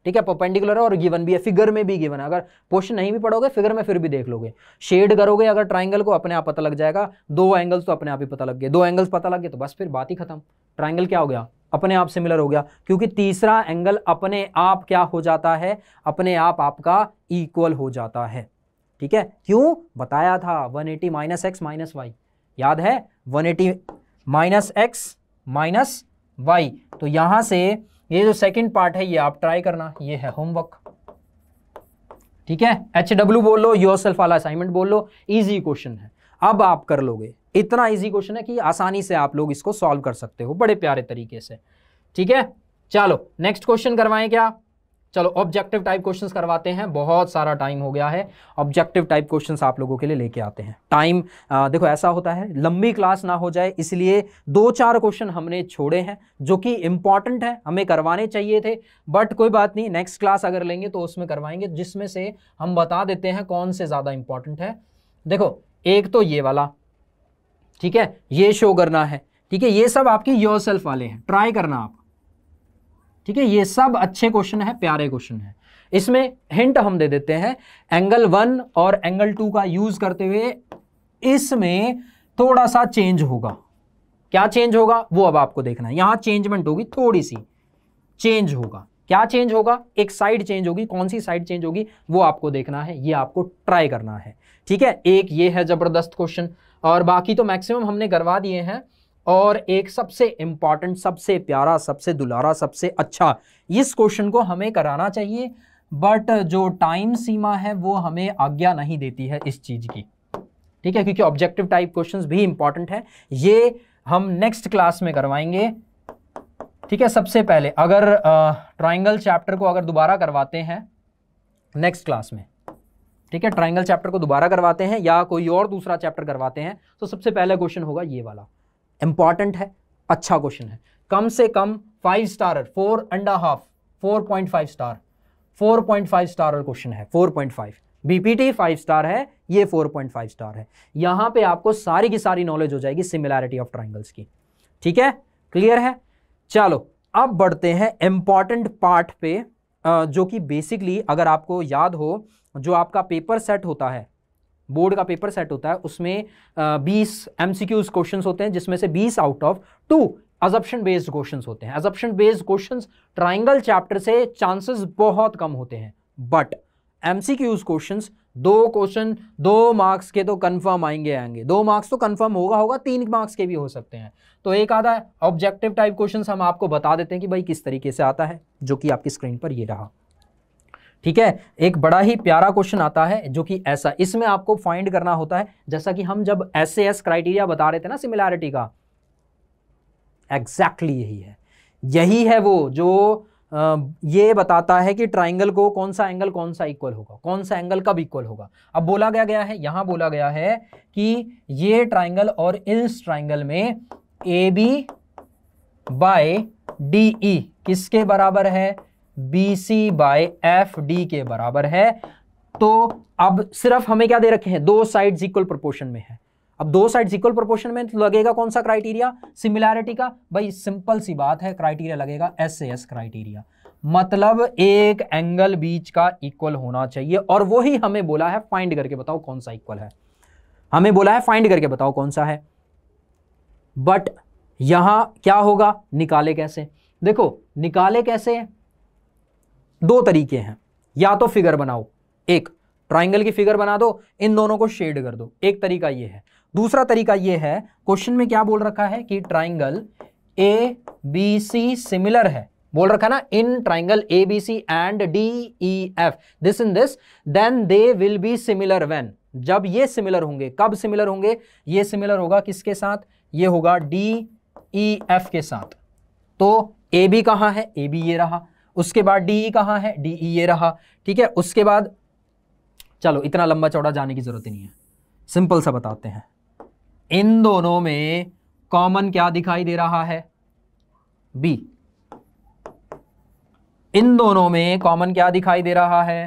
ठीक है परपेंडिकुलर है और गिवन भी है फिगर में भी गिवन है अगर क्वेश्चन नहीं भी पढ़ोगे फिगर में फिर भी देख लोगे शेड करोगे अगर ट्राइंगल को अपने आप पता लग जाएगा दो एंगल्स तो अपने आप ही पता लग गए दो एंगल्स पता लग गए तो बस फिर बात ही खत्म ट्राइंगल क्या हो गया अपने आप सिमिलर हो गया क्योंकि तीसरा एंगल अपने आप क्या हो जाता है अपने आप आपका इक्वल हो जाता है ठीक है क्यों बताया था 180 eighty minus x minus y याद है 180 eighty minus x minus y तो यहां से ये जो सेकंड पार्ट है ये आप ट्राई करना ये है होमवर्क ठीक है एच डब्ल्यू बोल लो योर सेल्फ वाला असाइनमेंट बोल लो ईजी क्वेश्चन है अब आप कर लोगे इतना इजी क्वेश्चन है कि आसानी से आप लोग इसको सॉल्व कर सकते हो बड़े प्यारे तरीके से ठीक है चलो नेक्स्ट क्वेश्चन करवाएं क्या चलो ऑब्जेक्टिव टाइप क्वेश्चंस करवाते हैं बहुत सारा टाइम हो गया है ऑब्जेक्टिव टाइप क्वेश्चंस आप लोगों के लिए लेके आते हैं टाइम देखो ऐसा होता है लंबी क्लास ना हो जाए इसलिए दो चार क्वेश्चन हमने छोड़े हैं जो कि इंपॉर्टेंट है हमें करवाने चाहिए थे बट कोई बात नहीं नेक्स्ट क्लास अगर लेंगे तो उसमें करवाएंगे जिसमें से हम बता देते हैं कौन से ज़्यादा इंपॉर्टेंट है देखो एक तो ये वाला ठीक है ये शो करना है ठीक है ये सब आपके योर सेल्फ वाले हैं ट्राई करना आप ठीक है ये सब अच्छे क्वेश्चन है प्यारे क्वेश्चन है इसमें हिंट हम दे देते हैं एंगल वन और एंगल टू का यूज करते हुए इसमें थोड़ा सा चेंज होगा क्या चेंज होगा वो अब आपको देखना है यहां चेंजमेंट होगी थोड़ी सी चेंज होगा क्या चेंज होगा एक साइड चेंज होगी कौन सी साइड चेंज होगी वो आपको देखना है ये आपको ट्राई करना है ठीक है एक ये है जबरदस्त क्वेश्चन और बाकी तो मैक्सिमम हमने करवा दिए हैं और एक सबसे इम्पॉर्टेंट सबसे प्यारा सबसे दुलारा सबसे अच्छा इस क्वेश्चन को हमें कराना चाहिए बट जो टाइम सीमा है वो हमें आज्ञा नहीं देती है इस चीज़ की ठीक है क्योंकि ऑब्जेक्टिव टाइप क्वेश्चंस भी इंपॉर्टेंट है ये हम नेक्स्ट क्लास में करवाएंगे ठीक है सबसे पहले अगर ट्राइंगल चैप्टर को अगर दोबारा करवाते हैं नेक्स्ट क्लास में ठीक है ट्राइंगल चैप्टर को दोबारा करवाते हैं या कोई और दूसरा चैप्टर करवाते हैं तो सबसे पहला क्वेश्चन होगा ये वाला इंपॉर्टेंट है अच्छा क्वेश्चन है कम से कम five star four and half four point five star four point five star question है four point five BPT five star है ये फोर पॉइंट फाइव स्टार है यहां पे आपको सारी की सारी नॉलेज हो जाएगी सिमिलैरिटी ऑफ ट्राइंगल्स की ठीक है क्लियर है चलो अब बढ़ते हैं इंपॉर्टेंट पार्ट पे जो कि बेसिकली अगर आपको याद हो जो आपका पेपर सेट होता है बोर्ड का पेपर सेट होता है उसमें बीस एम सी क्यूज क्वेश्चन होते हैं जिसमें से बीस out of two assertion based question होते हैं assertion based question triangle chapter से चांसेस बहुत कम होते हैं but M C Qs question दो क्वेश्चन दो मार्क्स के तो कन्फर्म आएंगे आएंगे दो मार्क्स तो कन्फर्म होगा होगा तीन मार्क्स के भी हो सकते हैं तो एक आधा ऑब्जेक्टिव टाइप क्वेश्चन हम आपको बता देते हैं कि भाई किस तरीके से आता है जो कि आपकी स्क्रीन पर ये रहा ठीक है एक बड़ा ही प्यारा क्वेश्चन आता है जो कि ऐसा इसमें आपको फाइंड करना होता है जैसा कि हम जब एस एस क्राइटेरिया बता रहे थे ना सिमिलैरिटी का एग्जैक्टली exactly यही है यही है वो जो आ, ये बताता है कि ट्राइंगल को कौन सा एंगल कौन सा इक्वल होगा कौन सा एंगल कब इक्वल होगा अब बोला गया गया है यहां बोला गया है कि ये ट्राइंगल और इस ट्राइंगल में A B by D E किसके बराबर है B C by F D के बराबर है तो अब सिर्फ हमें क्या दे रखे हैं दो साइड्स इक्वल प्रोपोर्शन में है अब दो साइड्स इक्वल प्रोपोर्शन में लगेगा कौन सा क्राइटेरिया सिमिलैरिटी का भाई सिंपल सी बात है क्राइटेरिया लगेगा एस ए एस क्राइटेरिया मतलब एक एंगल बीच का इक्वल होना चाहिए और वही हमें बोला है फाइंड करके बताओ कौन सा इक्वल है हमें बोला है फाइंड करके बताओ कौन सा है बट यहां क्या होगा निकाले कैसे देखो निकाले कैसे दो तरीके हैं या तो फिगर बनाओ एक ट्राइंगल की फिगर बना दो इन दोनों को शेड कर दो एक तरीका यह है दूसरा तरीका यह है क्वेश्चन में क्या बोल रखा है कि triangle A B C similar है बोल रखा ना in triangle A B C and D E F this in this then they will be similar when जब ये सिमिलर होंगे कब सिमिलर होंगे ये सिमिलर होगा किसके साथ ये होगा डी ई एफ के साथ तो ए बी कहां है ए बी ये रहा उसके बाद डी ई e कहाँ है डी ई e ये रहा ठीक है उसके बाद चलो इतना लंबा चौड़ा जाने की ज़रूरत नहीं है सिंपल सा बताते हैं इन दोनों में कॉमन क्या दिखाई दे रहा है बी इन दोनों में कॉमन क्या दिखाई दे रहा है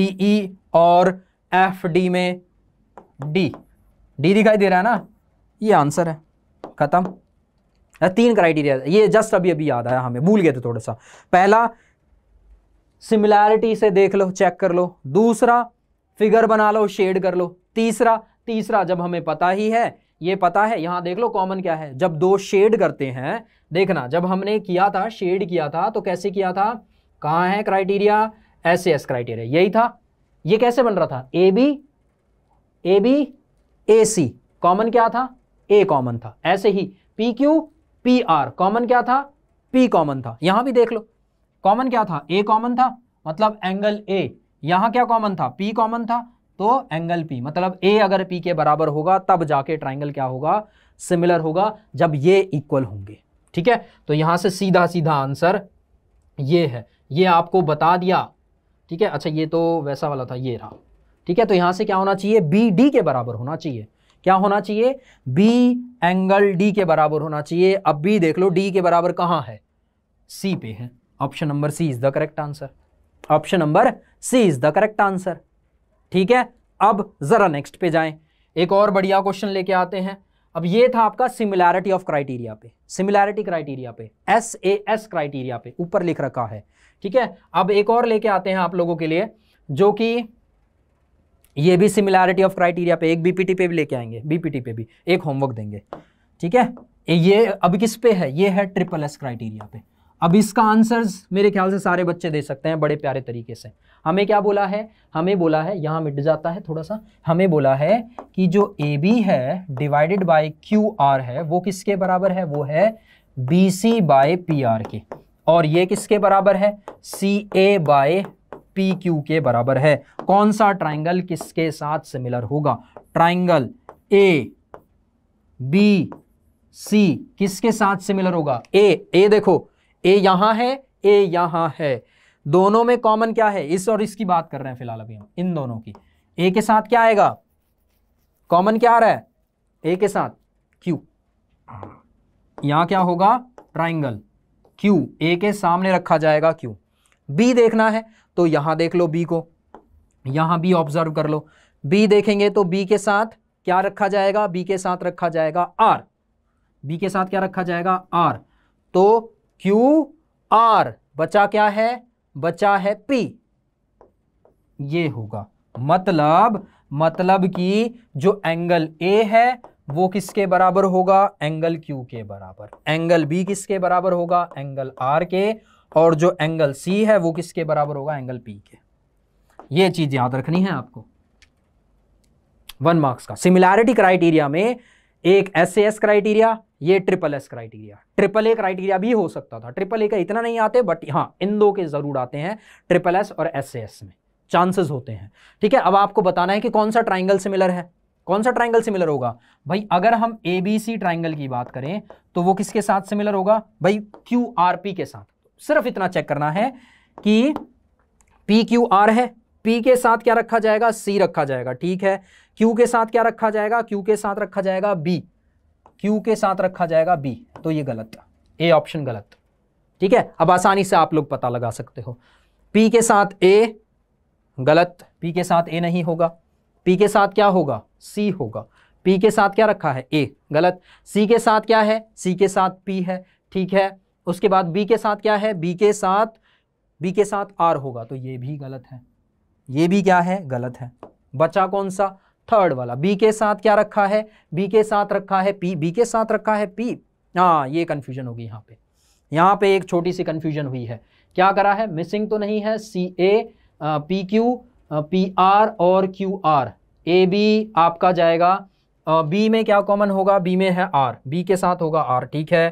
डी ई e और एफ डी में डी डी दिखाई दे रहा है ना ये आंसर है ख़त्म तीन क्राइटेरिया ये जस्ट अभी अभी याद आया हमें भूल गए थे थोड़ा सा पहला सिमिलैरिटी से देख लो चेक कर लो दूसरा फिगर बना लो शेड कर लो तीसरा तीसरा जब हमें पता ही है ये पता है यहाँ देख लो कॉमन क्या है जब दो शेड करते हैं देखना जब हमने किया था शेड किया था तो कैसे किया था कहाँ है क्राइटेरिया एस एस क्राइटेरिया यही था ये कैसे बन रहा था A B A B A C common क्या था ए कॉमन था ऐसे ही P Q P R common क्या था पी कॉमन था यहां भी देख लो कॉमन क्या था ए कॉमन था मतलब एंगल ए यहां क्या कॉमन था पी कॉमन था तो एंगल पी मतलब ए अगर पी के बराबर होगा तब जाके ट्राइंगल क्या होगा सिमिलर होगा जब ये इक्वल होंगे ठीक है तो यहां से सीधा सीधा आंसर ये है ये आपको बता दिया ठीक है अच्छा ये तो वैसा वाला था ये रहा ठीक है तो यहां से क्या होना चाहिए बी डी के बराबर होना चाहिए क्या होना चाहिए बी एंगल डी के बराबर होना चाहिए अब बी देख लो डी के बराबर कहां है सी पे है option number C is the correct answer option number C is the correct answer ठीक है अब जरा नेक्स्ट पे जाएं एक और बढ़िया क्वेश्चन लेके आते हैं अब ये था आपका सिमिलैरिटी ऑफ क्राइटेरिया पे सिमिलैरिटी क्राइटेरिया पे एस ए एस क्राइटेरिया पे ऊपर लिख रखा है ठीक है अब एक और लेके आते हैं आप लोगों के लिए जो कि ये भी सिमिलैरिटी ऑफ क्राइटेरिया पे एक बीपीटी पे भी लेके आएंगे बीपीटी पे भी एक होमवर्क देंगे ठीक है ये अब किस पे है ये है ट्रिपल एस क्राइटेरिया पे अब इसका आंसर्स मेरे ख्याल से सारे बच्चे दे सकते हैं बड़े प्यारे तरीके से हमें क्या बोला है हमें बोला है यहाँ मिट जाता है थोड़ा सा हमें बोला है कि जो ए बी है डिवाइडेड बाय क्यू आर है वो किसके बराबर है वो है B C by P R के और ये किसके बराबर है C A by P Q के बराबर है कौन सा ट्राइंगल किसके साथ सिमिलर होगा ट्राइंगल ए बी सी किसके साथ सिमिलर होगा ए ए देखो ए यहां है ए यहां है दोनों में कॉमन क्या है इस और इसकी बात कर रहे हैं फिलहाल अभी हम इन दोनों की ए के साथ क्या आएगा कॉमन क्या आ रहा है ए के साथ क्यू यहां क्या होगा ट्राइंगल क्यू ए के सामने रखा जाएगा क्यू बी देखना है तो यहां देख लो बी को यहां बी ऑब्जर्व कर लो बी देखेंगे तो बी के साथ क्या रखा जाएगा बी के साथ रखा जाएगा आर बी के साथ क्या रखा जाएगा आर तो क्यू आर बचा क्या है बचा है पी ये होगा मतलब मतलब कि जो एंगल ए है वो किसके बराबर होगा एंगल क्यू के बराबर एंगल बी किसके बराबर होगा एंगल आर के और जो एंगल सी है वो किसके बराबर होगा एंगल पी के ये चीज़ याद रखनी है आपको वन मार्क्स का सिमिलैरिटी क्राइटेरिया में एक एस एस क्राइटेरिया ये triple S criteria triple A criteria भी हो सकता था ट्रिपल ए का इतना नहीं आते बट हाँ इन दो के ज़रूर आते हैं ट्रिपल एस और एस एस में चांसेस होते हैं ठीक है अब आपको बताना है कि कौन सा ट्राइंगल सिमिलर है कौन सा ट्राइंगल सिमिलर होगा भाई अगर हम ए बी सी ट्राइंगल की बात करें तो वो किसके साथ सिमिलर होगा भाई क्यू आर पी के साथ सिर्फ इतना चेक करना है कि पी क्यू आर है पी के साथ क्या रखा जाएगा सी रखा जाएगा ठीक है क्यू के साथ क्या रखा जाएगा क्यू के साथ रखा जाएगा बी क्यू के साथ रखा जाएगा बी तो ये गलत ए ऑप्शन गलत ठीक है अब आसानी से आप लोग पता लगा सकते हो पी के साथ ए गलत पी के साथ ए नहीं होगा पी के साथ क्या होगा सी होगा पी के साथ क्या रखा है ए गलत सी के साथ क्या है सी के साथ पी है ठीक है उसके बाद बी के साथ क्या है बी के साथ बी के साथ आर होगा तो ये भी गलत है ये भी क्या है गलत है बचा कौन सा थर्ड वाला बी के साथ क्या रखा है बी के साथ रखा है पी बी के साथ रखा है पी हाँ ये कन्फ्यूजन होगी यहाँ पे यहाँ पे एक छोटी सी कन्फ्यूजन हुई है क्या करा है मिसिंग तो नहीं है C A P Q P R और क्यू आर ए बी आपका जाएगा बी में क्या कॉमन होगा बी में है आर बी के साथ होगा आर ठीक है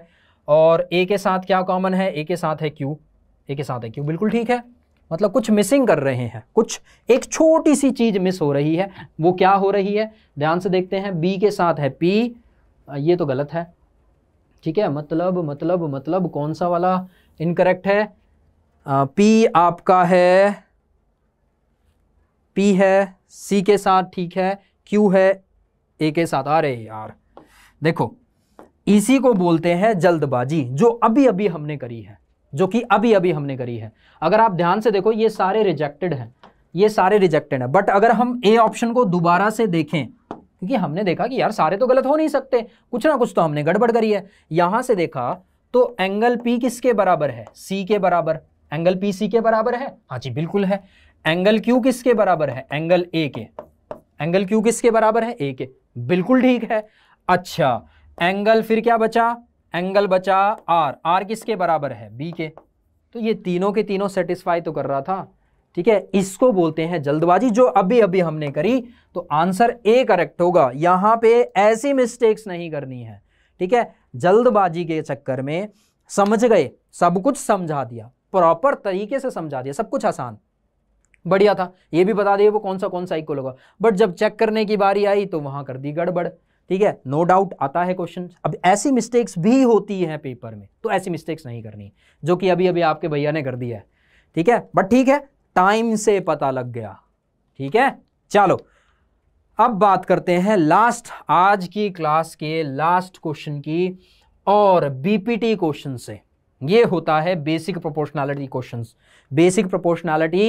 और ए के साथ क्या कॉमन है ए के साथ है क्यू ए के साथ है क्यू बिल्कुल ठीक है मतलब कुछ मिसिंग कर रहे हैं कुछ एक छोटी सी चीज़ मिस हो रही है वो क्या हो रही है ध्यान से देखते हैं बी के साथ है पी ये तो गलत है ठीक है मतलब मतलब मतलब कौन सा वाला इनकरेक्ट है आ, पी आपका है पी है सी के साथ ठीक है क्यू है ए के साथ आ रहे यार देखो इसी को बोलते हैं जल्दबाजी जो अभी अभी हमने करी है जो कि अभी अभी हमने करी है अगर आप ध्यान से देखो ये सारे रिजेक्टेड हैं ये सारे रिजेक्टेड हैं बट अगर हम ए ऑप्शन को दोबारा से देखें क्योंकि हमने देखा कि यार सारे तो गलत हो नहीं सकते कुछ ना कुछ तो हमने गड़बड़ करी है यहां से देखा तो एंगल पी किसके बराबर है सी के बराबर एंगल पी सी के बराबर है हाँ जी बिल्कुल है एंगल क्यू किसके बराबर है एंगल ए के एंगल क्यू किसके बराबर है ए के बिल्कुल ठीक है अच्छा एंगल फिर क्या बचा एंगल बचा आर आर किसके बराबर है बी के तो ये तीनों के तीनों सेटिस्फाई तो कर रहा था ठीक है इसको बोलते हैं जल्दबाजी जो अभी अभी हमने करी तो आंसर ए करेक्ट होगा यहाँ पे ऐसी मिस्टेक्स नहीं करनी है ठीक है जल्दबाजी के चक्कर में समझ गए सब कुछ समझा दिया प्रॉपर तरीके से समझा दिया सब कुछ आसान बढ़िया था ये भी बता दिया वो कौन सा कौन सा इक्वल होगा बट जब चेक करने की बारी आई तो वहाँ कर दी गड़बड़ ठीक है नो no डाउट आता है क्वेश्चन अब ऐसी मिस्टेक्स भी होती हैं पेपर में तो ऐसी मिस्टेक्स नहीं करनी जो कि अभी अभी आपके भैया ने कर दिया है ठीक है बट ठीक है टाइम से पता लग गया ठीक है चलो अब बात करते हैं लास्ट आज की क्लास के लास्ट क्वेश्चन की और बीपीटी क्वेश्चन से ये होता है basic proportionality questions basic proportionality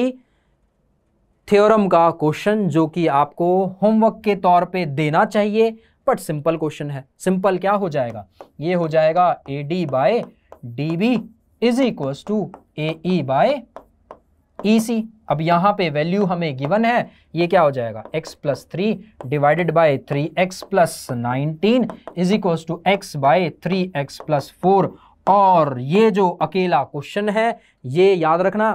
theorem का क्वेश्चन जो कि आपको होमवर्क के तौर पे देना चाहिए बट सिंपल क्वेश्चन है सिंपल क्या हो जाएगा ये हो जाएगा A D by D B is equal to A by E C अब यहाँ पे वैल्यू हमें गिवन है ये क्या हो जाएगा x plus three divided by three x plus nineteen is equal to x by three x plus four और ये जो अकेला क्वेश्चन है ये याद रखना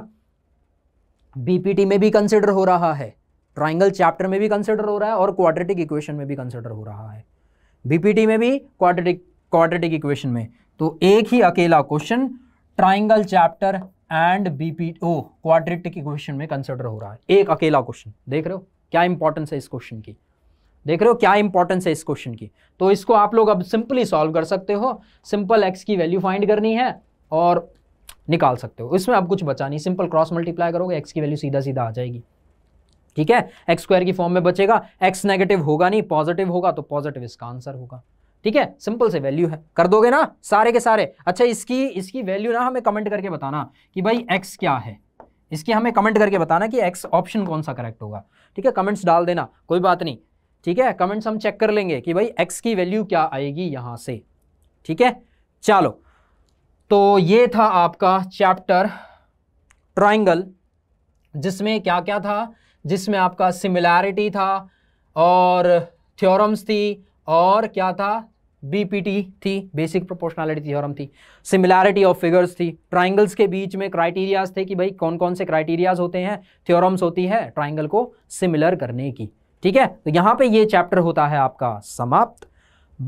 बीपीटी में भी कंसिडर हो रहा है ट्राइंगल चैप्टर में भी कंसिडर हो रहा है और क्वाड्रेटिक इक्वेशन में भी कंसिडर हो रहा है बीपीटी में भी क्वाड्रेटिक क्वाड्रेटिक इक्वेशन में तो एक ही अकेला question triangle chapter and BP O quadratic equation में कंसिडर हो रहा है एक अकेला क्वेश्चन देख रहे हो क्या इंपॉर्टेंस है इस क्वेश्चन की देख रहे हो क्या इंपॉर्टेंस है इस क्वेश्चन की तो इसको आप लोग अब सिंपली सॉल्व कर सकते हो सिंपल एक्स की वैल्यू फाइंड करनी है और निकाल सकते हो इसमें अब कुछ बचा नहीं सिंपल क्रॉस मल्टीप्लाई करोगे एक्स की वैल्यू सीधा सीधा आ जाएगी ठीक है एक्स स्क्वायर की फॉर्म में बचेगा एक्स नेगेटिव होगा नहीं पॉजिटिव होगा तो पॉजिटिव इसका आंसर होगा ठीक है सिंपल से वैल्यू है कर दोगे ना सारे के सारे अच्छा इसकी इसकी वैल्यू ना हमें कमेंट करके बताना कि भाई एक्स क्या है इसकी हमें कमेंट करके बताना कि एक्स ऑप्शन कौन सा करेक्ट होगा ठीक है कमेंट्स डाल देना कोई बात नहीं ठीक है कमेंट्स हम चेक कर लेंगे कि भाई एक्स की वैल्यू क्या आएगी यहां से ठीक है चलो तो ये था आपका चैप्टर ट्राइंगल जिसमें क्या क्या था जिसमें आपका सिमिलैरिटी था और थ्योरम्स थी और क्या था बीपीटी थी बेसिक प्रोपोर्शनलिटी थ्योरम थी सिमिलैरिटी ऑफ फिगर्स थी ट्राइंगल्स के बीच में क्राइटेरियाज थे कि भाई कौन कौन से क्राइटेरियाज होते हैं थ्योरम्स होती है ट्राइंगल को सिमिलर करने की ठीक है तो यहाँ पे ये चैप्टर होता है आपका समाप्त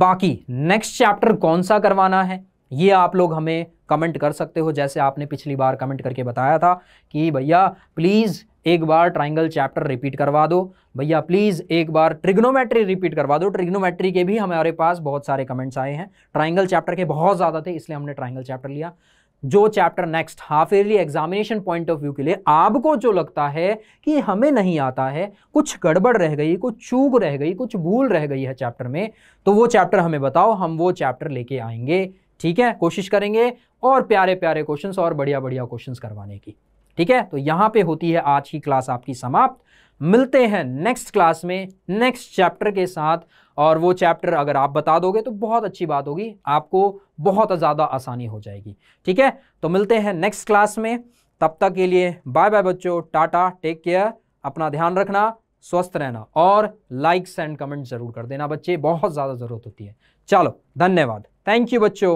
बाकी नेक्स्ट चैप्टर कौन सा करवाना है ये आप लोग हमें कमेंट कर सकते हो जैसे आपने पिछली बार कमेंट करके बताया था कि भैया प्लीज़ एक बार ट्राइंगल चैप्टर रिपीट करवा दो भैया प्लीज़ एक बार ट्रिग्नोमेट्री रिपीट करवा दो ट्रिग्नोमेट्री के भी हमारे पास बहुत सारे कमेंट्स आए हैं ट्राइंगल चैप्टर के बहुत ज़्यादा थे इसलिए हमने ट्राइंगल चैप्टर लिया जो chapter next half yearly examination point of view के लिए आपको जो लगता है कि हमें नहीं आता है कुछ गड़बड़ रह गई कुछ चूक रह गई कुछ भूल रह गई है चैप्टर में तो वो चैप्टर हमें बताओ हम वो चैप्टर लेके आएंगे ठीक है कोशिश करेंगे और प्यारे प्यारे क्वेश्चंस और बढ़िया बढ़िया क्वेश्चंस करवाने की ठीक है तो यहां पे होती है आज की क्लास आपकी समाप्त मिलते हैं नेक्स्ट क्लास में नेक्स्ट चैप्टर के साथ और वो चैप्टर अगर आप बता दोगे तो बहुत अच्छी बात होगी आपको बहुत ज़्यादा आसानी हो जाएगी ठीक है तो मिलते हैं नेक्स्ट क्लास में तब तक के लिए बाय बाय बच्चों टाटा टेक केयर अपना ध्यान रखना स्वस्थ रहना और लाइक्स एंड कमेंट ज़रूर कर देना बच्चे बहुत ज़्यादा ज़रूरत होती है चलो धन्यवाद थैंक यू बच्चों